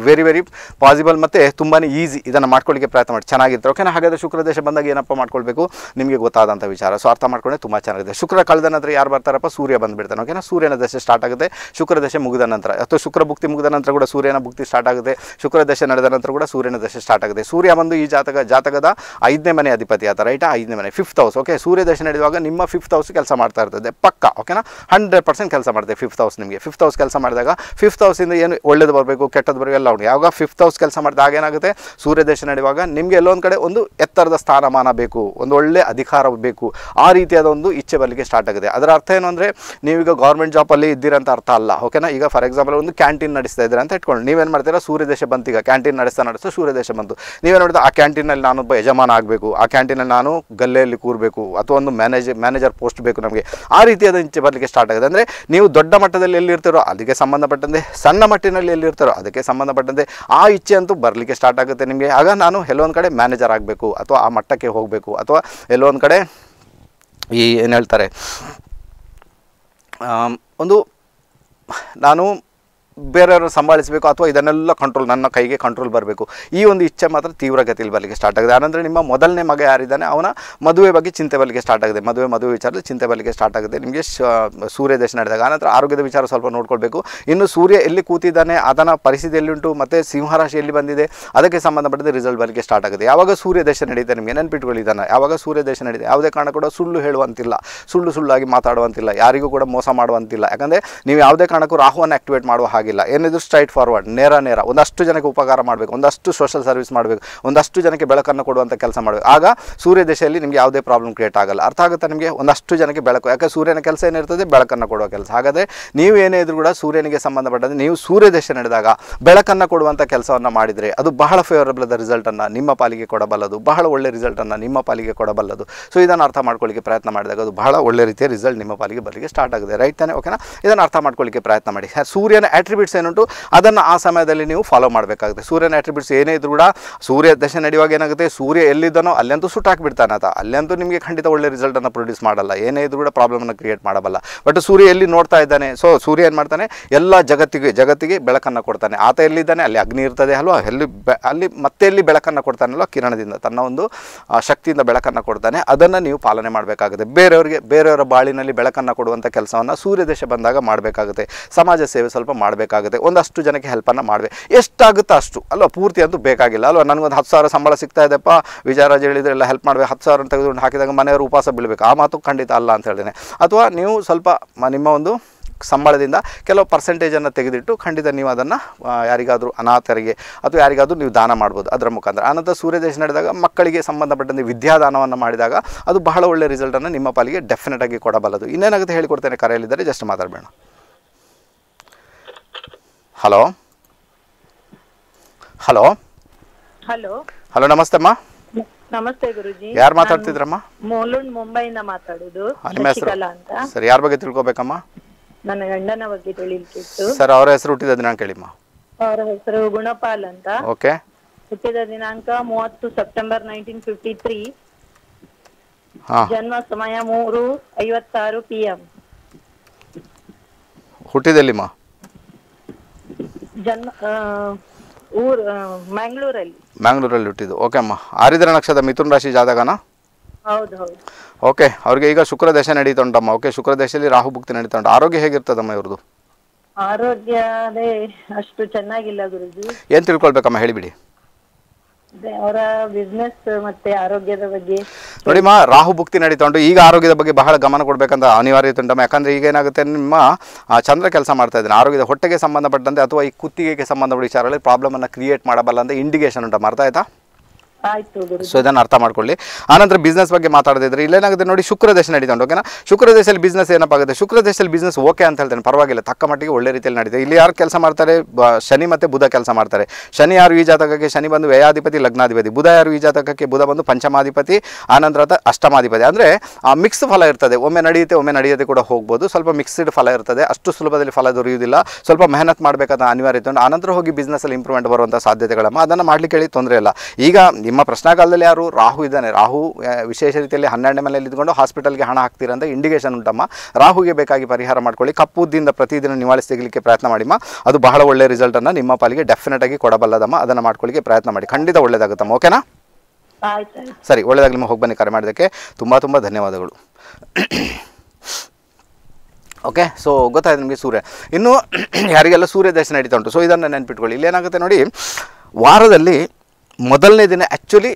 ವೆರಿ ವೆರಿ ಪಾಸಿಬಲ್ ಮತ್ತು ತುಂಬಾ ಈಸಿ ಇದನ್ನು ಮಾಡ್ಕೊಳ್ಳಿಕ್ಕೆ ಪ್ರಯತ್ನ ಮಾಡಿ ಚೆನ್ನಾಗಿರ್ತಾರೆ ಓಕೆನಾ ಹಾಗಾದರೆ ಶುಕ್ರ ದೇಶ ಬಂದಾಗ ಏನಪ್ಪ ಮಾಡ್ಕೊಳ್ಬೇಕು ನಿಮಗೆ ಗೊತ್ತಾದಂಥ ವಿಚಾರ ಸೊ ಅರ್ಥ ಮಾಡ್ಕೊಂಡೆ ತುಂಬ ಚೆನ್ನಾಗಿದೆ ಶುಕ್ರ ಕಳೆದ ನಂತರ ಯಾರು ಬರ್ತಾರಪ್ಪ ಸೂರ್ಯ ಬಂದುಬಿಡ್ತಾನೆ ಓಕೆನಾ ಸೂರ್ಯನ ದಶೆ ಸ್ಟಾರ್ಟ್ ಆಗುತ್ತೆ ಶುಕ್ರ ದಶೆ ಮುಗಿದ ನಂತರ ಅಥವಾ ಶುಕ್ರ ಭುಕ್ತಿ ಮುಗಿದ ನಂತರ ಕೂಡ ಸೂರ್ಯನ ಭುಕ್ತಿ ಸ್ಟಾರ್ಟ್ ಆಗುತ್ತೆ ಶುಕ್ರ ದಶೆ ನಡೆದ ನಂತರ ಕೂಡ ಸೂರ್ಯನ ದಶೆ ಸ್ಟಾರ್ಟ್ ಆಗುತ್ತೆ ಸೂರ್ಯ ಬಂದು ಈ ಜಾತಕ ಜಾತಕದ ಐದನೇ ಮನೆ ಅಧಿಪತಿ ಆತ ರೈಟ್ ಐದನೇ ಮನೆ ಫಿಫ್ತ್ ಹೌಸ್ ಓಕೆ ಸೂರ್ಯ ದಶೆ ನಡೆಯುವಾಗ ನಿಮ್ಮ ಫಿಫ್ತ್ ಹೌಸ್ ಕೆಲಸ ಮಾಡ್ತಾ ಇರ್ತದೆ ಪಕ್ಕ ಓಕೆನಾ ಹಂಡ್ರೆಡ್ ಪರ್ಸೆಂಟ್ ಕೆಲಸ ಮಾಡುತ್ತೆ ಫಿಫ್ತ್ ಹೌಸ್ ನಿಮಗೆ ಫಿಫ್ತ್ ಹೌಸ್ ಕೆಲಸ ಮಾಡಿದಾಗ ಫಿಫ್ತ್ ಹೌಸಿಂದ ಏನು ಒಳ್ಳೇದು ಬರಬೇಕು ಕೆಟ್ಟದ್ದು ಬರಬೇಕು ಎಲ್ಲ ಉಂಟು ಯಾವಾಗ ಫಿಫ್ತ್ ಹೌಸ್ ಕೆಲಸ ಮಾಡಿದಾಗ ಏನಾಗುತ್ತೆ ಸೂರ್ಯ ದೇಶ ನಡೆಯುವಾಗ ನಿಮಗೆ ಎಲ್ಲೊಂದು ಕಡೆ ಒಂದು ಎತ್ತರದ ಸ್ಥಾನಮಾನ ಬೇಕು ಒಂದು ಒಳ್ಳೆ ಅಧಿಕಾರ ಬೇಕು ಆ ರೀತಿಯಾದ ಒಂದು ಇಚ್ಛೆ ಬರಲಿಕ್ಕೆ ಸ್ಟಾರ್ಟ್ ಆಗುತ್ತೆ ಅದರ ಅರ್ಥ ಏನು ಅಂದರೆ ನೀವೀಗ ಗೌರ್ಮೆಂಟ್ ಜಾಬಲ್ಲಿ ಇದ್ದೀರಂತ ಅರ್ಥ ಅಲ್ಲ ಓಕೆನಾ ಈಗ ಫಾರ್ ಎಕ್ಸಾಂಪಲ್ ಒಂದು ಕ್ಯಾಂಟೀನ್ ನಡೆಸ್ತಾ ಇದ್ದಾರೆ ಅಂತ ಇಟ್ಕೊಂಡು ನೀವೇನು ಮಾಡ್ತೀರಾ ಸೂರ್ಯದೇಶ ಬಂತು ಈಗ ಕ್ಯಾಂಟೀನ್ ನಡೆಸ್ತಾ ನಡೆಸ್ತಾ ಸೂರ್ಯದೇಶ ಬಂತು ನೀವೇನು ಮಾಡಿದ್ರೆ ಆ ಕ್ಯಾಂಟೀನಲ್ಲಿ ನಾನು ಒಬ್ಬ ಯಜಮಾನ ಆಗಬೇಕು ಆ ಕ್ಯಾಂಟೀನಲ್ಲಿ ನಾನು ಗಲ್ಲೆಯಲ್ಲಿ ಕೂರಬೇಕು ಅಥವಾ ಒಂದು ಮ್ಯಾನೇಜ್ ಮ್ಯಾನೇಜರ್ ಪೋಸ್ಟ್ ಬೇಕು ನಮಗೆ ಆ ರೀತಿಯಾದ ಇಂಚೆ ಬರಲಿಕ್ಕೆ ಸ್ಟಾರ್ಟ್ ಆಗುತ್ತೆ ಅಂದರೆ ನೀವು ದೊಡ್ಡ ಮಟ್ಟದಲ್ಲಿ ಎಲ್ಲಿರ್ತಾರೋ ಅದಕ್ಕೆ ಸಂಬಂಧಪಟ್ಟಂತೆ ಸಣ್ಣ ಮಟ್ಟಿನಲ್ಲಿ ಎಲ್ಲಿರ್ತಾರೋ ಅದಕ್ಕೆ ಸಂಬಂಧಪಟ್ಟಂತೆ ಆ ಇಚ್ಛೆ ಅಂತೂ ಬರಲಿಕ್ಕೆ ಸ್ಟಾರ್ಟ್ ಆಗುತ್ತೆ ನಿಮಗೆ ಆಗ ನಾನು ಎಲ್ಲೊಂದು ಕಡೆ ಮ್ಯಾನೇಜರ್ ಆಗಬೇಕು ಅಥವಾ ಆ ಮಟ್ಟಕ್ಕೆ ಹೋಗಬೇಕು ಅಥವಾ ಎಲ್ಲೊಂದು ಕಡೆ ಈ ಏನು ಹೇಳ್ತಾರೆ ಒಂದು ನಾನು ಬೇರೆಯವರು ಸಂಭಾಳಿಸಬೇಕು ಅಥವಾ ಇದನ್ನೆಲ್ಲ ಕಂಟ್ರೋಲ್ ನನ್ನ ಕೈಗೆ ಕಂಟ್ರೋಲ್ ಬರಬೇಕು ಈ ಒಂದು ಇಚ್ಛೆ ಮಾತ್ರ ತೀವ್ರಗತಿಯಲ್ಲಿ ಬರಲಿಕ್ಕೆ ಸ್ಟಾರ್ಟ್ ಆಗಿದೆ ಆನಂದರೆ ನಿಮ್ಮ ಮೊದಲನೇ ಮಗ ಯಾರಿದ್ದಾನೆ ಅವನ ಮದುವೆ ಬಗ್ಗೆ ಚಿಂತೆ ಬರಲಿಕ್ಕೆ ಸ್ಟಾರ್ಟ್ ಆಗಿದೆ ಮದುವೆ ಮದುವೆ ವಿಚಾರದಲ್ಲಿ ಚಿಂತೆ ಬರಲಿಕ್ಕೆ ಸ್ಟಾರ್ಟ್ ಆಗಿದೆ ನಿಮಗೆ ಸೂರ್ಯ ದೇಶ ನಡೆದಾಗ ಆನಂತರ ಆರೋಗ್ಯದ ವಿಚಾರ ಸ್ವಲ್ಪ ನೋಡ್ಕೊಳ್ಬೇಕು ಇನ್ನು ಸೂರ್ಯ ಎಲ್ಲಿ ಕೂತಿದ್ದಾನೆ ಅದನ ಪರಿಸ್ಥಿತಿ ಎಲ್ಲಿಂಟು ಮತ್ತು ಸಿಂಹರಾಶಿ ಎಲ್ಲಿ ಬಂದಿದೆ ಅದಕ್ಕೆ ಸಂಬಂಧಪಟ್ಟಂತೆ ರಿಸಲ್ಟ್ ಬರಲಿಕ್ಕೆ ಸ್ಟಾರ್ಟ್ ಆಗಿದೆ ಯಾವಾಗ ಸೂರ್ಯ ದೇಶ ನಡೀತಾ ನಿಮಗೆ ನೆನಪಿಟ್ಕೊಳ್ಳಿದ್ದಾನೆ ಯಾವಾಗ ಸೂರ್ಯ ದೇಶ ನಡೆಯುತ್ತೆ ಯಾವುದೇ ಕಾರಣ ಕೂಡ ಸುಳ್ಳು ಹೇಳುವಂತಿಲ್ಲ ಸುಳ್ಳು ಸುಳ್ಳಾಗಿ ಮಾತಾಡುವಂತಿಲ್ಲ ಯಾರಿಗೂ ಕೂಡ ಮೋಸ ಮಾಡುವಂತಿಲ್ಲ ಯಾಕಂದರೆ ನೀವು ಯಾವುದೇ ಕಾರಣಕ್ಕೂ ರಾಹುವನ್ನು ಆಕ್ಟಿವೇಟ್ ಮಾಡುವ ಹಾಗೆ ಆಗಿಲ್ಲ ಏನಿದ್ರು ಸ್ಟ್ರೈಟ್ ಫಾರ್ವರ್ಡ್ ನೇರ ನೇರ ಒಂದಷ್ಟು ಜನಕ್ಕೆ ಉಪಕಾರ ಮಾಡಬೇಕು ಒಂದಷ್ಟು ಸೋಷಲ್ ಸರ್ವಿಸ್ ಮಾಡಬೇಕು ಒಂದಷ್ಟು ಜನಕ್ಕೆ ಬೆಳಕನ್ನು ಕೊಡುವಂಥ ಕೆಲಸ ಮಾಡಬೇಕು ಆಗ ಸೂರ್ಯ ದೇಶದಲ್ಲಿ ನಿಮಗೆ ಯಾವುದೇ ಪ್ರಾಬ್ಲಮ್ ಕ್ರಿಯೇಟ್ ಆಗಲ್ಲ ಅರ್ಥ ಆಗುತ್ತೆ ನಿಮಗೆ ಒಂದಷ್ಟು ಜನಕ್ಕೆ ಬೆಳಕು ಯಾಕೆ ಸೂರ್ಯನ ಕೆಲಸ ಏನಿರ್ತದೆ ಬೆಳಕನ್ನು ಕೊಡುವ ಕೆಲಸ ಹಾಗಾದರೆ ನೀವು ಏನೇ ಇದ್ರು ಕೂಡ ಸೂರ್ಯನಿಗೆ ಸಂಬಂಧಪಟ್ಟಂತೆ ನೀವು ಸೂರ್ಯ ದೇಶ ನಡೆದಾಗ ಬೆಳಕನ್ನು ಕೊಡುವಂಥ ಕೆಲಸವನ್ನು ಮಾಡಿದರೆ ಅದು ಬಹಳ ಫೇವರಬಲ್ ಆದ ರಿಸಲ್ಟನ್ನು ನಿಮ್ಮ ಪಾಲಿಗೆ ಕೊಡಬಲ್ಲದು ಬಹಳ ಒಳ್ಳೆ ರಿಸಲ್ಟನ್ನು ನಿಮ್ಮ ಪಾಲಿಗೆ ಕೊಡಬಲ್ಲದು ಸೊ ಇದನ್ನು ಅರ್ಥ ಮಾಡ್ಕೊಳ್ಳಿಕ್ಕೆ ಪ್ರಯತ್ನ ಮಾಡಿದಾಗ ಅದು ಬಹಳ ಒಳ್ಳೆ ರೀತಿಯ ರಿಸಲ್ಟ್ ನಿಮ್ಮ ಪಾಲಿಗೆ ಬರಲಿಕ್ಕೆ ಸ್ಟಾರ್ಟ್ ಆಗಿದೆ ರೈಟ್ ತಾನೆ ಓಕೆನಾ ಇದನ್ನು ಅರ್ಥ ಮಾಡ್ಕೊಳ್ಳಿಕ್ಕೆ ಪ್ರಯತ್ನ ಮಾಡಿ ಸೂರ್ಯನ ಆಟ್ರಿಬ್ಯೂಟ್ ಆಟ್ರಿಬ್ಯೂಟ್ಸ್ ಏನುಂಟು ಅದನ್ನು ಆ ಸಮಯದಲ್ಲಿ ನೀವು ಫಾಲೋ ಮಾಡಬೇಕಾಗುತ್ತೆ ಸೂರ್ಯನ ಆಟ್ರಿಬ್ಯೂಟ್ಸ್ ಏನೇ ಇದ್ರೂ ಕೂಡ ಸೂರ್ಯ ದಶ ನಡೆಯುವಾಗ ಏನಾಗುತ್ತೆ ಸೂರ್ಯ ಎಲ್ಲಿದ್ದಾನೋ ಅಲ್ಲಂತೂ ಸುಟ್ಟಾಕ್ಬಿಡ್ತಾನೆ ಆತ ಅಲ್ಲಂತೂ ನಿಮಗೆ ಖಂಡಿತ ಒಳ್ಳೆ ರಿಸಲ್ಟನ್ನು ಪ್ರೊಡ್ಯೂಸ್ ಮಾಡಲ್ಲ ಏನೇ ಇದ್ರೂ ಕೂಡ ಪ್ರಾಬ್ಲಮನ್ನು ಕ್ರಿಯೇಟ್ ಮಾಡಬಲ್ಲ ಬಟ್ ಸೂರ್ಯ ಎಲ್ಲಿ ನೋಡ್ತಾ ಇದ್ದಾನೆ ಸೊ ಸೂರ್ಯ ಏನು ಮಾಡ್ತಾನೆ ಎಲ್ಲ ಜಗತ್ತಿಗೆ ಜಗತ್ತಿಗೆ ಬೆಳಕನ್ನು ಕೊಡ್ತಾನೆ ಆತ ಎಲ್ಲಿದ್ದಾನೆ ಅಲ್ಲಿ ಅಗ್ನಿ ಇರ್ತದೆ ಅಲ್ವಾ ಅಲ್ಲಿ ಅಲ್ಲಿ ಮತ್ತೆ ಎಲ್ಲಿ ಬೆಳಕನ್ನು ಕೊಡ್ತಾನಲ್ವ ಕಿರಣದಿಂದ ತನ್ನ ಒಂದು ಶಕ್ತಿಯಿಂದ ಬೆಳಕನ್ನು ಕೊಡ್ತಾನೆ ಅದನ್ನು ನೀವು ಪಾಲನೆ ಮಾಡಬೇಕಾಗುತ್ತೆ ಬೇರೆಯವರಿಗೆ ಬೇರೆಯವರ ಬಾಳಿನಲ್ಲಿ ಬೆಳಕನ್ನು ಕೊಡುವಂಥ ಕೆಲಸವನ್ನು ಸೂರ್ಯ ದೇಶ ಬಂದಾಗ ಮಾಡಬೇಕಾಗುತ್ತೆ ಸಮಾಜ ಸೇವೆ ಸ್ವಲ್ಪ ಮಾಡಬೇಕು ಮಾಡಬೇಕಾಗುತ್ತೆ ಒಂದಷ್ಟು ಜನಕ್ಕೆ ಹೆಲ್ಪನ್ನು ಮಾಡಿದೆ ಎಷ್ಟಾಗುತ್ತೋ ಅಷ್ಟು ಅಲ್ವಾ ಪೂರ್ತಿ ಅಂತೂ ಬೇಕಾಗಿಲ್ಲ ಅಲ್ವಾ ನನಗೊಂದು ಹತ್ತು ಸಾವಿರ ಸಂಬಳ ಸಿಗ್ತಾ ಇದೆಪ್ಪ ವಿಜಯರಾಜ್ ಹೇಳಿದರೆ ಎಲ್ಲ ಹೆಲ್ಪ್ ಮಾಡಬೇಕು ಹತ್ತು ಸಾವಿರ ತೆಗೆದುಕೊಂಡು ಹಾಕಿದಾಗ ಮನೆಯವರು ಉಪವಾಸ ಬೀಳಬೇಕು ಆ ಮಾತು ಖಂಡಿತ ಅಲ್ಲ ಅಂತ ಹೇಳ್ತೇನೆ ಅಥವಾ ನೀವು ಸ್ವಲ್ಪ ನಿಮ್ಮ ಒಂದು ಸಂಬಳದಿಂದ ಕೆಲವು ಪರ್ಸೆಂಟೇಜನ್ನು ತೆಗೆದಿಟ್ಟು ಖಂಡಿತ ನೀವು ಅದನ್ನು ಯಾರಿಗಾದರೂ ಅನಾಥರಿಗೆ ಅಥವಾ ಯಾರಿಗಾದರೂ ನೀವು ದಾನ ಮಾಡ್ಬೋದು ಅದರ ಮುಖಾಂತರ ಆನಂತರ ಸೂರ್ಯದೇಶ ನಡೆದಾಗ ಮಕ್ಕಳಿಗೆ ಸಂಬಂಧಪಟ್ಟಂತೆ ವಿದ್ಯಾದಾನವನ್ನು ಮಾಡಿದಾಗ ಅದು ಬಹಳ ಒಳ್ಳೆಯ ರಿಸಲ್ಟನ್ನು ನಿಮ್ಮ ಪಾಲಿಗೆ ಡೆಫಿನೆಟಾಗಿ ಕೊಡಬಲ್ಲದು ಇನ್ನೇನಾಗುತ್ತೆ ಹೇಳಿಕೊಡ್ತೇನೆ ಕರೆಯಲ್ಲಿದ್ದರೆ ಜಸ್ಟ್ ಮಾತಾಡಬೇಡ ಹಲೋ ಹಲೋ ಹಲೋ ಹಲೋ ನಮಸ್ತೆ ಅಮ್ಮ ನಮಸ್ತೆ ಗುರುಜಿ ಯಾರು ಮಾತಾಡ್ತಿದ್ರಮ್ಮ ಮೋಲುಂಡ್ ಮುಂಬೈಯಿಂದ ಮಾತಾಡೋದು ಸರಿ ಸರ್ ಯಾರ ಬಗ್ಗೆ ತಿಳ್ಕೊಬೇಕಮ್ಮ ನನ್ನ ಗಂಡನ ಬಗ್ಗೆ ತಿಳಿಲಿಕ್ಕಿತ್ತು ಸರ್ ಅವರ ಹೆಸರು ಹುಟ್ಟಿದ ದಿನಾಂಕ ಹೇಳಿಮ್ಮ ಅವರ ಹೆಸರು ಗುಣಪಾಲ್ ಅಂತ ಓಕೆ ಹುಟ್ಟಿದ ದಿನಾಂಕ ಮೂವತ್ತು ಸೆಪ್ಟೆಂಬರ್ ನೈನ್ಟೀನ್ ಫಿಫ್ಟಿ ತ್ರೀ ಜನ್ಮ ಸಮಯ ಮೂರು ಐವತ್ತಾರು ಪಿ ಎಂ ಹುಟ್ಟಿದಲ್ಲಿಮ್ಮ ಜನ್ಮ ಊರು ಮ್ಯಾಂಗ್ಳೂರಲ್ಲಿ ಮ್ಯಾಂಗ್ಳೂರಲ್ಲಿ ಹುಟ್ಟಿದ್ದು ಓಕೆ ಅಮ್ಮ ಆರಿದ್ರ ನಕ್ಷತ್ರ ಮಿಥುನ್ ರಾಶಿ ಜಾತಕನ ಹೌದು ಓಕೆ ಅವ್ರಿಗೆ ಈಗ ಶುಕ್ರ ದಶೆ ನಡೀತಾ ಉಂಟಮ್ಮ ಓಕೆ ಶುಕ್ರ ದಶೆಯಲ್ಲಿ ರಾಹು ಭುಕ್ತಿ ನಡೀತಾ ಉಂಟು ಆರೋಗ್ಯ ಹೇಗಿರ್ತದಮ್ಮ ಇವ್ರದ್ದು ಆರೋಗ್ಯ ಅದೇ ಅಷ್ಟು ಚೆನ್ನಾಗಿಲ್ಲ ಗುರುಜಿ ಏನು ತಿಳ್ಕೊಳ್ಬೇಕಮ್ಮ ಹೇಳಿಬಿಡಿ ನೋಡಿ ಮಾ ಮತ್ತೆ ಆರೋಗ್ಯದ ಬಗ್ಗೆ ನೋಡಿಮ್ಮ ರಾಹು ಭುಕ್ತಿ ನಡೀತಾಂಟು ಈಗ ಆರೋಗ್ಯದ ಬಗ್ಗೆ ಬಹಳ ಗಮನ ಕೊಡಬೇಕಂತ ಅನಿವಾರ್ಯತೆ ಉಂಟಮ್ಮ ಯಾಕಂದ್ರೆ ಈಗ ಏನಾಗುತ್ತೆ ನಿಮ್ಮ ಚಂದ್ರ ಕೆಲಸ ಮಾಡ್ತಾ ಇದ್ದೀನಿ ಆರೋಗ್ಯದ ಹೊಟ್ಟೆಗೆ ಸಂಬಂಧಪಟ್ಟಂತೆ ಅಥವಾ ಈ ಕುತ್ತಿಗೆಗೆ ಸಂಬಂಧಪಟ್ಟ ಪ್ರಾಬ್ಲಮ್ ಅನ್ನ ಕ್ರಿಯೇಟ್ ಮಾಡಬಲ್ಲ ಅಂತ ಇಂಡಿಕೇಶನ್ ಉಂಟಾ ಮಾರ್ತಾ ಆಯ್ತಾ ಸೊ ಇದನ್ನ ಅರ್ಥ ಮಾಡ್ಕೊಳ್ಳಿ ಆನಂತರ ಬಿಸ್ನೆಸ್ ಬಗ್ಗೆ ಇಲ್ಲ ಏನಾಗುತ್ತೆ ನೋಡಿ ಶುಕ್ರ ದೇಶ ನಡೀತಾಂಡು ಓಕೆನಾ ಶುಕ್ರ ದೇಶದಲ್ಲಿ ಬಿಸ್ನೆಸ್ ಆಗುತ್ತೆ ಶುಕ್ರ ದೇಶದಲ್ಲಿ ಬಿಸ್ನೆಸ್ ಓಕೆ ಅಂತ ಹೇಳ್ತೇನೆ ಪರವಾಗಿಲ್ಲ ತಕ್ಕ ಮಟ್ಟಿಗೆ ಒಳ್ಳೆ ರೀತಿಯಲ್ಲಿ ನಡೀತದೆ ಇಲ್ಲಿ ಯಾರು ಕೆಲಸ ಮಾಡ್ತಾರೆ ಶನಿ ಮತ್ತೆ ಬುಧ ಕೆಲಸ ಮಾಡ್ತಾರೆ ಶನಿ ಯಾರು ಈ ಜಾತಕಕ್ಕೆ ಶನಿ ಬಂದು ವ್ಯಯಾಧಿಪತಿ ಲಗ್ನಾಧಿಪತಿ ಬುಧ ಯಾರು ಈ ಜಾತಕಕ್ಕೆ ಬುಧ ಬಂದು ಪಂಚಮಾಧಿಪತಿ ಆನಂತರ ಅಷ್ಟಮಾಧಿಪತಿ ಅಂದರೆ ಮಿಕ್ಸ್ ಫಲ ಇರ್ತದೆ ಒಮ್ಮೆ ನಡೆಯುತ್ತೆ ಒಮ್ಮೆ ನಡೆಯದೆ ಕೂಡ ಹೋಗ್ಬೋದು ಸ್ವಲ್ಪ ಮಿಕ್ಸ್ಡ್ ಫಲ ಇರ್ತದೆ ಅಷ್ಟು ಸುಲಭದಲ್ಲಿ ಫಲ ದೊರೆಯುವುದಿಲ್ಲ ಸ್ವಲ್ಪ ಮೆಹನತ್ ಮಾಡಬೇಕಾದ ಅನಿವಾರ್ಯ ಇತ್ತು ಆನಂತರ ಹೋಗಿ ಅಲ್ಲಿ ಇಂಪ್ರೂವ್ಮೆಂಟ್ ಬರುವಂಥ ಸಾಧ್ಯತೆಗಳಮ್ಮ ಅದನ್ನು ಮಾಡಲಿಕ್ಕೆ ಹೇಳಿ ತೊಂದರೆ ಇಲ್ಲ ಈಗ ನಿಮ್ಮ ಪ್ರಶ್ನಾಕಾಲದಲ್ಲಿ ಯಾರು ರಾಹು ಇದ್ದಾನೆ ರಾಹು ವಿಶೇಷ ರೀತಿಯಲ್ಲಿ ಹನ್ನೆರಡನೇ ಮನೆಯಲ್ಲಿ ಇದ್ಕೊಂಡು ಹಾಸ್ಪಿಟಲ್ಗೆ ಹಣ ಹಾಕ್ತೀರ ಅಂತ ಇಂಡಿಕೇಶನ್ ಉಂಟಮ್ಮ ರಾಹುಗೆ ಬೇಕಾಗಿ ಪರಿಹಾರ ಮಾಡ್ಕೊಳ್ಳಿ ಕಪ್ಪುದ್ದಿಂದ ಪ್ರತಿದಿನ ನಿವಾಳಿಸಿ ತೆಗಲಿಕ್ಕೆ ಪ್ರಯತ್ನ ಮಾಡಿಮ್ಮ ಅದು ಬಹಳ ಒಳ್ಳೆ ರಿಸಲ್ಟನ್ನು ನಿಮ್ಮ ಪಾಲಿಗೆ ಡೆಫಿನೆಟ್ ಆಗಿ ಕೊಡಬಲ್ಲದಮ್ಮ ಅದನ್ನು ಮಾಡ್ಕೊಳ್ಳಿಕ್ಕೆ ಪ್ರಯತ್ನ ಮಾಡಿ ಖಂಡಿತ ಒಳ್ಳೇದಾಗುತ್ತಮ್ಮ ಓಕೆನಾ ಸರಿ ಒಳ್ಳೇದಾಗಲಿ ನಿಮ್ಮ ಹೋಗಿ ಬನ್ನಿ ಕರೆ ಮಾಡೋದಕ್ಕೆ ತುಂಬ ತುಂಬ ಧನ್ಯವಾದಗಳು ಓಕೆ ಸೊ ಗೊತ್ತಾಯ್ತು ನಿಮಗೆ ಸೂರ್ಯ ಇನ್ನು ಯಾರಿಗೆಲ್ಲ ಸೂರ್ಯ ದರ್ಶನ ನಡೀತಾ ಉಂಟು ಸೊ ಇದನ್ನು ನೆನ್ಪಿಟ್ಕೊಳ್ಳಿ ಇಲ್ಲೇನಾಗುತ್ತೆ ನೋಡಿ ವಾರದಲ್ಲಿ ಮೊದಲನೇ ದಿನ ಆ್ಯಕ್ಚುಲಿ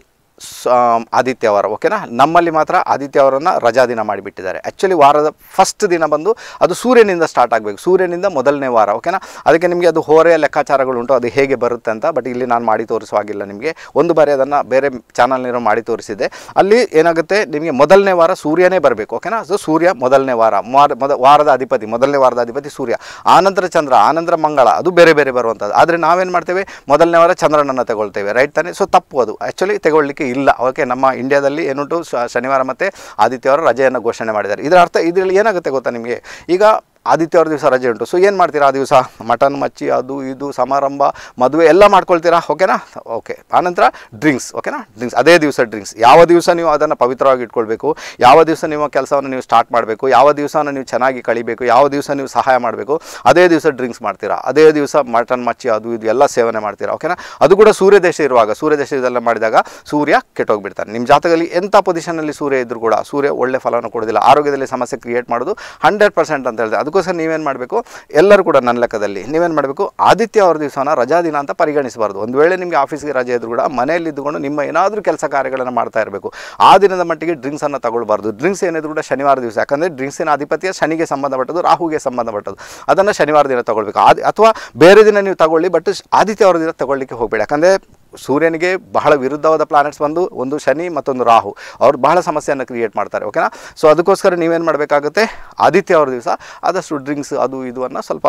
ಆದಿತ್ಯವಾರ ಓಕೆನಾ ನಮ್ಮಲ್ಲಿ ಮಾತ್ರ ಆದಿತ್ಯವಾರನ ರಜಾ ದಿನ ಮಾಡಿಬಿಟ್ಟಿದ್ದಾರೆ ಆ್ಯಕ್ಚುಲಿ ವಾರದ ಫಸ್ಟ್ ದಿನ ಬಂದು ಅದು ಸೂರ್ಯನಿಂದ ಸ್ಟಾರ್ಟ್ ಆಗಬೇಕು ಸೂರ್ಯನಿಂದ ಮೊದಲನೇ ವಾರ ಓಕೆನಾ ಅದಕ್ಕೆ ನಿಮಗೆ ಅದು ಹೋರೆಯ ಲೆಕ್ಕಾಚಾರಗಳುಂಟು ಅದು ಹೇಗೆ ಬರುತ್ತೆ ಅಂತ ಬಟ್ ಇಲ್ಲಿ ನಾನು ಮಾಡಿ ತೋರಿಸುವಾಗಿಲ್ಲ ನಿಮಗೆ ಒಂದು ಬಾರಿ ಅದನ್ನು ಬೇರೆ ಚಾನಲ್ನಿರೋ ಮಾಡಿ ತೋರಿಸಿದೆ ಅಲ್ಲಿ ಏನಾಗುತ್ತೆ ನಿಮಗೆ ಮೊದಲನೇ ವಾರ ಸೂರ್ಯನೇ ಬರಬೇಕು ಓಕೆನಾ ಸೊ ಸೂರ್ಯ ಮೊದಲನೇ ವಾರ ಮೊದ ವಾರದ ಅಧಿಪತಿ ಮೊದಲನೇ ವಾರದ ಅಧಿಪತಿ ಸೂರ್ಯ ಆನಂತರ ಚಂದ್ರ ಆನಂತರ ಮಂಗಳ ಅದು ಬೇರೆ ಬೇರೆ ಬರುವಂಥದ್ದು ಆದರೆ ನಾವೇನು ಮಾಡ್ತೇವೆ ಮೊದಲನೇ ವಾರ ಚಂದ್ರನನ್ನು ತಗೊಳ್ತೇವೆ ರೈಟ್ ತಾನೆ ಸೊ ತಪ್ಪು ಅದು ಆ್ಯಕ್ಚುಲಿ ತಗೊಳ್ಳಿಕ್ಕೆ ಇಲ್ಲ ಓಕೆ ನಮ್ಮ ಇಂಡಿಯಾದಲ್ಲಿ ಏನುಂಟು ಶನಿವಾರ ಮತ್ತು ಆದಿತ್ಯವಾರ ರಜೆಯನ್ನು ಘೋಷಣೆ ಮಾಡಿದ್ದಾರೆ ಇದರ ಅರ್ಥ ಇದರಲ್ಲಿ ಏನಾಗುತ್ತೆ ಗೊತ್ತಾ ನಿಮಗೆ ಈಗ ಆದಿತ್ಯವಾರ ದಿವಸ ರಜೆ ಉಂಟು ಸೊ ಏನು ಮಾಡ್ತೀರಾ ಆ ದಿವಸ ಮಟನ್ ಮಚ್ಚಿ ಅದು ಇದು ಸಮಾರಂಭ ಮದುವೆ ಎಲ್ಲ ಮಾಡ್ಕೊಳ್ತೀರಾ ಓಕೆನಾ ಓಕೆ ಆನಂತರ ಡ್ರಿಂಕ್ಸ್ ಓಕೆನಾ ಡ್ರಿಂಕ್ಸ್ ಅದೇ ದಿವಸ ಡ್ರಿಂಕ್ಸ್ ಯಾವ ದಿವಸ ನೀವು ಅದನ್ನು ಪವಿತ್ರವಾಗಿ ಇಟ್ಕೊಳ್ಬೇಕು ಯಾವ ದಿವಸ ನಿಮ್ಮ ಕೆಲಸವನ್ನು ನೀವು ಸ್ಟಾರ್ಟ್ ಮಾಡಬೇಕು ಯಾವ ದಿವಸನ ನೀವು ಚೆನ್ನಾಗಿ ಕಳಿಬೇಕು ಯಾವ ದಿವಸ ನೀವು ಸಹಾಯ ಮಾಡಬೇಕು ಅದೇ ದಿವಸ ಡ್ರಿಂಕ್ಸ್ ಮಾಡ್ತೀರಾ ಅದೇ ದಿವಸ ಮಟನ್ ಮಚ್ಚಿ ಅದು ಇದು ಎಲ್ಲ ಸೇವನೆ ಮಾಡ್ತೀರಾ ಓಕೆನಾ ಅದು ಕೂಡ ಸೂರ್ಯ ದೇಶ ಇರುವಾಗ ಸೂರ್ಯ ದೇಶ ಇದೆಲ್ಲ ಮಾಡಿದಾಗ ಸೂರ್ಯ ಕೆಟ್ಟೋಗ್ಬಿಡ್ತಾರೆ ನಿಮ್ಮ ಜಾತಕದಲ್ಲಿ ಎಂಥ ಪೊಸಿಷನಲ್ಲಿ ಸೂರ್ಯ ಇದ್ದರೂ ಕೂಡ ಸೂರ್ಯ ಒಳ್ಳೆ ಫಲವನ್ನು ಕೊಡೋದಿಲ್ಲ ಆರೋಗ್ಯದಲ್ಲಿ ಸಮಸ್ಯೆ ಕ್ರಿಯೇಟ್ ಮಾಡೋದು ಹಂಡ್ರೆಡ್ ಪರ್ಸೆಂಟ್ ಅಂತ ಹೇಳಿದೆ ಅದು ಅದಕ್ಕೋಸ್ಕರ ನೀವೇನು ಮಾಡಬೇಕು ಎಲ್ಲರೂ ಕೂಡ ನನ್ನ ಲೆಕ್ಕದಲ್ಲಿ ನೀವೇನು ಮಾಡಬೇಕು ಆದಿತ್ಯ ಅವರ ದಿವಸನ ರಜಾ ದಿನ ಅಂತ ಪರಿಗಣಿಸಬಾರ್ದು ಒಂದು ವೇಳೆ ನಿಮಗೆ ಆಫೀಸ್ಗೆ ರಜೆ ಇದ್ದರೂ ಕೂಡ ಮನೆಯಲ್ಲಿ ಇದ್ದುಕೊಂಡು ನಿಮ್ಮ ಏನಾದರೂ ಕೆಲಸ ಕಾರ್ಯಗಳನ್ನು ಮಾಡ್ತಾ ಇರಬೇಕು ಆ ದಿನದ ಮಟ್ಟಿಗೆ ಡ್ರಿಂಕ್ಸನ್ನು ತಗೊಳ್ಬಾರ್ದು ಡ್ರಿಂಕ್ಸ್ ಏನಿದ್ರು ಕೂಡ ಶನಿವಾರ ದಿವಸ ಯಾಕಂದರೆ ಡ್ರಿಂಕ್ಸಿನ ಆಧಿಪತ್ಯ ಶನಿಗೆ ಸಂಬಂಧಪಟ್ಟದ್ದು ರಾಹುಗೆ ಸಂಬಂಧಪಟ್ಟದ್ದು ಅದನ್ನು ಶನಿವಾರ ದಿನ ತಗೊಳ್ಬೇಕು ಅಥವಾ ಬೇರೆ ದಿನ ನೀವು ತಗೊಳ್ಳಿ ಬಟ್ ಆದಿತ್ಯ ಅವರ ದಿನ ತಗೊಳ್ಳಿಕ್ಕೆ ಹೋಗಬೇಡ ಯಾಕಂದರೆ ಸೂರ್ಯನಿಗೆ ಬಹಳ ವಿರುದ್ಧವಾದ ಪ್ಲಾನೆಟ್ಸ್ ಬಂದು ಒಂದು ಶನಿ ಮತ್ತೊಂದು ರಾಹು ಅವ್ರು ಬಹಳ ಸಮಸ್ಯೆಯನ್ನು ಕ್ರಿಯೇಟ್ ಮಾಡ್ತಾರೆ ಓಕೆನಾ ಸೊ ಅದಕ್ಕೋಸ್ಕರ ನೀವೇನು ಮಾಡಬೇಕಾಗುತ್ತೆ ಆದಿತ್ಯ ಅವ್ರ ದಿವಸ ಆದಷ್ಟು ಡ್ರಿಂಕ್ಸ್ ಅದು ಇದು ಅನ್ನ ಸ್ವಲ್ಪ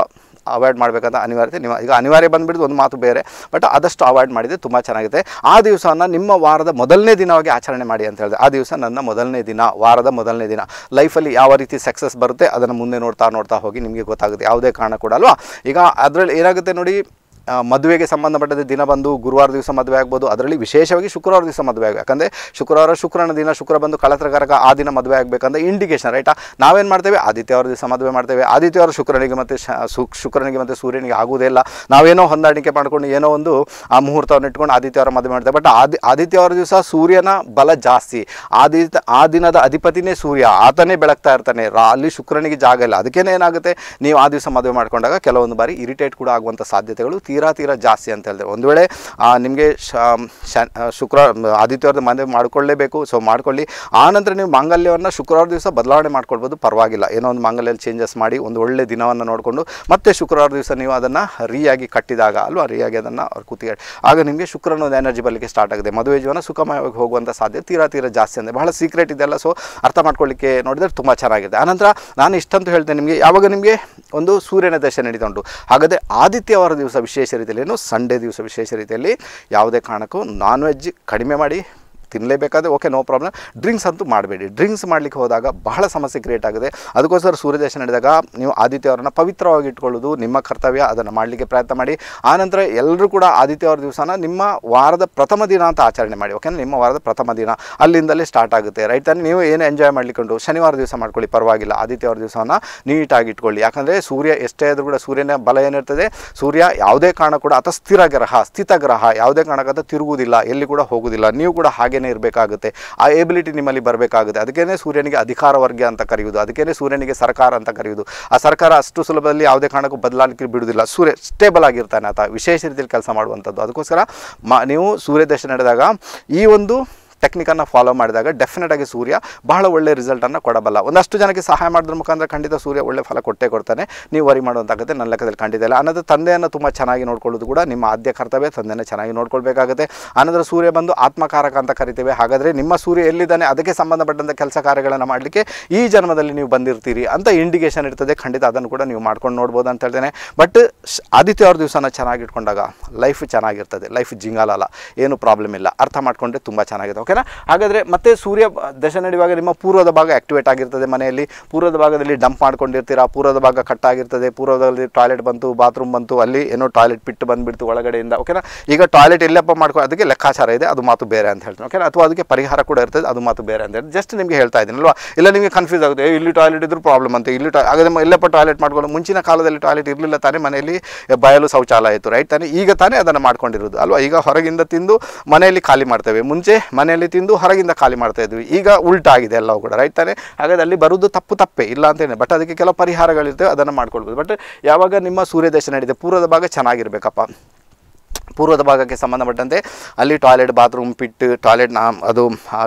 ಅವಾಯ್ಡ್ ಮಾಡಬೇಕಂತ ಅನಿವಾರ್ಯತೆ ನಿಮ್ಮ ಈಗ ಅನಿವಾರ್ಯ ಬಂದುಬಿಟ್ಟು ಒಂದು ಮಾತು ಬೇರೆ ಬಟ್ ಆದಷ್ಟು ಅವಾಯ್ಡ್ ಮಾಡಿದೆ ತುಂಬ ಚೆನ್ನಾಗಿದೆ ಆ ದಿವಸವನ್ನು ನಿಮ್ಮ ವಾರದ ಮೊದಲನೇ ದಿನವಾಗಿ ಆಚರಣೆ ಮಾಡಿ ಅಂತ ಹೇಳಿದೆ ಆ ದಿವಸ ನನ್ನ ಮೊದಲನೇ ದಿನ ವಾರದ ಮೊದಲನೇ ದಿನ ಲೈಫಲ್ಲಿ ಯಾವ ರೀತಿ ಸಕ್ಸಸ್ ಬರುತ್ತೆ ಅದನ್ನು ಮುಂದೆ ನೋಡ್ತಾ ನೋಡ್ತಾ ಹೋಗಿ ನಿಮಗೆ ಗೊತ್ತಾಗುತ್ತೆ ಯಾವುದೇ ಕಾರಣ ಕೂಡ ಅಲ್ವಾ ಈಗ ಅದರಲ್ಲಿ ಏನಾಗುತ್ತೆ ನೋಡಿ ಮದುವೆಗೆ ಸಂಬಂಧಪಟ್ಟದ ದಿನ ಬಂದು ಗುರುವಾರ ದಿವಸ ಮದುವೆ ಆಗ್ಬೋದು ಅದರಲ್ಲಿ ವಿಶೇಷವಾಗಿ ಶುಕ್ರವಾರ ದಿವಸ ಮದುವೆ ಆಗಬೇಕು ಯಾಕಂದರೆ ಶುಕ್ರವಾರ ಶುಕ್ರನ ದಿನ ಶುಕ್ರ ಬಂದು ಕಳತ್ರಕಾರಕ ಆ ದಿನ ಮದುವೆ ಆಗಬೇಕಂದ್ರೆ ಇಂಡಿಕೇಶನ್ ರೈಟಾ ನಾವೇನು ಮಾಡ್ತೇವೆ ಆದಿತ್ಯವಾರ ದಿವಸ ಮದುವೆ ಮಾಡ್ತೇವೆ ಆದಿತ್ಯವಾರ ಶುಕ್ರನಿಗೆ ಮತ್ತು ಶುಕ್ರನಿಗೆ ಮತ್ತು ಸೂರ್ಯನಿಗೆ ಆಗುವುದೇ ಇಲ್ಲ ನಾವೇನೋ ಹೊಂದಾಣಿಕೆ ಮಾಡಿಕೊಂಡು ಏನೋ ಒಂದು ಆ ಮುಹೂರ್ತವನ್ನು ಇಟ್ಕೊಂಡು ಆದಿತ್ಯವಾರ ಮದುವೆ ಮಾಡ್ತೇವೆ ಬಟ್ ಆದಿ ಆದಿತ್ಯವಾರ ದಿವಸ ಸೂರ್ಯನ ಬಲ ಜಾಸ್ತಿ ಆದಿ ಆ ದಿನದ ಅಧಿಪತಿನೇ ಸೂರ್ಯ ಆತನೇ ಬೆಳಗ್ತಾ ಇರ್ತಾನೆ ರಾ ಅಲ್ಲಿ ಶುಕ್ರನಿಗೆ ಜಾಗ ಇಲ್ಲ ಅದಕ್ಕೇನೆ ಏನಾಗುತ್ತೆ ನೀವು ಆ ದಿವಸ ಮದುವೆ ಮಾಡಿಕೊಂಡಾಗ ಕೆಲವೊಂದು ಬಾರಿ ಇರಿಟೇಟ್ ಕೂಡ ಆಗುವಂಥ ಸಾಧ್ಯತೆಗಳು ತೀರಾ ತೀರಾ ಜಾಸ್ತಿ ಅಂತ ಹೇಳಿದೆ ಒಂದು ವೇಳೆ ನಿಮಗೆ ಶುಕ್ರ ಆದಿತ್ಯವಾರದ ಮನೆ ಮಾಡಿಕೊಳ್ಳೇಬೇಕು ಸೊ ಮಾಡ್ಕೊಳ್ಳಿ ಆನಂತರ ನೀವು ಮಾಂಗಲ್ಯವನ್ನು ಶುಕ್ರವಾರ ದಿವಸ ಬದಲಾವಣೆ ಮಾಡ್ಕೊಳ್ಬೋದು ಪರವಾಗಿಲ್ಲ ಏನೋ ಒಂದು ಮಾಂಗಲ್ಯಲ್ಲಿ ಚೇಂಜಸ್ ಮಾಡಿ ಒಂದು ಒಳ್ಳೆ ದಿನವನ್ನು ನೋಡಿಕೊಂಡು ಮತ್ತೆ ಶುಕ್ರವಾರ ದಿವಸ ನೀವು ಅದನ್ನು ರೀಯಾಗಿ ಕಟ್ಟಿದಾಗ ಅಲ್ವಾ ರೀಯಾಗಿ ಅದನ್ನು ಅವ್ರು ಕೂತಿಗೆ ಆಗ ನಿಮಗೆ ಶುಕ್ರನ ಒಂದು ಎನರ್ಜಿ ಬರಲಿಕ್ಕೆ ಸ್ಟಾರ್ಟ್ ಆಗಿದೆ ಮದುವೆ ಜೀವನ ಸುಖಮಯವಾಗಿ ಹೋಗುವಂಥ ಸಾಧ್ಯತೆ ತೀರಾ ತೀರಾ ಜಾಸ್ತಿ ಅಂದರೆ ಬಹಳ ಸೀಕ್ರೆಟ್ ಇದೆಲ್ಲ ಸೊ ಅರ್ಥ ಮಾಡ್ಕೊಳ್ಳಿಕ್ಕೆ ನೋಡಿದರೆ ತುಂಬ ಚೆನ್ನಾಗಿದೆ ಆನಂತರ ನಾನು ಇಷ್ಟಂತೂ ಹೇಳ್ತೇನೆ ನಿಮಗೆ ಯಾವಾಗ ನಿಮಗೆ ಒಂದು ಸೂರ್ಯನ ದರ್ಶನ ನಡೀತಾ ಉಂಟು ಹಾಗಾದರೆ ಆದಿತ್ಯವಾರ ದಿವಸ ವಿಶೇಷ ವಿಶೇಷ ರೀತಿಯಲ್ಲಿ ಸಂಡೇ ದಿವಸ ವಿಶೇಷ ರೀತಿಯಲ್ಲಿ ಯಾವುದೇ ಕಾರಣಕ್ಕೂ ನಾನ್ ವೆಜ್ ಕಡಿಮೆ ಮಾಡಿ ತಿನ್ನಲೇಬೇಕಾದ್ರೆ ಓಕೆ ನೋ ಪ್ರಾಬ್ಲಮ್ ಡ್ರಿಂಕ್ಸ್ ಅಂತೂ ಮಾಡಬೇಡಿ ಡ್ರಿಂಕ್ಸ್ ಮಾಡಲಿಕ್ಕೆ ಹೋದಾಗ ಬಹಳ ಸಮಸ್ಯೆ ಕ್ರಿಯೇಟ್ ಆಗಿದೆ ಅದಕ್ಕೋಸ್ಕರ ಸೂರ್ಯದರ್ಶನ ನಡೆದಾಗ ನೀವು ಆದಿತ್ಯವ್ರನ್ನ ಪವಿತ್ರವಾಗಿ ಇಟ್ಕೊಳ್ಳೋದು ನಿಮ್ಮ ಕರ್ತವ್ಯ ಅದನ್ನು ಮಾಡಲಿಕ್ಕೆ ಪ್ರಯತ್ನ ಮಾಡಿ ಆನಂತರ ಎಲ್ಲರೂ ಕೂಡ ಆದಿತ್ಯವಾರ ದಿವಸನ ನಿಮ್ಮ ವಾರದ ಪ್ರಥಮ ದಿನ ಅಂತ ಆಚರಣೆ ಮಾಡಿ ಓಕೆ ನಿಮ್ಮ ವಾರದ ಪ್ರಥಮ ದಿನ ಅಲ್ಲಿಂದಲೇ ಸ್ಟಾರ್ಟ್ ಆಗುತ್ತೆ ರೈಟ್ ತಾನೇ ನೀವು ಏನು ಎಂಜಾಯ್ ಮಾಡಿಕೊಂಡು ಶನಿವಾರ ದಿವಸ ಮಾಡ್ಕೊಳ್ಳಿ ಪರವಾಗಿಲ್ಲ ಆದಿತ್ಯವಾರ ದಿವಸನ ನೀಟಾಗಿ ಇಟ್ಕೊಳ್ಳಿ ಯಾಕಂದರೆ ಸೂರ್ಯ ಎಷ್ಟೇ ಆದರೂ ಕೂಡ ಸೂರ್ಯನ ಬಲ ಏನಿರ್ತದೆ ಸೂರ್ಯ ಯಾವುದೇ ಕಾರಣ ಕೂಡ ಅಥವಾ ಸ್ಥಿರ ಗ್ರಹ ಸ್ಥಿತ ಗ್ರಹ ಯಾವುದೇ ಕಾರಣಕ್ಕಂತ ತಿರುಗುವುದಿಲ್ಲ ಎಲ್ಲಿ ಕೂಡ ಹೋಗುವುದಿಲ್ಲ ನೀವು ಕೂಡ ಹಾಗೆ ಇರಬೇಕಾಗುತ್ತೆ ಆ ಎಬಿಲಿಟಿ ನಿಮ್ಮಲ್ಲಿ ಬರಬೇಕಾಗುತ್ತೆ ಅದಕ್ಕೇನೆ ಸೂರ್ಯನಿಗೆ ಅಧಿಕಾರ ವರ್ಗ ಅಂತ ಕರೆಯುವುದು ಅದಕ್ಕೇನೆ ಸೂರ್ಯನಿಗೆ ಸರ್ಕಾರ ಅಂತ ಕರೆಯುವುದು ಆ ಸರ್ಕಾರ ಅಷ್ಟು ಸುಲಭದಲ್ಲಿ ಯಾವುದೇ ಕಾರಣಕ್ಕೂ ಬದಲಾಗಲಿಕ್ಕೆ ಬಿಡುವುದಿಲ್ಲ ಸೂರ್ಯ ಸ್ಟೇಬಲ್ ಆಗಿರ್ತಾನೆ ಆತ ವಿಶೇಷ ರೀತಿಯಲ್ಲಿ ಕೆಲಸ ಮಾಡುವಂಥದ್ದು ಅದಕ್ಕೋಸ್ಕರ ಮ ನೀವು ದರ್ಶನ ನಡೆದಾಗ ಈ ಒಂದು ಟೆಕ್ನಿಕನ್ನು ಫಾಲೋ ಮಾಡಿದಾಗ ಡೆಫಿನೆಟಾಗಿ ಸೂರ್ಯ ಬಹಳ ಒಳ್ಳೆ ರಿಸಲ್ಟನ್ನು ಕೊಡಬಲ್ಲ ಒಂದಷ್ಟು ಜನಕ್ಕೆ ಸಹಾಯ ಮಾಡಿದ್ರ ಮುಖಾಂತರ ಖಂಡಿತ ಸೂರ್ಯ ಒಳ್ಳೆ ಫಲ ಕೊಟ್ಟೇ ಕೊಡ್ತಾನೆ ನೀವು ವರಿ ಮಾಡುವಂತಾಗುತ್ತೆ ನನ್ನ ಲೆಕ್ಕದಲ್ಲಿ ಖಂಡಿತ ಇಲ್ಲ ಅನ್ನೋದು ತಂದೆಯನ್ನು ತುಂಬ ಚೆನ್ನಾಗಿ ನೋಡ್ಕೊಳ್ಳೋದು ಕೂಡ ನಿಮ್ಮ ಆದ್ಯ ಕರ್ತವ್ಯ ತಂದೆಯನ್ನು ಚೆನ್ನಾಗಿ ನೋಡ್ಕೊಳ್ಬೇಕಾಗುತ್ತೆ ಅನಂತರ ಸೂರ್ಯ ಬಂದು ಆತ್ಮಕಾರಕ ಅಂತ ಕರಿತೇವೆ ಹಾಗಾದರೆ ನಿಮ್ಮ ಸೂರ್ಯ ಎಲ್ಲಿದ್ದಾನೆ ಅದಕ್ಕೆ ಸಂಬಂಧಪಟ್ಟಂಥ ಕೆಲಸ ಕಾರ್ಯಗಳನ್ನು ಮಾಡಲಿಕ್ಕೆ ಈ ಜನ್ಮದಲ್ಲಿ ನೀವು ಬಂದಿರ್ತೀರಿ ಅಂತ ಇಂಡಿಕೇಶನ್ ಇರ್ತದೆ ಖಂಡಿತ ಅದನ್ನು ಕೂಡ ನೀವು ಮಾಡ್ಕೊಂಡು ನೋಡ್ಬೋದು ಅಂತ ಹೇಳ್ತೇನೆ ಬಟ್ ಆದಿತ್ಯವಾರ ದಿವಸನ ಚೆನ್ನಾಗಿ ಇಟ್ಕೊಂಡಾಗ ಲೈಫ್ ಚೆನ್ನಾಗಿರ್ತದೆ ಲೈಫ್ ಜಿಂಗಾಲಲ್ಲ ಏನು ಪ್ರಾಬ್ಲಮ್ ಇಲ್ಲ ಅರ್ಥ ಮಾಡಿಕೊಂಡ್ರೆ ತುಂಬ ಚೆನ್ನಾಗಿದೆ ಓಕೆ ಹಾಗಾದ್ರೆ ಹಾಗಾದರೆ ಮತ್ತೆ ಸೂರ್ಯ ದಶ ನಡೆಯುವಾಗ ನಿಮ್ಮ ಪೂರ್ವದ ಭಾಗ ಆಕ್ಟಿವೇಟ್ ಆಗಿರ್ತದೆ ಮನೆಯಲ್ಲಿ ಪೂರ್ವದ ಭಾಗದಲ್ಲಿ ಡಂಪ್ ಮಾಡ್ಕೊಂಡಿರ್ತೀರಾ ಪೂರ್ವದ ಭಾಗ ಕಟ್ ಆಗಿರ್ತದೆ ಪೂರ್ವದಲ್ಲಿ ಟಾಯ್ಲೆಟ್ ಬಂತು ಬಾತ್ರೂಮ್ ಬಂತು ಅಲ್ಲಿ ಏನೋ ಟಾಯ್ಲೆಟ್ ಬಿಟ್ಟು ಬಂದುಬಿಡ್ತು ಒಳಗಡೆಯಿಂದ ಓಕೆನಾ ಈಗ ಟಾಯ್ಲೆಟ್ ಎಲ್ಲಪ್ಪ ಮಾಡ್ಕೊ ಅದಕ್ಕೆ ಲೆಕ್ಕಾಚಾರ ಇದೆ ಅದು ಮಾತು ಬೇರೆ ಅಂತ ಹೇಳ್ತೀನಿ ಓಕೆನಾ ಅಥವಾ ಅದಕ್ಕೆ ಪರಿಹಾರ ಕೂಡ ಇರ್ತದೆ ಅದು ಮಾತು ಬೇರೆ ಅಂತ ಹೇಳಿ ಜಸ್ಟ್ ನಿಮಗೆ ಹೇಳ್ತಾ ಇದ್ದೀನಿ ಅಲ್ವಾ ಇಲ್ಲ ನಿಮಗೆ ಕನ್ಫ್ಯೂಸ್ ಆಗುತ್ತೆ ಇಲ್ಲಿ ಟಾಯ್ಲೆಟ್ ಇದ್ರೂ ಪ್ರಾಬ್ಲಮ್ ಅಂತ ಇಲ್ಲಿ ಟಾ ಎಲ್ಲಪ್ಪ ಟಾಯ್ಲೆಟ್ ಮಾಡ್ಕೊಂಡು ಮುಂಚಿನ ಕಾಲದಲ್ಲಿ ಟಾಯ್ಲೆಟ್ ಇರಲಿಲ್ಲ ತಾನೇ ಮನೆಯಲ್ಲಿ ಬಯಲು ಶೌಚಾಲಯ ಇತ್ತು ರೈಟ್ ತಾನೇ ಈಗ ತಾನೇ ಅದನ್ನು ಮಾಡ್ಕೊಂಡಿರೋದು ಅಲ್ವಾ ಈಗ ಹೊರಗಿಂದ ತಿಂದು ಮನೆಯಲ್ಲಿ ಖಾಲಿ ಮಾಡ್ತೇವೆ ಮುಂಚೆ ಮನೆ ಮನೆಯಲ್ಲಿ ತಿಂದು ಹೊರಗಿಂದ ಖಾಲಿ ಮಾಡ್ತಾ ಇದ್ವಿ ಈಗ ಉಲ್ಟಾಗಿದೆ ಎಲ್ಲವೂ ಕೂಡ ರೈಟ್ ತಾನೆ ಹಾಗಾದ್ರೆ ಅಲ್ಲಿ ಬರೋದು ತಪ್ಪು ತಪ್ಪೇ ಇಲ್ಲ ಅಂತೇನೆ ಬಟ್ ಅದಕ್ಕೆ ಕೆಲವು ಪರಿಹಾರಗಳಿರ್ತವೆ ಅದನ್ನು ಮಾಡ್ಕೊಳ್ಬೋದು ಬಟ್ ಯಾವಾಗ ನಿಮ್ಮ ಸೂರ್ಯದರ್ಶನ ನಡೀತದೆ ಪೂರ್ವದ ಭಾಗ ಚೆನ್ನಾಗಿರ್ಬೇಕಪ್ಪ ಪೂರ್ವದ ಭಾಗಕ್ಕೆ ಸಂಬಂಧಪಟ್ಟಂತೆ ಅಲ್ಲಿ ಟಾಯ್ಲೆಟ್ ಬಾತ್ರೂಮ್ ಪಿಟ್ ಟಾಯ್ಲೆಟ್ ನಾ ಅದು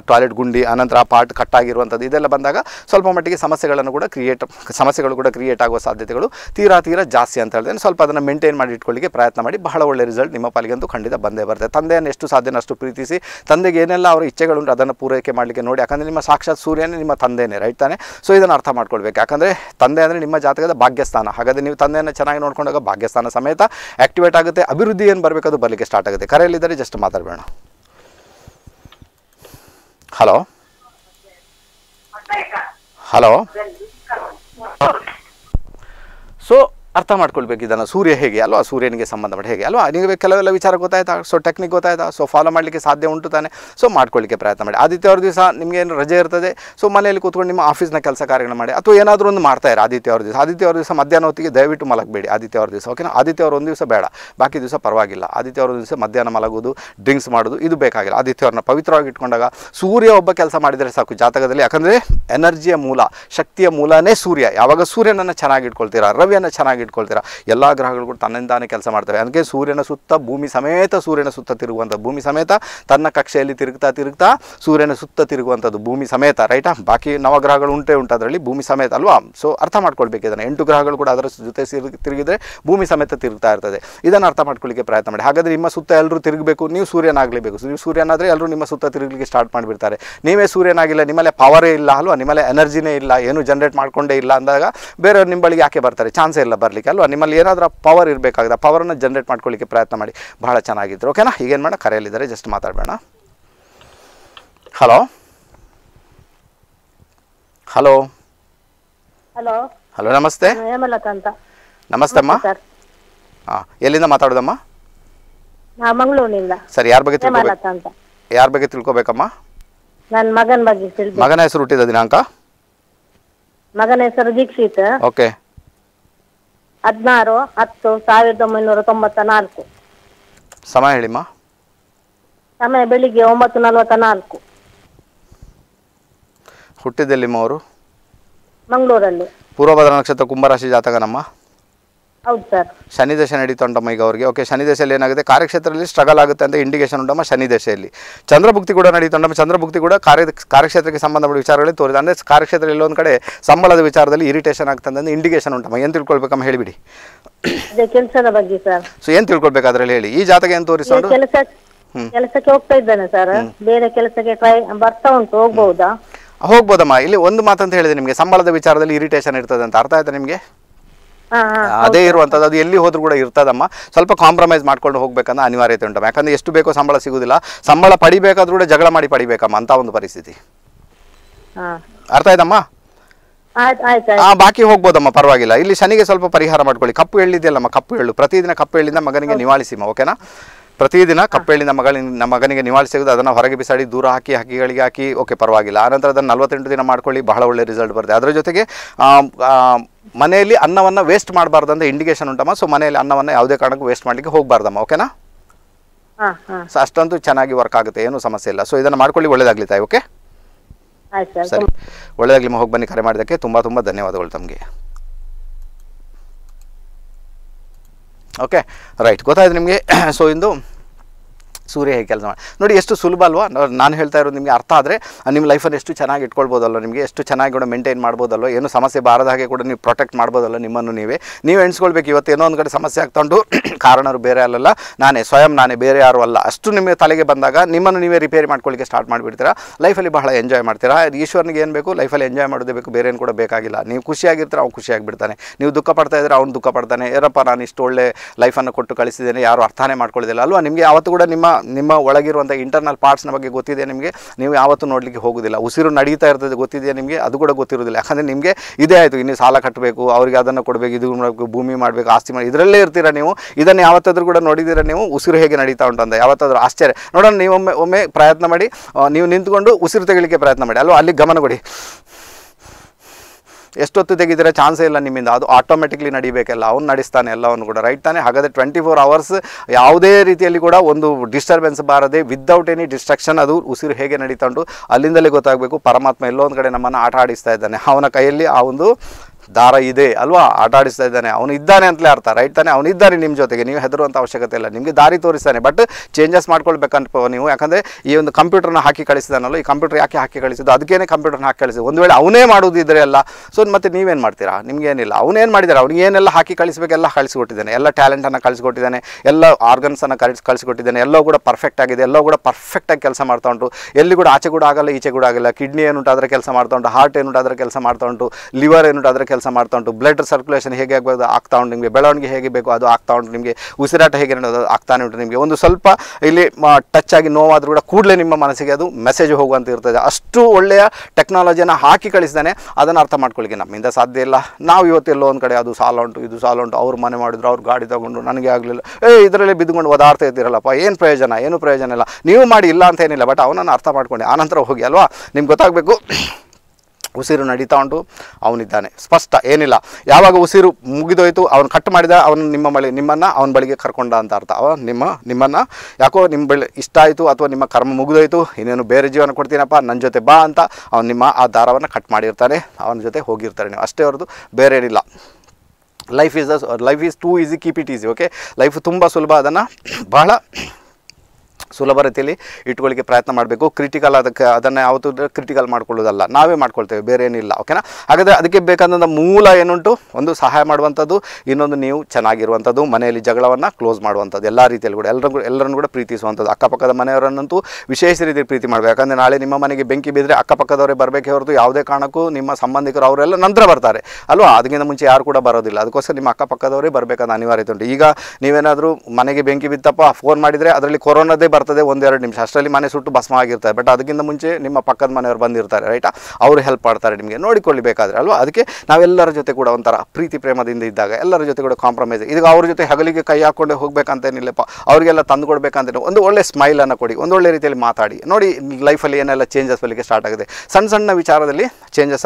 ಟಾಯ್ಲೆಟ್ ಗುಂಡಿ ಅನಂತರ ಪಾರ್ಟ್ ಕಟ್ಟಾಗಿರುವಂಥದ್ದು ಇದೆಲ್ಲ ಬಂದಾಗ ಸ್ವಲ್ಪ ಮಟ್ಟಿಗೆ ಸಮಸ್ಯೆಗಳನ್ನು ಕೂಡ ಕ್ರಿಯೇಟ್ ಸಮಸ್ಯೆಗಳು ಕೂಡ ಕ್ರಿಯೇಟ್ ಆಗುವ ಸಾಧ್ಯತೆಗಳು ತೀರಾ ತೀರಾ ಜಾಸ್ತಿ ಅಂತ ಹೇಳಿದ್ರೆ ಸ್ವಲ್ಪ ಅದನ್ನು ಮೇಂಟೈನ್ ಮಾಡಿ ಇಟ್ಕೊಳ್ಳಿಕ್ಕೆ ಪ್ರಯತ್ನ ಮಾಡಿ ಬಹಳ ಒಳ್ಳೆ ರಿಸಲ್ಟ್ ನಿಮ್ಮ ಪಾಲಿಗಂತೂ ಖಂಡಿತ ಬಂದೇ ಬರುತ್ತೆ ತಂದೆಯನ್ನು ಎಷ್ಟು ಸಾಧ್ಯನ ಅಷ್ಟು ಪ್ರೀತಿಸಿ ತಂದೆಗೆ ಏನೆಲ್ಲ ಅವರ ಇಚ್ಛೆಗಳುಂಟು ಅದನ್ನು ಪೂರೈಕೆ ಮಾಡಲಿಕ್ಕೆ ನೋಡಿ ಯಾಕಂದರೆ ನಿಮ್ಮ ಸಾಕ್ಷಾತ್ ಸೂರ್ಯನೇ ನಿಮ್ಮ ತಂದೆಯೇ ರೈಟ್ ತಾನೆ ಸೊ ಇದನ್ನು ಅರ್ಥ ಮಾಡ್ಕೊಳ್ಬೇಕು ಯಾಕಂದರೆ ತಂದೆ ಅಂದರೆ ನಿಮ್ಮ ಜಾತಕದ ಭಾಗ್ಯಸ್ಥಾನ ಹಾಗಾದರೆ ನೀವು ತಂದೆಯನ್ನು ಚೆನ್ನಾಗಿ ನೋಡ್ಕೊಂಡಾಗ ಭಾಗ್ಯಸ್ಥಾನ ಸಮೇತ ಆಕ್ಟಿವೇಟ್ ಆಗುತ್ತೆ ಅಭಿವೃದ್ಧಿ ಏನು ಬರಬೇಕು ಅದು ಬರಲಿಕ್ಕೆ ಸ್ಟಾರ್ಟ್ ಆಗುತ್ತೆ ಕರೆಯಲ್ಲಿದ್ದರೆ ಜಸ್ಟ್ ಮಾತಾಡಬೇಡ ಹಲೋ ಹಲೋ ಸೊ ಅರ್ಥ ಮಾಡ್ಕೊಳ್ಬೇಕು ಇದನ್ನು ಸೂರ್ಯ ಹೇಗೆ ಅಲ್ವಾ ಸೂರ್ಯನಿಗೆ ಸಂಬಂಧಪಟ್ಟ ಹೇಗೆ ಅಲ್ವಾ ನಿಮಗೆ ಕೆಲವೆಲ್ಲ ವಿಚಾರ ಗೊತ್ತಾಯ್ತಾ ಸೊ ಟೆಕ್ನಿಕ್ ಗೊತ್ತಾಯ್ತಾ ಸೊ ಫಾಲೋ ಮಾಡಲಿಕ್ಕೆ ಸಾಧ್ಯ ಉಂಟು ತಾನೆ ಸೊ ಮಾಡ್ಕೊಳ್ಳಿಕ್ಕೆ ಪ್ರಯತ್ನ ಮಾಡಿ ಆದಿತ್ಯವಾರ ದಿವಸ ನಿಮಗೆ ಏನು ರಜೆ ಇರ್ತದೆ ಸೊ ಮನೆಯಲ್ಲಿ ಕೂತ್ಕೊಂಡು ನಿಮ್ಮ ಆಫೀಸ್ನ ಕೆಲಸ ಕಾರ್ಯಗಳನ್ನು ಮಾಡಿ ಅಥವಾ ಏನಾದರೂ ಒಂದು ಮಾಡ್ತಾ ಇರೋ ಆದಿತ್ಯವಾರ ದಿವಸ ಆದಿತ್ಯವಾರ ದಿವಸ ಮಧ್ಯಾಹ್ನ ಹೊತ್ತಿಗೆ ದಯವಿಟ್ಟು ಮಲಗಬೇಡಿ ಆದಿತ್ಯವಾರ ದಿವಸ ಓಕೆನಾ ಆದಿತ್ಯವಾರ ಒಂದು ದಿವಸ ಬೇಡ ಬಾಕಿ ದಿವಸ ಪರವಾಗಿಲ್ಲ ಆದಿತ್ಯವಾರ ದಿವಸ ಮಧ್ಯಾಹ್ನ ಮಲಗೋದು ಡ್ರಿಂಕ್ಸ್ ಮಾಡೋದು ಇದು ಬೇಕಾಗಿಲ್ಲ ಆದಿತ್ಯವಾರನ ಪವಿತ್ರವಾಗಿ ಇಟ್ಕೊಂಡಾಗ ಸೂರ್ಯ ಒಬ್ಬ ಕೆಲಸ ಮಾಡಿದರೆ ಸಾಕು ಜಾತಕದಲ್ಲಿ ಯಾಕಂದರೆ ಎನರ್ಜಿಯ ಮೂಲ ಶಕ್ತಿಯ ಮೂಲನೇ ಸೂರ್ಯ ಯಾವಾಗ ಸೂರ್ಯನನ್ನು ಚೆನ್ನಾಗಿ ಇಟ್ಕೊಳ್ತೀರಾ ರವಿಯನ್ನು ಚೆನ್ನಾಗಿ ಇಟ್ಕೊಳ್ತೀರಾ ಎಲ್ಲ ಗ್ರಹಗಳು ತನ್ನಿಂದಾನೇ ಕೆಲಸ ಮಾಡ್ತವೆ ಅದಕ್ಕೆ ಸೂರ್ಯನ ಸುತ್ತ ಭೂಮಿ ಸಮೇತ ಸೂರ್ಯನ ಸುತ್ತ ತಿರುಗುವಂಥ ಭೂಮಿ ಸಮೇತ ತನ್ನ ಕಕ್ಷೆಯಲ್ಲಿ ತಿರುಗ್ತಾ ತಿರುಗ್ತಾ ಸೂರ್ಯನ ಸುತ್ತ ತಿರುಗುವಂಥದ್ದು ಭೂಮಿ ಸಮೇತ ರೈಟಾ ಬಾಕಿ ನವಗ್ರಹಗಳು ಉಂಟೆ ಉಂಟು ಅದರಲ್ಲಿ ಭೂಮಿ ಸಮೇತ ಅಲ್ವಾ ಸೊ ಅರ್ಥ ಮಾಡ್ಕೊಳ್ಬೇಕು ಇದನ್ನು ಎಂಟು ಗ್ರಹಗಳು ಕೂಡ ಅದರ ಜೊತೆ ತಿರುಗಿದ್ರೆ ಭೂಮಿ ಸಮೇತ ತಿರುಗ್ತಾ ಇರ್ತದೆ ಇದನ್ನು ಅರ್ಥ ಮಾಡ್ಕೊಳ್ಳಿಕ್ಕೆ ಪ್ರಯತ್ನ ಮಾಡಿ ಹಾಗಾದರೆ ನಿಮ್ಮ ಸುತ್ತ ಎಲ್ಲರೂ ತಿರುಗಬೇಕು ನೀವು ಸೂರ್ಯನಾಗಲೇಬೇಕು ನೀವು ಸೂರ್ಯನಾದರೆ ಎಲ್ಲರೂ ನಿಮ್ಮ ಸುತ್ತ ತಿರುಗಲಿಕ್ಕೆ ಸ್ಟಾರ್ಟ್ ಮಾಡಿಬಿಡ್ತಾರೆ ನೀವೇ ಸೂರ್ಯನಾಗಿಲ್ಲ ನಿಮ್ಮಲ್ಲೇ ಪವರೇ ಇಲ್ಲ ಅಲ್ವಾ ನಿಮ್ಮಲ್ಲೇ ಎನರ್ಜಿನೇ ಇಲ್ಲ ಏನು ಜನರೇಟ್ ಮಾಡಿಕೊಂಡೇ ಇಲ್ಲ ಅಂದಾಗ ಬೇರೆಯವ್ರು ನಿಮ್ಮ ಬಳಿಗೆ ಯಾಕೆ ಬರ್ತಾರೆ ಚಾನ್ಸೇ ಇಲ್ಲ ಬರಲಿ ಮಾಡಲಿಕ್ಕೆ ಅಲ್ವಾ ನಿಮ್ಮಲ್ಲಿ ಏನಾದರೂ ಪವರ್ ಇರಬೇಕಾಗಿದೆ ಆ ಪವರನ್ನು ಜನ್ರೇಟ್ ಮಾಡ್ಕೊಳ್ಳಿಕ್ಕೆ ಪ್ರಯತ್ನ ಮಾಡಿ ಬಹಳ ಚೆನ್ನಾಗಿದ್ದರು ಓಕೆನಾ ಈಗೇನು ಮಾಡೋಣ ಕರೆಯಲ್ಲಿದ್ದಾರೆ ಜಸ್ಟ್ ಮಾತಾಡಬೇಡ ಹಲೋ ಹಲೋ ಹಲೋ ಹಲೋ ನಮಸ್ತೆ ನಮಸ್ತೆ ಅಮ್ಮ ಹಾಂ ಎಲ್ಲಿಂದ ಮಾತಾಡೋದಮ್ಮ ಮಂಗಳೂರಿನಿಂದ ಸರಿ ಯಾರ ಬಗ್ಗೆ ತಿಳ್ಕೊಬೇಕು ಯಾರ ಬಗ್ಗೆ ತಿಳ್ಕೊಬೇಕಮ್ಮ ನನ್ನ ಮಗನ ಬಗ್ಗೆ ಮಗನ ಹೆಸರು ಹುಟ್ಟಿದ ದಿನಾಂಕ ಮಗನ ಹೆಸರು ದೀಕ್ಷಿತ್ ಓಕೆ ಹದಿನಾರು ಹತ್ತು ಸಾವಿರದ ಒಂಬೈನೂರ ತೊಂಬತ್ತ ನಾಲ್ಕು ಸಮಯ ಹೇಳಿಮ್ಮ ಸಮಯ ಬೆಳಿಗ್ಗೆ ಒಂಬತ್ತು ನಲವತ್ತ ನಾಲ್ಕು ಹುಟ್ಟಿದ್ದೆಲ್ಲಿಮ್ಮ ಅವರು ಮಂಗಳೂರಲ್ಲಿ ಪೂರ್ವಭದ್ರ ನಕ್ಷತ್ರ ಕುಂಭರಾಶಿ ಜಾತಕ ನಮ್ಮ ಶನಿದೇಶ ಸರ್ ಶನಿ ದಶೆ ಈಗ ಅವರಿಗೆ ಓಕೆ ಶನಿ ದಶೆಯಲ್ಲಿ ಏನಾಗುತ್ತೆ ಕಾರ್ಯಕ್ಷೇತ್ರದಲ್ಲಿ ಸ್ಟ್ರಗಲ್ ಆಗುತ್ತೆ ಅಂತ ಇಂಡಿಕೇಶನ್ ಉಂಟಮ್ಮ ಶನಿ ದಶೆಯಲ್ಲಿ ಚಂದ್ರಭುಕ್ತಿ ಕೂಡ ನಡೀತಾ ಚಂದ್ರಭುಕ್ತಿ ಕೂಡ ಕಾರ್ಯ ಕಾರ್ಯಕ್ಷೇತ್ರಕ್ಕೆ ಸಂಬಂಧಪಟ್ಟ ವಿಚಾರಗಳಲ್ಲಿ ತೋರಿದೆ ಅಂದರೆ ಕಾರ್ಯಕ್ಷೇತ್ರ ಇಲ್ಲೊಂದು ಕಡೆ ಸಂಬಳದ ವಿಚಾರದಲ್ಲಿ ಇರಿಟೇಷನ್ ಆಗ್ತದೆ ಇಂಡಿಕೇಶನ್ ಉಂಟಮ್ಮ ಏನು ತಿಳ್ಕೊಳ್ಬೇಕಮ್ಮ ಹೇಳಿಬಿಡಿ ಬಗ್ಗೆ ಸರ್ ಸೊ ಏನು ತಿಳ್ಕೊಳ್ಬೇಕಾದ್ರಲ್ಲಿ ಹೇಳಿ ಈ ಜಾತಕ ಏನು ತೋರಿಸೋದು ಕೆಲಸಕ್ಕೆ ಹೋಗ್ತಾ ಇದ್ದಾನೆ ಸರ್ ಬೇರೆ ಕೆಲಸಕ್ಕೆ ಉಂಟು ಹೋಗ್ಬೋದಮ್ಮ ಇಲ್ಲಿ ಒಂದು ಮಾತಂತ ಹೇಳಿದೆ ನಿಮಗೆ ಸಂಬಳದ ವಿಚಾರದಲ್ಲಿ ಇರಿಟೇಷನ್ ಇರ್ತದೆ ಅಂತ ಅರ್ಥ ಆಯ್ತಾ ನಿಮಗೆ ಅದೇ ಇರುವಂತದ್ದು ಅದು ಎಲ್ಲಿ ಹೋದ್ರು ಕೂಡ ಇರ್ತದಮ್ಮ ಸ್ವಲ್ಪ ಕಾಂಪ್ರಮೈಸ್ ಮಾಡ್ಕೊಂಡು ಹೋಗ್ಬೇಕನ್ನ ಅನಿವಾರ್ಯತೆ ಉಂಟು ಯಾಕಂದ್ರೆ ಎಷ್ಟು ಬೇಕೋ ಸಂಬಳ ಸಿಗುದಿಲ್ಲ ಸಂಬಳ ಪಡಿಬೇಕಾದ್ರೂ ಕೂಡ ಜಗಳ ಮಾಡಿ ಪಡಿಬೇಕಮ್ಮ ಅಂತ ಒಂದು ಪರಿಸ್ಥಿತಿ ಅರ್ಥ ಆಯ್ತಮ್ಮ ಬಾಕಿ ಹೋಗ್ಬೋದಮ್ಮ ಪರವಾಗಿಲ್ಲ ಇಲ್ಲಿ ಶನಿಗೆ ಸ್ವಲ್ಪ ಪರಿಹಾರ ಮಾಡ್ಕೊಳ್ಳಿ ಕಪ್ಪು ಹೇಳಿದೆಯಲ್ಲಮ್ಮ ಕಪ್ಪು ಎಳ್ಳು ಪ್ರತಿದಿನ ಕಪ್ಪು ಎಳ್ಳಿಂದ ಮಗನಿಗೆ ನಿವಾಳಿಸಿಮ್ಮ ಓಕೆನಾ ಪ್ರತಿದಿನ ಕಪ್ಪೆಳ್ಳಿನ ಮಗನಿಗೆ ನಮ್ಮ ಮಗನಿಗೆ ನಿವಾಳಿ ಅದನ್ನ ಅದನ್ನು ಹೊರಗೆ ಬಿಸಾಡಿ ದೂರ ಹಾಕಿ ಹಕ್ಕಿಗಳಿಗೆ ಹಾಕಿ ಓಕೆ ಪರವಾಗಿಲ್ಲ ಆನಂತರ ಅದನ್ನು ನಲ್ವತ್ತೆಂಟು ದಿನ ಮಾಡ್ಕೊಳ್ಳಿ ಬಹಳ ಒಳ್ಳೆ ರಿಸಲ್ಟ್ ಬರುತ್ತೆ ಅದರ ಜೊತೆಗೆ ಮನೆಯಲ್ಲಿ ಅನ್ನವನ್ನು ವೇಸ್ಟ್ ಮಾಡಬಾರ್ದು ಅಂತ ಇಂಡಿಕೇಶನ್ ಉಂಟಮ್ಮ ಸೊ ಮನೆಯಲ್ಲಿ ಅನ್ನವನ್ನು ಯಾವುದೇ ಕಾರಣಕ್ಕೂ ವೇಸ್ಟ್ ಮಾಡಲಿಕ್ಕೆ ಹೋಗಬಾರ್ದಮ್ಮ ಓಕೆನಾ ಸೊ ಅಷ್ಟಂತೂ ಚೆನ್ನಾಗಿ ವರ್ಕ್ ಆಗುತ್ತೆ ಏನು ಸಮಸ್ಯೆ ಇಲ್ಲ ಸೊ ಇದನ್ನು ಮಾಡ್ಕೊಳ್ಳಿ ಒಳ್ಳೇದಾಗ್ಲಿ ತಾಯಿ ಓಕೆ ಸರಿ ಒಳ್ಳೇದಾಗ್ಲಿ ಹೋಗಿ ಬನ್ನಿ ಕರೆ ಮಾಡಿದ್ದಕ್ಕೆ ತುಂಬ ತುಂಬ ಧನ್ಯವಾದಗಳು ತಮಗೆ ಓಕೆ ರೈಟ್ ಗೊತ್ತಾಯ್ತು ನಿಮಗೆ ಸೊ ಇಂದು ಸೂರ್ಯ ಹೇಗೆ ಕೆಲಸ ಮಾಡಿ ನೋಡಿ ಎಷ್ಟು ಸುಲಭ ಅಲ್ವಾ ನಾನು ಹೇಳ್ತಾ ಇರೋದು ನಿಮಗೆ ಅರ್ಥ ಆದರೆ ನಿಮ್ಮ ಲೈಫಲ್ಲಿ ಎಷ್ಟು ಚೆನ್ನಾಗಿ ಇಟ್ಕೊಳ್ಬೋದಲ್ಲ ನಿಮಗೆ ಎಷ್ಟು ಚೆನ್ನಾಗಿ ಕೂಡ ಮೇಂಟೈನ್ ಮಾಡ್ಬೋದಲ್ಲ ಏನು ಸಮಸ್ಯೆ ಬಾರದ ಹಾಗೆ ಕೂಡ ನೀವು ಪ್ರೊಟೆಕ್ಟ್ ಮಾಡ್ಬೋದಲ್ಲ ನಿಮ್ಮನ್ನು ನೀವೇ ನೀವು ಎಣಿಸ್ಕೊಳ್ಬೇಕು ಇವತ್ತು ಏನೋ ಒಂದು ಕಡೆ ಸಮಸ್ಯೆ ಆಗ್ತೊಂಡು ಕಾರಣರು ಬೇರೆ ಅಲ್ಲಲ್ಲ ನಾನೇ ಸ್ವಯಂ ನಾನೇ ಬೇರೆ ಯಾರು ಅಲ್ಲ ಅಷ್ಟು ನಿಮಗೆ ತಲೆಗೆ ಬಂದಾಗ ನಿಮ್ಮನ್ನು ನೀವೇ ರಿಪೇರಿ ಮಾಡ್ಕೊಳ್ಳಿಕ್ಕೆ ಸ್ಟಾರ್ಟ್ ಮಾಡಿಬಿಡ್ತೀರಾ ಲೈಫಲ್ಲಿ ಬಹಳ ಎಂಜಾಯ್ ಮಾಡ್ತೀರಾ ಈಶ್ವರನಿಗೆ ಏನು ಬೇಕು ಲೈಫಲ್ಲಿ ಎಂಜಾಯ್ ಮಾಡೋದೇ ಬೇಕು ಬೇರೆ ಕೂಡ ಬೇಕಾಗಿಲ್ಲ ನೀವು ಖುಷಿಯಾಗಿರ್ತೀರ ಅವ್ನು ಖುಷಿಯಾಗಿಬಿಡ್ತಾನೆ ನೀವು ದುಃಖ ಪಡ್ತಾ ಇದ್ದರೆ ಅವ್ನು ದುಃಖ ಪಡ್ತಾನೆ ಏನಪ್ಪ ನಾನು ಇಷ್ಟು ಒಳ್ಳೆ ಲೈಫನ್ನು ಕೊಟ್ಟು ಕಳಿಸಿದ್ದೇನೆ ಯಾರು ಅರ್ಥನೇ ಮಾಡ್ಕೊಳ್ಳೋದಿಲ್ಲ ಅಲ್ವಾ ನಿಮಗೆ ಅವತ್ತು ಕೂಡ ನಿಮ್ಮ ನಿಮ್ಮ ಒಳಗಿರುವಂಥ ಇಂಟರ್ನಲ್ ಪಾರ್ಟ್ಸ್ನ ಬಗ್ಗೆ ಗೊತ್ತಿದೆ ನಿಮಗೆ ನೀವು ಯಾವತ್ತೂ ನೋಡಲಿಕ್ಕೆ ಹೋಗೋದಿಲ್ಲ ಉಸಿರು ನಡೀತಾ ಇರ್ತದೆ ಗೊತ್ತಿದೆಯಾ ನಿಮಗೆ ಅದು ಕೂಡ ಗೊತ್ತಿರೋದಿಲ್ಲ ಯಾಕಂದರೆ ನಿಮಗೆ ಇದೇ ಆಯಿತು ಇನ್ನು ಸಾಲ ಕಟ್ಟಬೇಕು ಅವರಿಗೆ ಅದನ್ನು ಕೊಡಬೇಕು ಇದು ಮಾಡಬೇಕು ಭೂಮಿ ಮಾಡಬೇಕು ಆಸ್ತಿ ಮಾಡಿ ಇದರಲ್ಲೇ ಇರ್ತೀರ ನೀವು ಇದನ್ನು ಯಾವತ್ತಾದರೂ ಕೂಡ ನೋಡಿದ್ದೀರ ನೀವು ಉಸಿರು ಹೇಗೆ ನಡೀತಾ ಉಂಟು ಅಂತ ಯಾವತ್ತಾದರೂ ಆಶ್ಚರ್ಯ ನೋಡೋಣ ನೀವೊಮ್ಮೆ ಒಮ್ಮೆ ಪ್ರಯತ್ನ ಮಾಡಿ ನೀವು ನಿಂತ್ಕೊಂಡು ಉಸಿರು ತೆಗಿಲಿಕ್ಕೆ ಪ್ರಯತ್ನ ಮಾಡಿ ಅಲ್ವಾ ಅಲ್ಲಿ ಗಮನ ಕೊಡಿ ಎಷ್ಟೊತ್ತು ತೆಗಿದ್ರೆ ಚಾನ್ಸೇ ಇಲ್ಲ ನಿಮ್ಮಿಂದ ಅದು ಆಟೋಮೆಟಿಕ್ಲಿ ನಡೀಬೇಕಲ್ಲ ಅವ್ನು ನಡೆಸ್ತಾನೆ ಎಲ್ಲವನ್ನು ಕೂಡ ರೈಟ್ ತಾನೆ ಹಾಗಾದರೆ ಟ್ವೆಂಟಿ ಫೋರ್ ಅವರ್ಸ್ ಯಾವುದೇ ರೀತಿಯಲ್ಲಿ ಕೂಡ ಒಂದು ಡಿಸ್ಟರ್ಬೆನ್ಸ್ ಬಾರದೆ ವಿದೌಟ್ ಎನಿ ಡಿಸ್ಟ್ರಕ್ಷನ್ ಅದು ಉಸಿರು ಹೇಗೆ ಉಂಟು ಅಲ್ಲಿಂದಲೇ ಗೊತ್ತಾಗಬೇಕು ಪರಮಾತ್ಮ ಒಂದು ಕಡೆ ನಮ್ಮನ್ನು ಆಟ ಆಡಿಸ್ತಾ ಇದ್ದಾನೆ ಅವನ ಕೈಯಲ್ಲಿ ಆ ಒಂದು ದಾರ ಇದೆ ಅಲ್ವಾ ಆಟ ಆಡಿಸ್ತಾ ಇದ್ದಾನೆ ಅವನು ಇದ್ದಾನೆ ಅಂತಲೇ ಅರ್ಥ ರೈಟ್ ತಾನೆ ಅವನಿದ್ದಾನೆ ನಿಮ್ಮ ಜೊತೆಗೆ ನೀವು ಹೆದರುವಂಥ ಅವಶ್ಯಕತೆ ಇಲ್ಲ ನಿಮಗೆ ದಾರಿ ತೋರಿಸ್ತಾನೆ ಬಟ್ ಚೇಂಜಸ್ ಮಾಡ್ಕೊಳ್ಬೇಕಂತ ನೀವು ಯಾಕಂದರೆ ಈ ಒಂದು ಕಂಪ್ಯೂಟರ್ನ ಹಾಕಿ ಕಳಿಸಿದಾನಲ್ಲ ಈ ಕಂಪ್ಯೂಟರ್ ಯಾಕೆ ಹಾಕಿ ಕಳಿಸಿದ್ದು ಅದಕ್ಕೇನೆ ಕಂಪ್ಯೂಟರ್ನ ಹಾಕಿ ಕಳಿಸಿದ್ದು ಒಂದು ವೇಳೆ ಅವನೇ ಮಾಡೋದಿದ್ರೆ ಎಲ್ಲ ಸೊ ಮತ್ತೆ ನೀವೇನು ಮಾಡ್ತೀರಾ ನಿಮಗೇನಿಲ್ಲ ಅವನೇನು ಮಾಡಿದ್ದಾರೆ ಅವ್ನಿಗೆ ಏನೆಲ್ಲ ಹಾಕಿ ಕಳಿಸಬೇಕೆಲ್ಲ ಕಳಿಸಿಕೊಟ್ಟಿದ್ದಾನೆ ಎಲ್ಲ ಟ್ಯಾಲೆಂಟನ್ನು ಕಳಿಸಿಕೊಟ್ಟಿದ್ದಾನೆ ಎಲ್ಲ ಆರ್ಗನ್ಸನ್ನು ಕಳಿಸಿ ಕಳಿಸಿಕೊಟ್ಟಿದ್ದಾನೆ ಎಲ್ಲವೂ ಕೂಡ ಪರ್ಫೆಕ್ಟ್ ಆಗಿದೆ ಎಲ್ಲವೂ ಕೂಡ ಪರ್ಫೆಕ್ಟಾಗಿ ಕೆಲಸ ಮಾಡ್ತಾ ಉಂಟು ಎಲ್ಲಿ ಕೂಡ ಆಚೆ ಕೂಡ ಆಗಲ್ಲ ಈಚೆ ಕೂಡ ಆಗಲ್ಲ ಕಿಡ್ನಿ ಏನುಂಟಾದರೆ ಕೆಲಸ ಮಾಡ್ತಾ ಉಂಟು ಹಾರ್ಟ್ ಏನುಂಟಾದರೆ ಕೆಲಸ ಮಾಡ್ತಾ ಉಂಟು ಲಿವರ್ ಏನುಂಟಾದರೆ ಕೆಲಸ ಕೆಲಸ ಮಾಡ್ತಾ ಉಂಟು ಬ್ಲಡ್ ಸರ್ಕ್ಯುಲೇಷನ್ ಹೇಗೆ ಆಗಬಹುದು ಆಗ್ತಾ ಉಂಟು ನಿಮಗೆ ಬೆಳವಣಿಗೆ ಹೇಗೆ ಬೇಕು ಅದು ಆಗ್ತಾ ಉಂಟು ನಿಮಗೆ ಉಸಿರಾಟ ಹೇಗೆ ಅನ್ನೋದು ಆಗ್ತಾನೆ ಉಂಟು ನಿಮಗೆ ಒಂದು ಸ್ವಲ್ಪ ಇಲ್ಲಿ ಟಚ್ ಆಗಿ ನೋವಾದರೂ ಕೂಡ ಕೂಡಲೇ ನಿಮ್ಮ ಮನಸ್ಸಿಗೆ ಅದು ಮೆಸೇಜ್ ಹೋಗುವಂತ ಇರ್ತದೆ ಅಷ್ಟು ಒಳ್ಳೆಯ ಟೆಕ್ನಾಲಜಿಯನ್ನು ಹಾಕಿ ಕಳಿಸಿದಾನೆ ಅದನ್ನು ಅರ್ಥ ಮಾಡ್ಕೊಳ್ಳಿಕ್ಕೆ ನಮ್ಮಿಂದ ಸಾಧ್ಯ ಇಲ್ಲ ನಾವು ಇವತ್ತು ಎಲ್ಲೋ ಒಂದು ಕಡೆ ಅದು ಸಾಲ ಉಂಟು ಇದು ಸಾಲ ಉಂಟು ಅವ್ರು ಮನೆ ಮಾಡಿದ್ರು ಅವ್ರು ಗಾಡಿ ತೊಗೊಂಡು ನನಗೆ ಆಗಲಿಲ್ಲ ಏ ಇದರಲ್ಲಿ ಬಿದ್ದುಕೊಂಡು ಒದಾರ್ಥ ಇದ್ದೀರಲ್ಲಪ್ಪ ಏನು ಪ್ರಯೋಜನ ಏನು ಪ್ರಯೋಜನ ಇಲ್ಲ ನೀವು ಮಾಡಿ ಇಲ್ಲ ಅಂತ ಏನಿಲ್ಲ ಬಟ್ ಅವನನ್ನು ಅರ್ಥ ಮಾಡ್ಕೊಂಡು ಆನಂತರ ಹೋಗಿ ಅಲ್ವಾ ನಿಮ್ಗೆ ಗೊತ್ತಾಗಬೇಕು ಉಸಿರು ನಡೀತಾ ಉಂಟು ಅವನಿದ್ದಾನೆ ಸ್ಪಷ್ಟ ಏನಿಲ್ಲ ಯಾವಾಗ ಉಸಿರು ಮುಗಿದೋಯ್ತು ಅವನು ಕಟ್ ಮಾಡಿದ ಅವನು ನಿಮ್ಮ ಬಳಿ ನಿಮ್ಮನ್ನು ಅವನ ಬಳಿಗೆ ಕರ್ಕೊಂಡ ಅಂತ ಅರ್ಥ ಅವ ನಿಮ್ಮ ನಿಮ್ಮನ್ನು ಯಾಕೋ ನಿಮ್ಮ ಬಳಿ ಇಷ್ಟ ಆಯಿತು ಅಥವಾ ನಿಮ್ಮ ಕರ್ಮ ಮುಗಿದೋಯ್ತು ಇನ್ನೇನು ಬೇರೆ ಜೀವನ ಕೊಡ್ತೀನಪ್ಪ ನನ್ನ ಜೊತೆ ಬಾ ಅಂತ ಅವನು ನಿಮ್ಮ ಆ ದಾರವನ್ನು ಕಟ್ ಮಾಡಿರ್ತಾನೆ ಅವನ ಜೊತೆ ಹೋಗಿರ್ತಾರೆ ನೀವು ಅಷ್ಟೇ ಅವ್ರದ್ದು ಬೇರೆ ಏನಿಲ್ಲ life is life is too easy keep it easy okay life ತುಂಬ ಸುಲಭ ಅದನ್ನು ಬಹಳ ಸುಲಭ ರೀತಿಯಲ್ಲಿ ಇಟ್ಕೊಳ್ಳಿಕ್ಕೆ ಪ್ರಯತ್ನ ಮಾಡಬೇಕು ಕ್ರಿಟಿಕಲ್ ಅದಕ್ಕೆ ಅದನ್ನು ಯಾವತ್ತೂ ಕ್ರಿಟಿಕಲ್ ಮಾಡ್ಕೊಳ್ಳೋದಲ್ಲ ನಾವೇ ಮಾಡ್ಕೊಳ್ತೇವೆ ಬೇರೆ ಏನಿಲ್ಲ ಓಕೆನಾ ಹಾಗಾದರೆ ಅದಕ್ಕೆ ಬೇಕಾದಂಥ ಮೂಲ ಏನುಂಟು ಒಂದು ಸಹಾಯ ಮಾಡುವಂಥದ್ದು ಇನ್ನೊಂದು ನೀವು ಚೆನ್ನಾಗಿರುವಂಥದ್ದು ಮನೆಯಲ್ಲಿ ಜಗಳವನ್ನು ಕ್ಲೋಸ್ ಮಾಡುವಂಥದ್ದು ಎಲ್ಲ ರೀತಿಯಲ್ಲಿ ಕೂಡ ಎಲ್ಲರೂ ಎಲ್ಲರನ್ನು ಕೂಡ ಪ್ರೀತಿಸುವಂಥದ್ದು ಅಕ್ಕಪಕ್ಕದ ಮನೆಯವರನ್ನಂತೂ ವಿಶೇಷ ರೀತಿ ಪ್ರೀತಿ ಮಾಡಬೇಕು ಯಾಕಂದರೆ ನಾಳೆ ನಿಮ್ಮ ಮನೆಗೆ ಬೆಂಕಿ ಬಿದ್ದರೆ ಅಕ್ಕಪಕ್ಕದವರೇ ಬರಬೇಕೇ ಹೊರತು ಯಾವುದೇ ಕಾರಣಕ್ಕೂ ನಿಮ್ಮ ಸಂಬಂಧಿಕರು ಅವರೆಲ್ಲ ನಂತರ ಬರ್ತಾರೆ ಅಲ್ವಾ ಅದಕ್ಕಿಂತ ಮುಂಚೆ ಯಾರು ಕೂಡ ಬರೋದಿಲ್ಲ ಅದಕ್ಕೋಸ್ಕರ ನಿಮ್ಮ ಅಕ್ಕಪಕ್ಕದವರೇ ಬರಬೇಕಾದ ಅನಿವಾರ್ಯತೆ ಉಂಟು ಈಗ ನೀವೇನಾದರೂ ಮನೆಗೆ ಬೆಂಕಿ ಬಿತ್ತಪ್ಪ ಫೋನ್ ಮಾಡಿದರೆ ಅದರಲ್ಲಿ ಕೊರೋನಾದೇ ಬರ್ತದೆ ಒಂದೆರಡು ನಿಮಿಷ ಅಷ್ಟರಲ್ಲಿ ಮನೆ ಸುಟ್ಟು ಭಸ್ಮ ಆಗಿರ್ತಾರೆ ಬಟ್ ಅದಕ್ಕಿಂತ ಮುಂಚೆ ನಿಮ್ಮ ಪಕ್ಕದ ಮನೆಯವರು ಬಂದಿರ್ತಾರೆ ರೈಟಾ ಅವರು ಹೆಲ್ಪ್ ಮಾಡ್ತಾರೆ ನಿಮಗೆ ನೋಡಿಕೊಳ್ಳಿ ಬೇಕಾದರೆ ಅಲ್ವಾ ಅದಕ್ಕೆ ನಾವೆಲ್ಲರ ಜೊತೆ ಕೂಡ ಒಂಥರ ಪ್ರೀತಿ ಪ್ರೇಮದಿಂದ ಇದ್ದಾಗ ಎಲ್ಲರ ಜೊತೆ ಕೂಡ ಕಾಂಪ್ರಮೈಸ್ ಇದು ಅವ್ರ ಜೊತೆ ಹಗಲಿಗೆ ಕೈ ಹಾಕೊಂಡೆ ಹೋಗಬೇಕಂತೇನಿಲ್ಲಪ್ಪ ಅವರಿಗೆಲ್ಲ ತಂದುಕೊಡ್ಬೇಕಂತ ಒಂದು ಒಳ್ಳೆ ಸ್ಮೈಲನ್ನು ಕೊಡಿ ಒಂದು ಒಳ್ಳೆ ರೀತಿಯಲ್ಲಿ ಮಾತಾಡಿ ನೋಡಿ ಲೈಫಲ್ಲಿ ಏನೆಲ್ಲ ಚೇಂಜಸ್ ಬರಲಿಕ್ಕೆ ಸ್ಟಾರ್ಟ್ ಆಗಿದೆ ಸಣ್ಣ ಸಣ್ಣ ವಿಚಾರದಲ್ಲಿ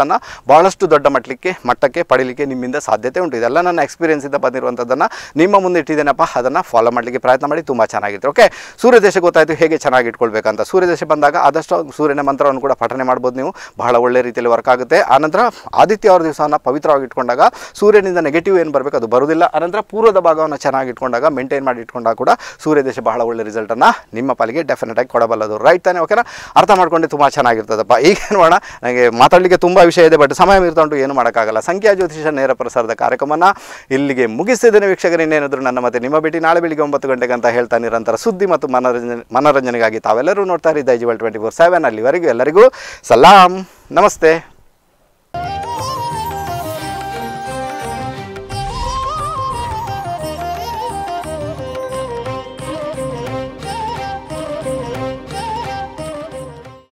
ಅನ್ನು ಭಾಳಷ್ಟು ದೊಡ್ಡ ಮಟ್ಟಕ್ಕೆ ಮಟ್ಟಕ್ಕೆ ಪಡೀಲಿಕ್ಕೆ ನಿಮ್ಮಿಂದ ಸಾಧ್ಯತೆ ಉಂಟು ಇದೆಲ್ಲ ನನ್ನ ಎಕ್ಸ್ಪೀರಿಯನ್ಸಿಂದ ಬಂದಿರುವಂಥದ್ದನ್ನು ನಿಮ್ಮ ಮುಂದೆ ಇಟ್ಟಿದ್ದೇನಪ್ಪ ಅದನ್ನು ಫಾಲೋ ಮಾಡಲಿಕ್ಕೆ ಪ್ರಯತ್ನ ಮಾಡಿ ತುಂಬ ಚೆನ್ನಾಗಿತ್ತು ಓಕೆ ಸೂರ್ಯದೇಶ ಗೊತ್ತಾಯಿತು ಹೇಗೆ ಚೆನ್ನಾಗಿ ಇಟ್ಕೊಳ್ಬೇಕಂತ ಸೂರ್ಯದಶಿ ಬಂದಾಗ ಆದಷ್ಟು ಸೂರ್ಯನ ಮಂತ್ರವನ್ನು ಕೂಡ ಪಠನೆ ಮಾಡ್ಬೋದು ನೀವು ಬಹಳ ಒಳ್ಳೆ ರೀತಿಯಲ್ಲಿ ವರ್ಕ್ ಆಗುತ್ತೆ ಆನಂತರ ಆದಿತ್ಯ ಅವ್ರ ದಿವಸವನ್ನು ಪವಿತ್ರವಾಗಿ ಇಟ್ಕೊಂಡಾಗ ಸೂರ್ಯನಿಂದ ನೆಗೆಟಿವ್ ಏನು ಬರಬೇಕು ಅದು ಬರುವುದಿಲ್ಲ ಆನಂತರ ಪೂರ್ವದ ಭಾಗವನ್ನು ಚೆನ್ನಾಗಿ ಇಟ್ಕೊಂಡಾಗ ಮೇಂಟೈನ್ ಮಾಡಿ ಇಟ್ಕೊಂಡಾಗ ಕೂಡ ಸೂರ್ಯದೇಶ ಬಹಳ ಒಳ್ಳೆ ರಿಸಲ್ಟನ್ನು ನಿಮ್ಮ ಪಾಲಿಗೆ ಡೆಫಿನೆಟ್ ಆಗಿ ಕೊಡಬಲ್ಲದು ರೈಟ್ ತಾನೇ ಓಕೆನಾ ಅರ್ಥ ಮಾಡ್ಕೊಂಡು ತುಂಬ ಚೆನ್ನಾಗಿರ್ತದಪ್ಪ ಈಗ ಏನು ಮಾಡೋಣ ನನಗೆ ಮಾತಾಡಲಿಕ್ಕೆ ತುಂಬ ವಿಷಯ ಇದೆ ಬಟ್ ಸಮಯ ಉಂಟು ಏನು ಮಾಡೋಕ್ಕಾಗಲ್ಲ ಸಂಖ್ಯಾ ಜ್ಯೋತಿಷ ನೇರ ಪ್ರಸಾರದ ಕಾರ್ಯಕ್ರಮವನ್ನು ಇಲ್ಲಿಗೆ ಮುಗಿಸಿದ್ದೇನೆ ವೀಕ್ಷಕರು ಇನ್ನೇನಾದರೂ ನನ್ನ ಮತ್ತೆ ನಿಮ್ಮ ಭೇಟಿ ನಾಳೆ ಬೆಳಿಗ್ಗೆ ಒಂಬತ್ತು ಗಂಟೆಗೆ ಅಂತ ಹೇಳ್ತಾ ನಿರಂತರ ಸುದ್ದಿ ಮತ್ತು ಮನೋರಂಜನೆ ಮನೋರಂಜನೆಗಾಗಿ ತಾವೆಲ್ಲರೂ ನೋಡ್ತಾ ಇದ್ದ ಇಜಿವಲ್ ಟ್ವೆಂಟಿ ಫೋರ್ ಸೆವೆನ್ ಅಲ್ಲಿವರೆಗೂ ಎಲ್ಲರಿಗೂ ಸಲಾಂ ನಮಸ್ತೆ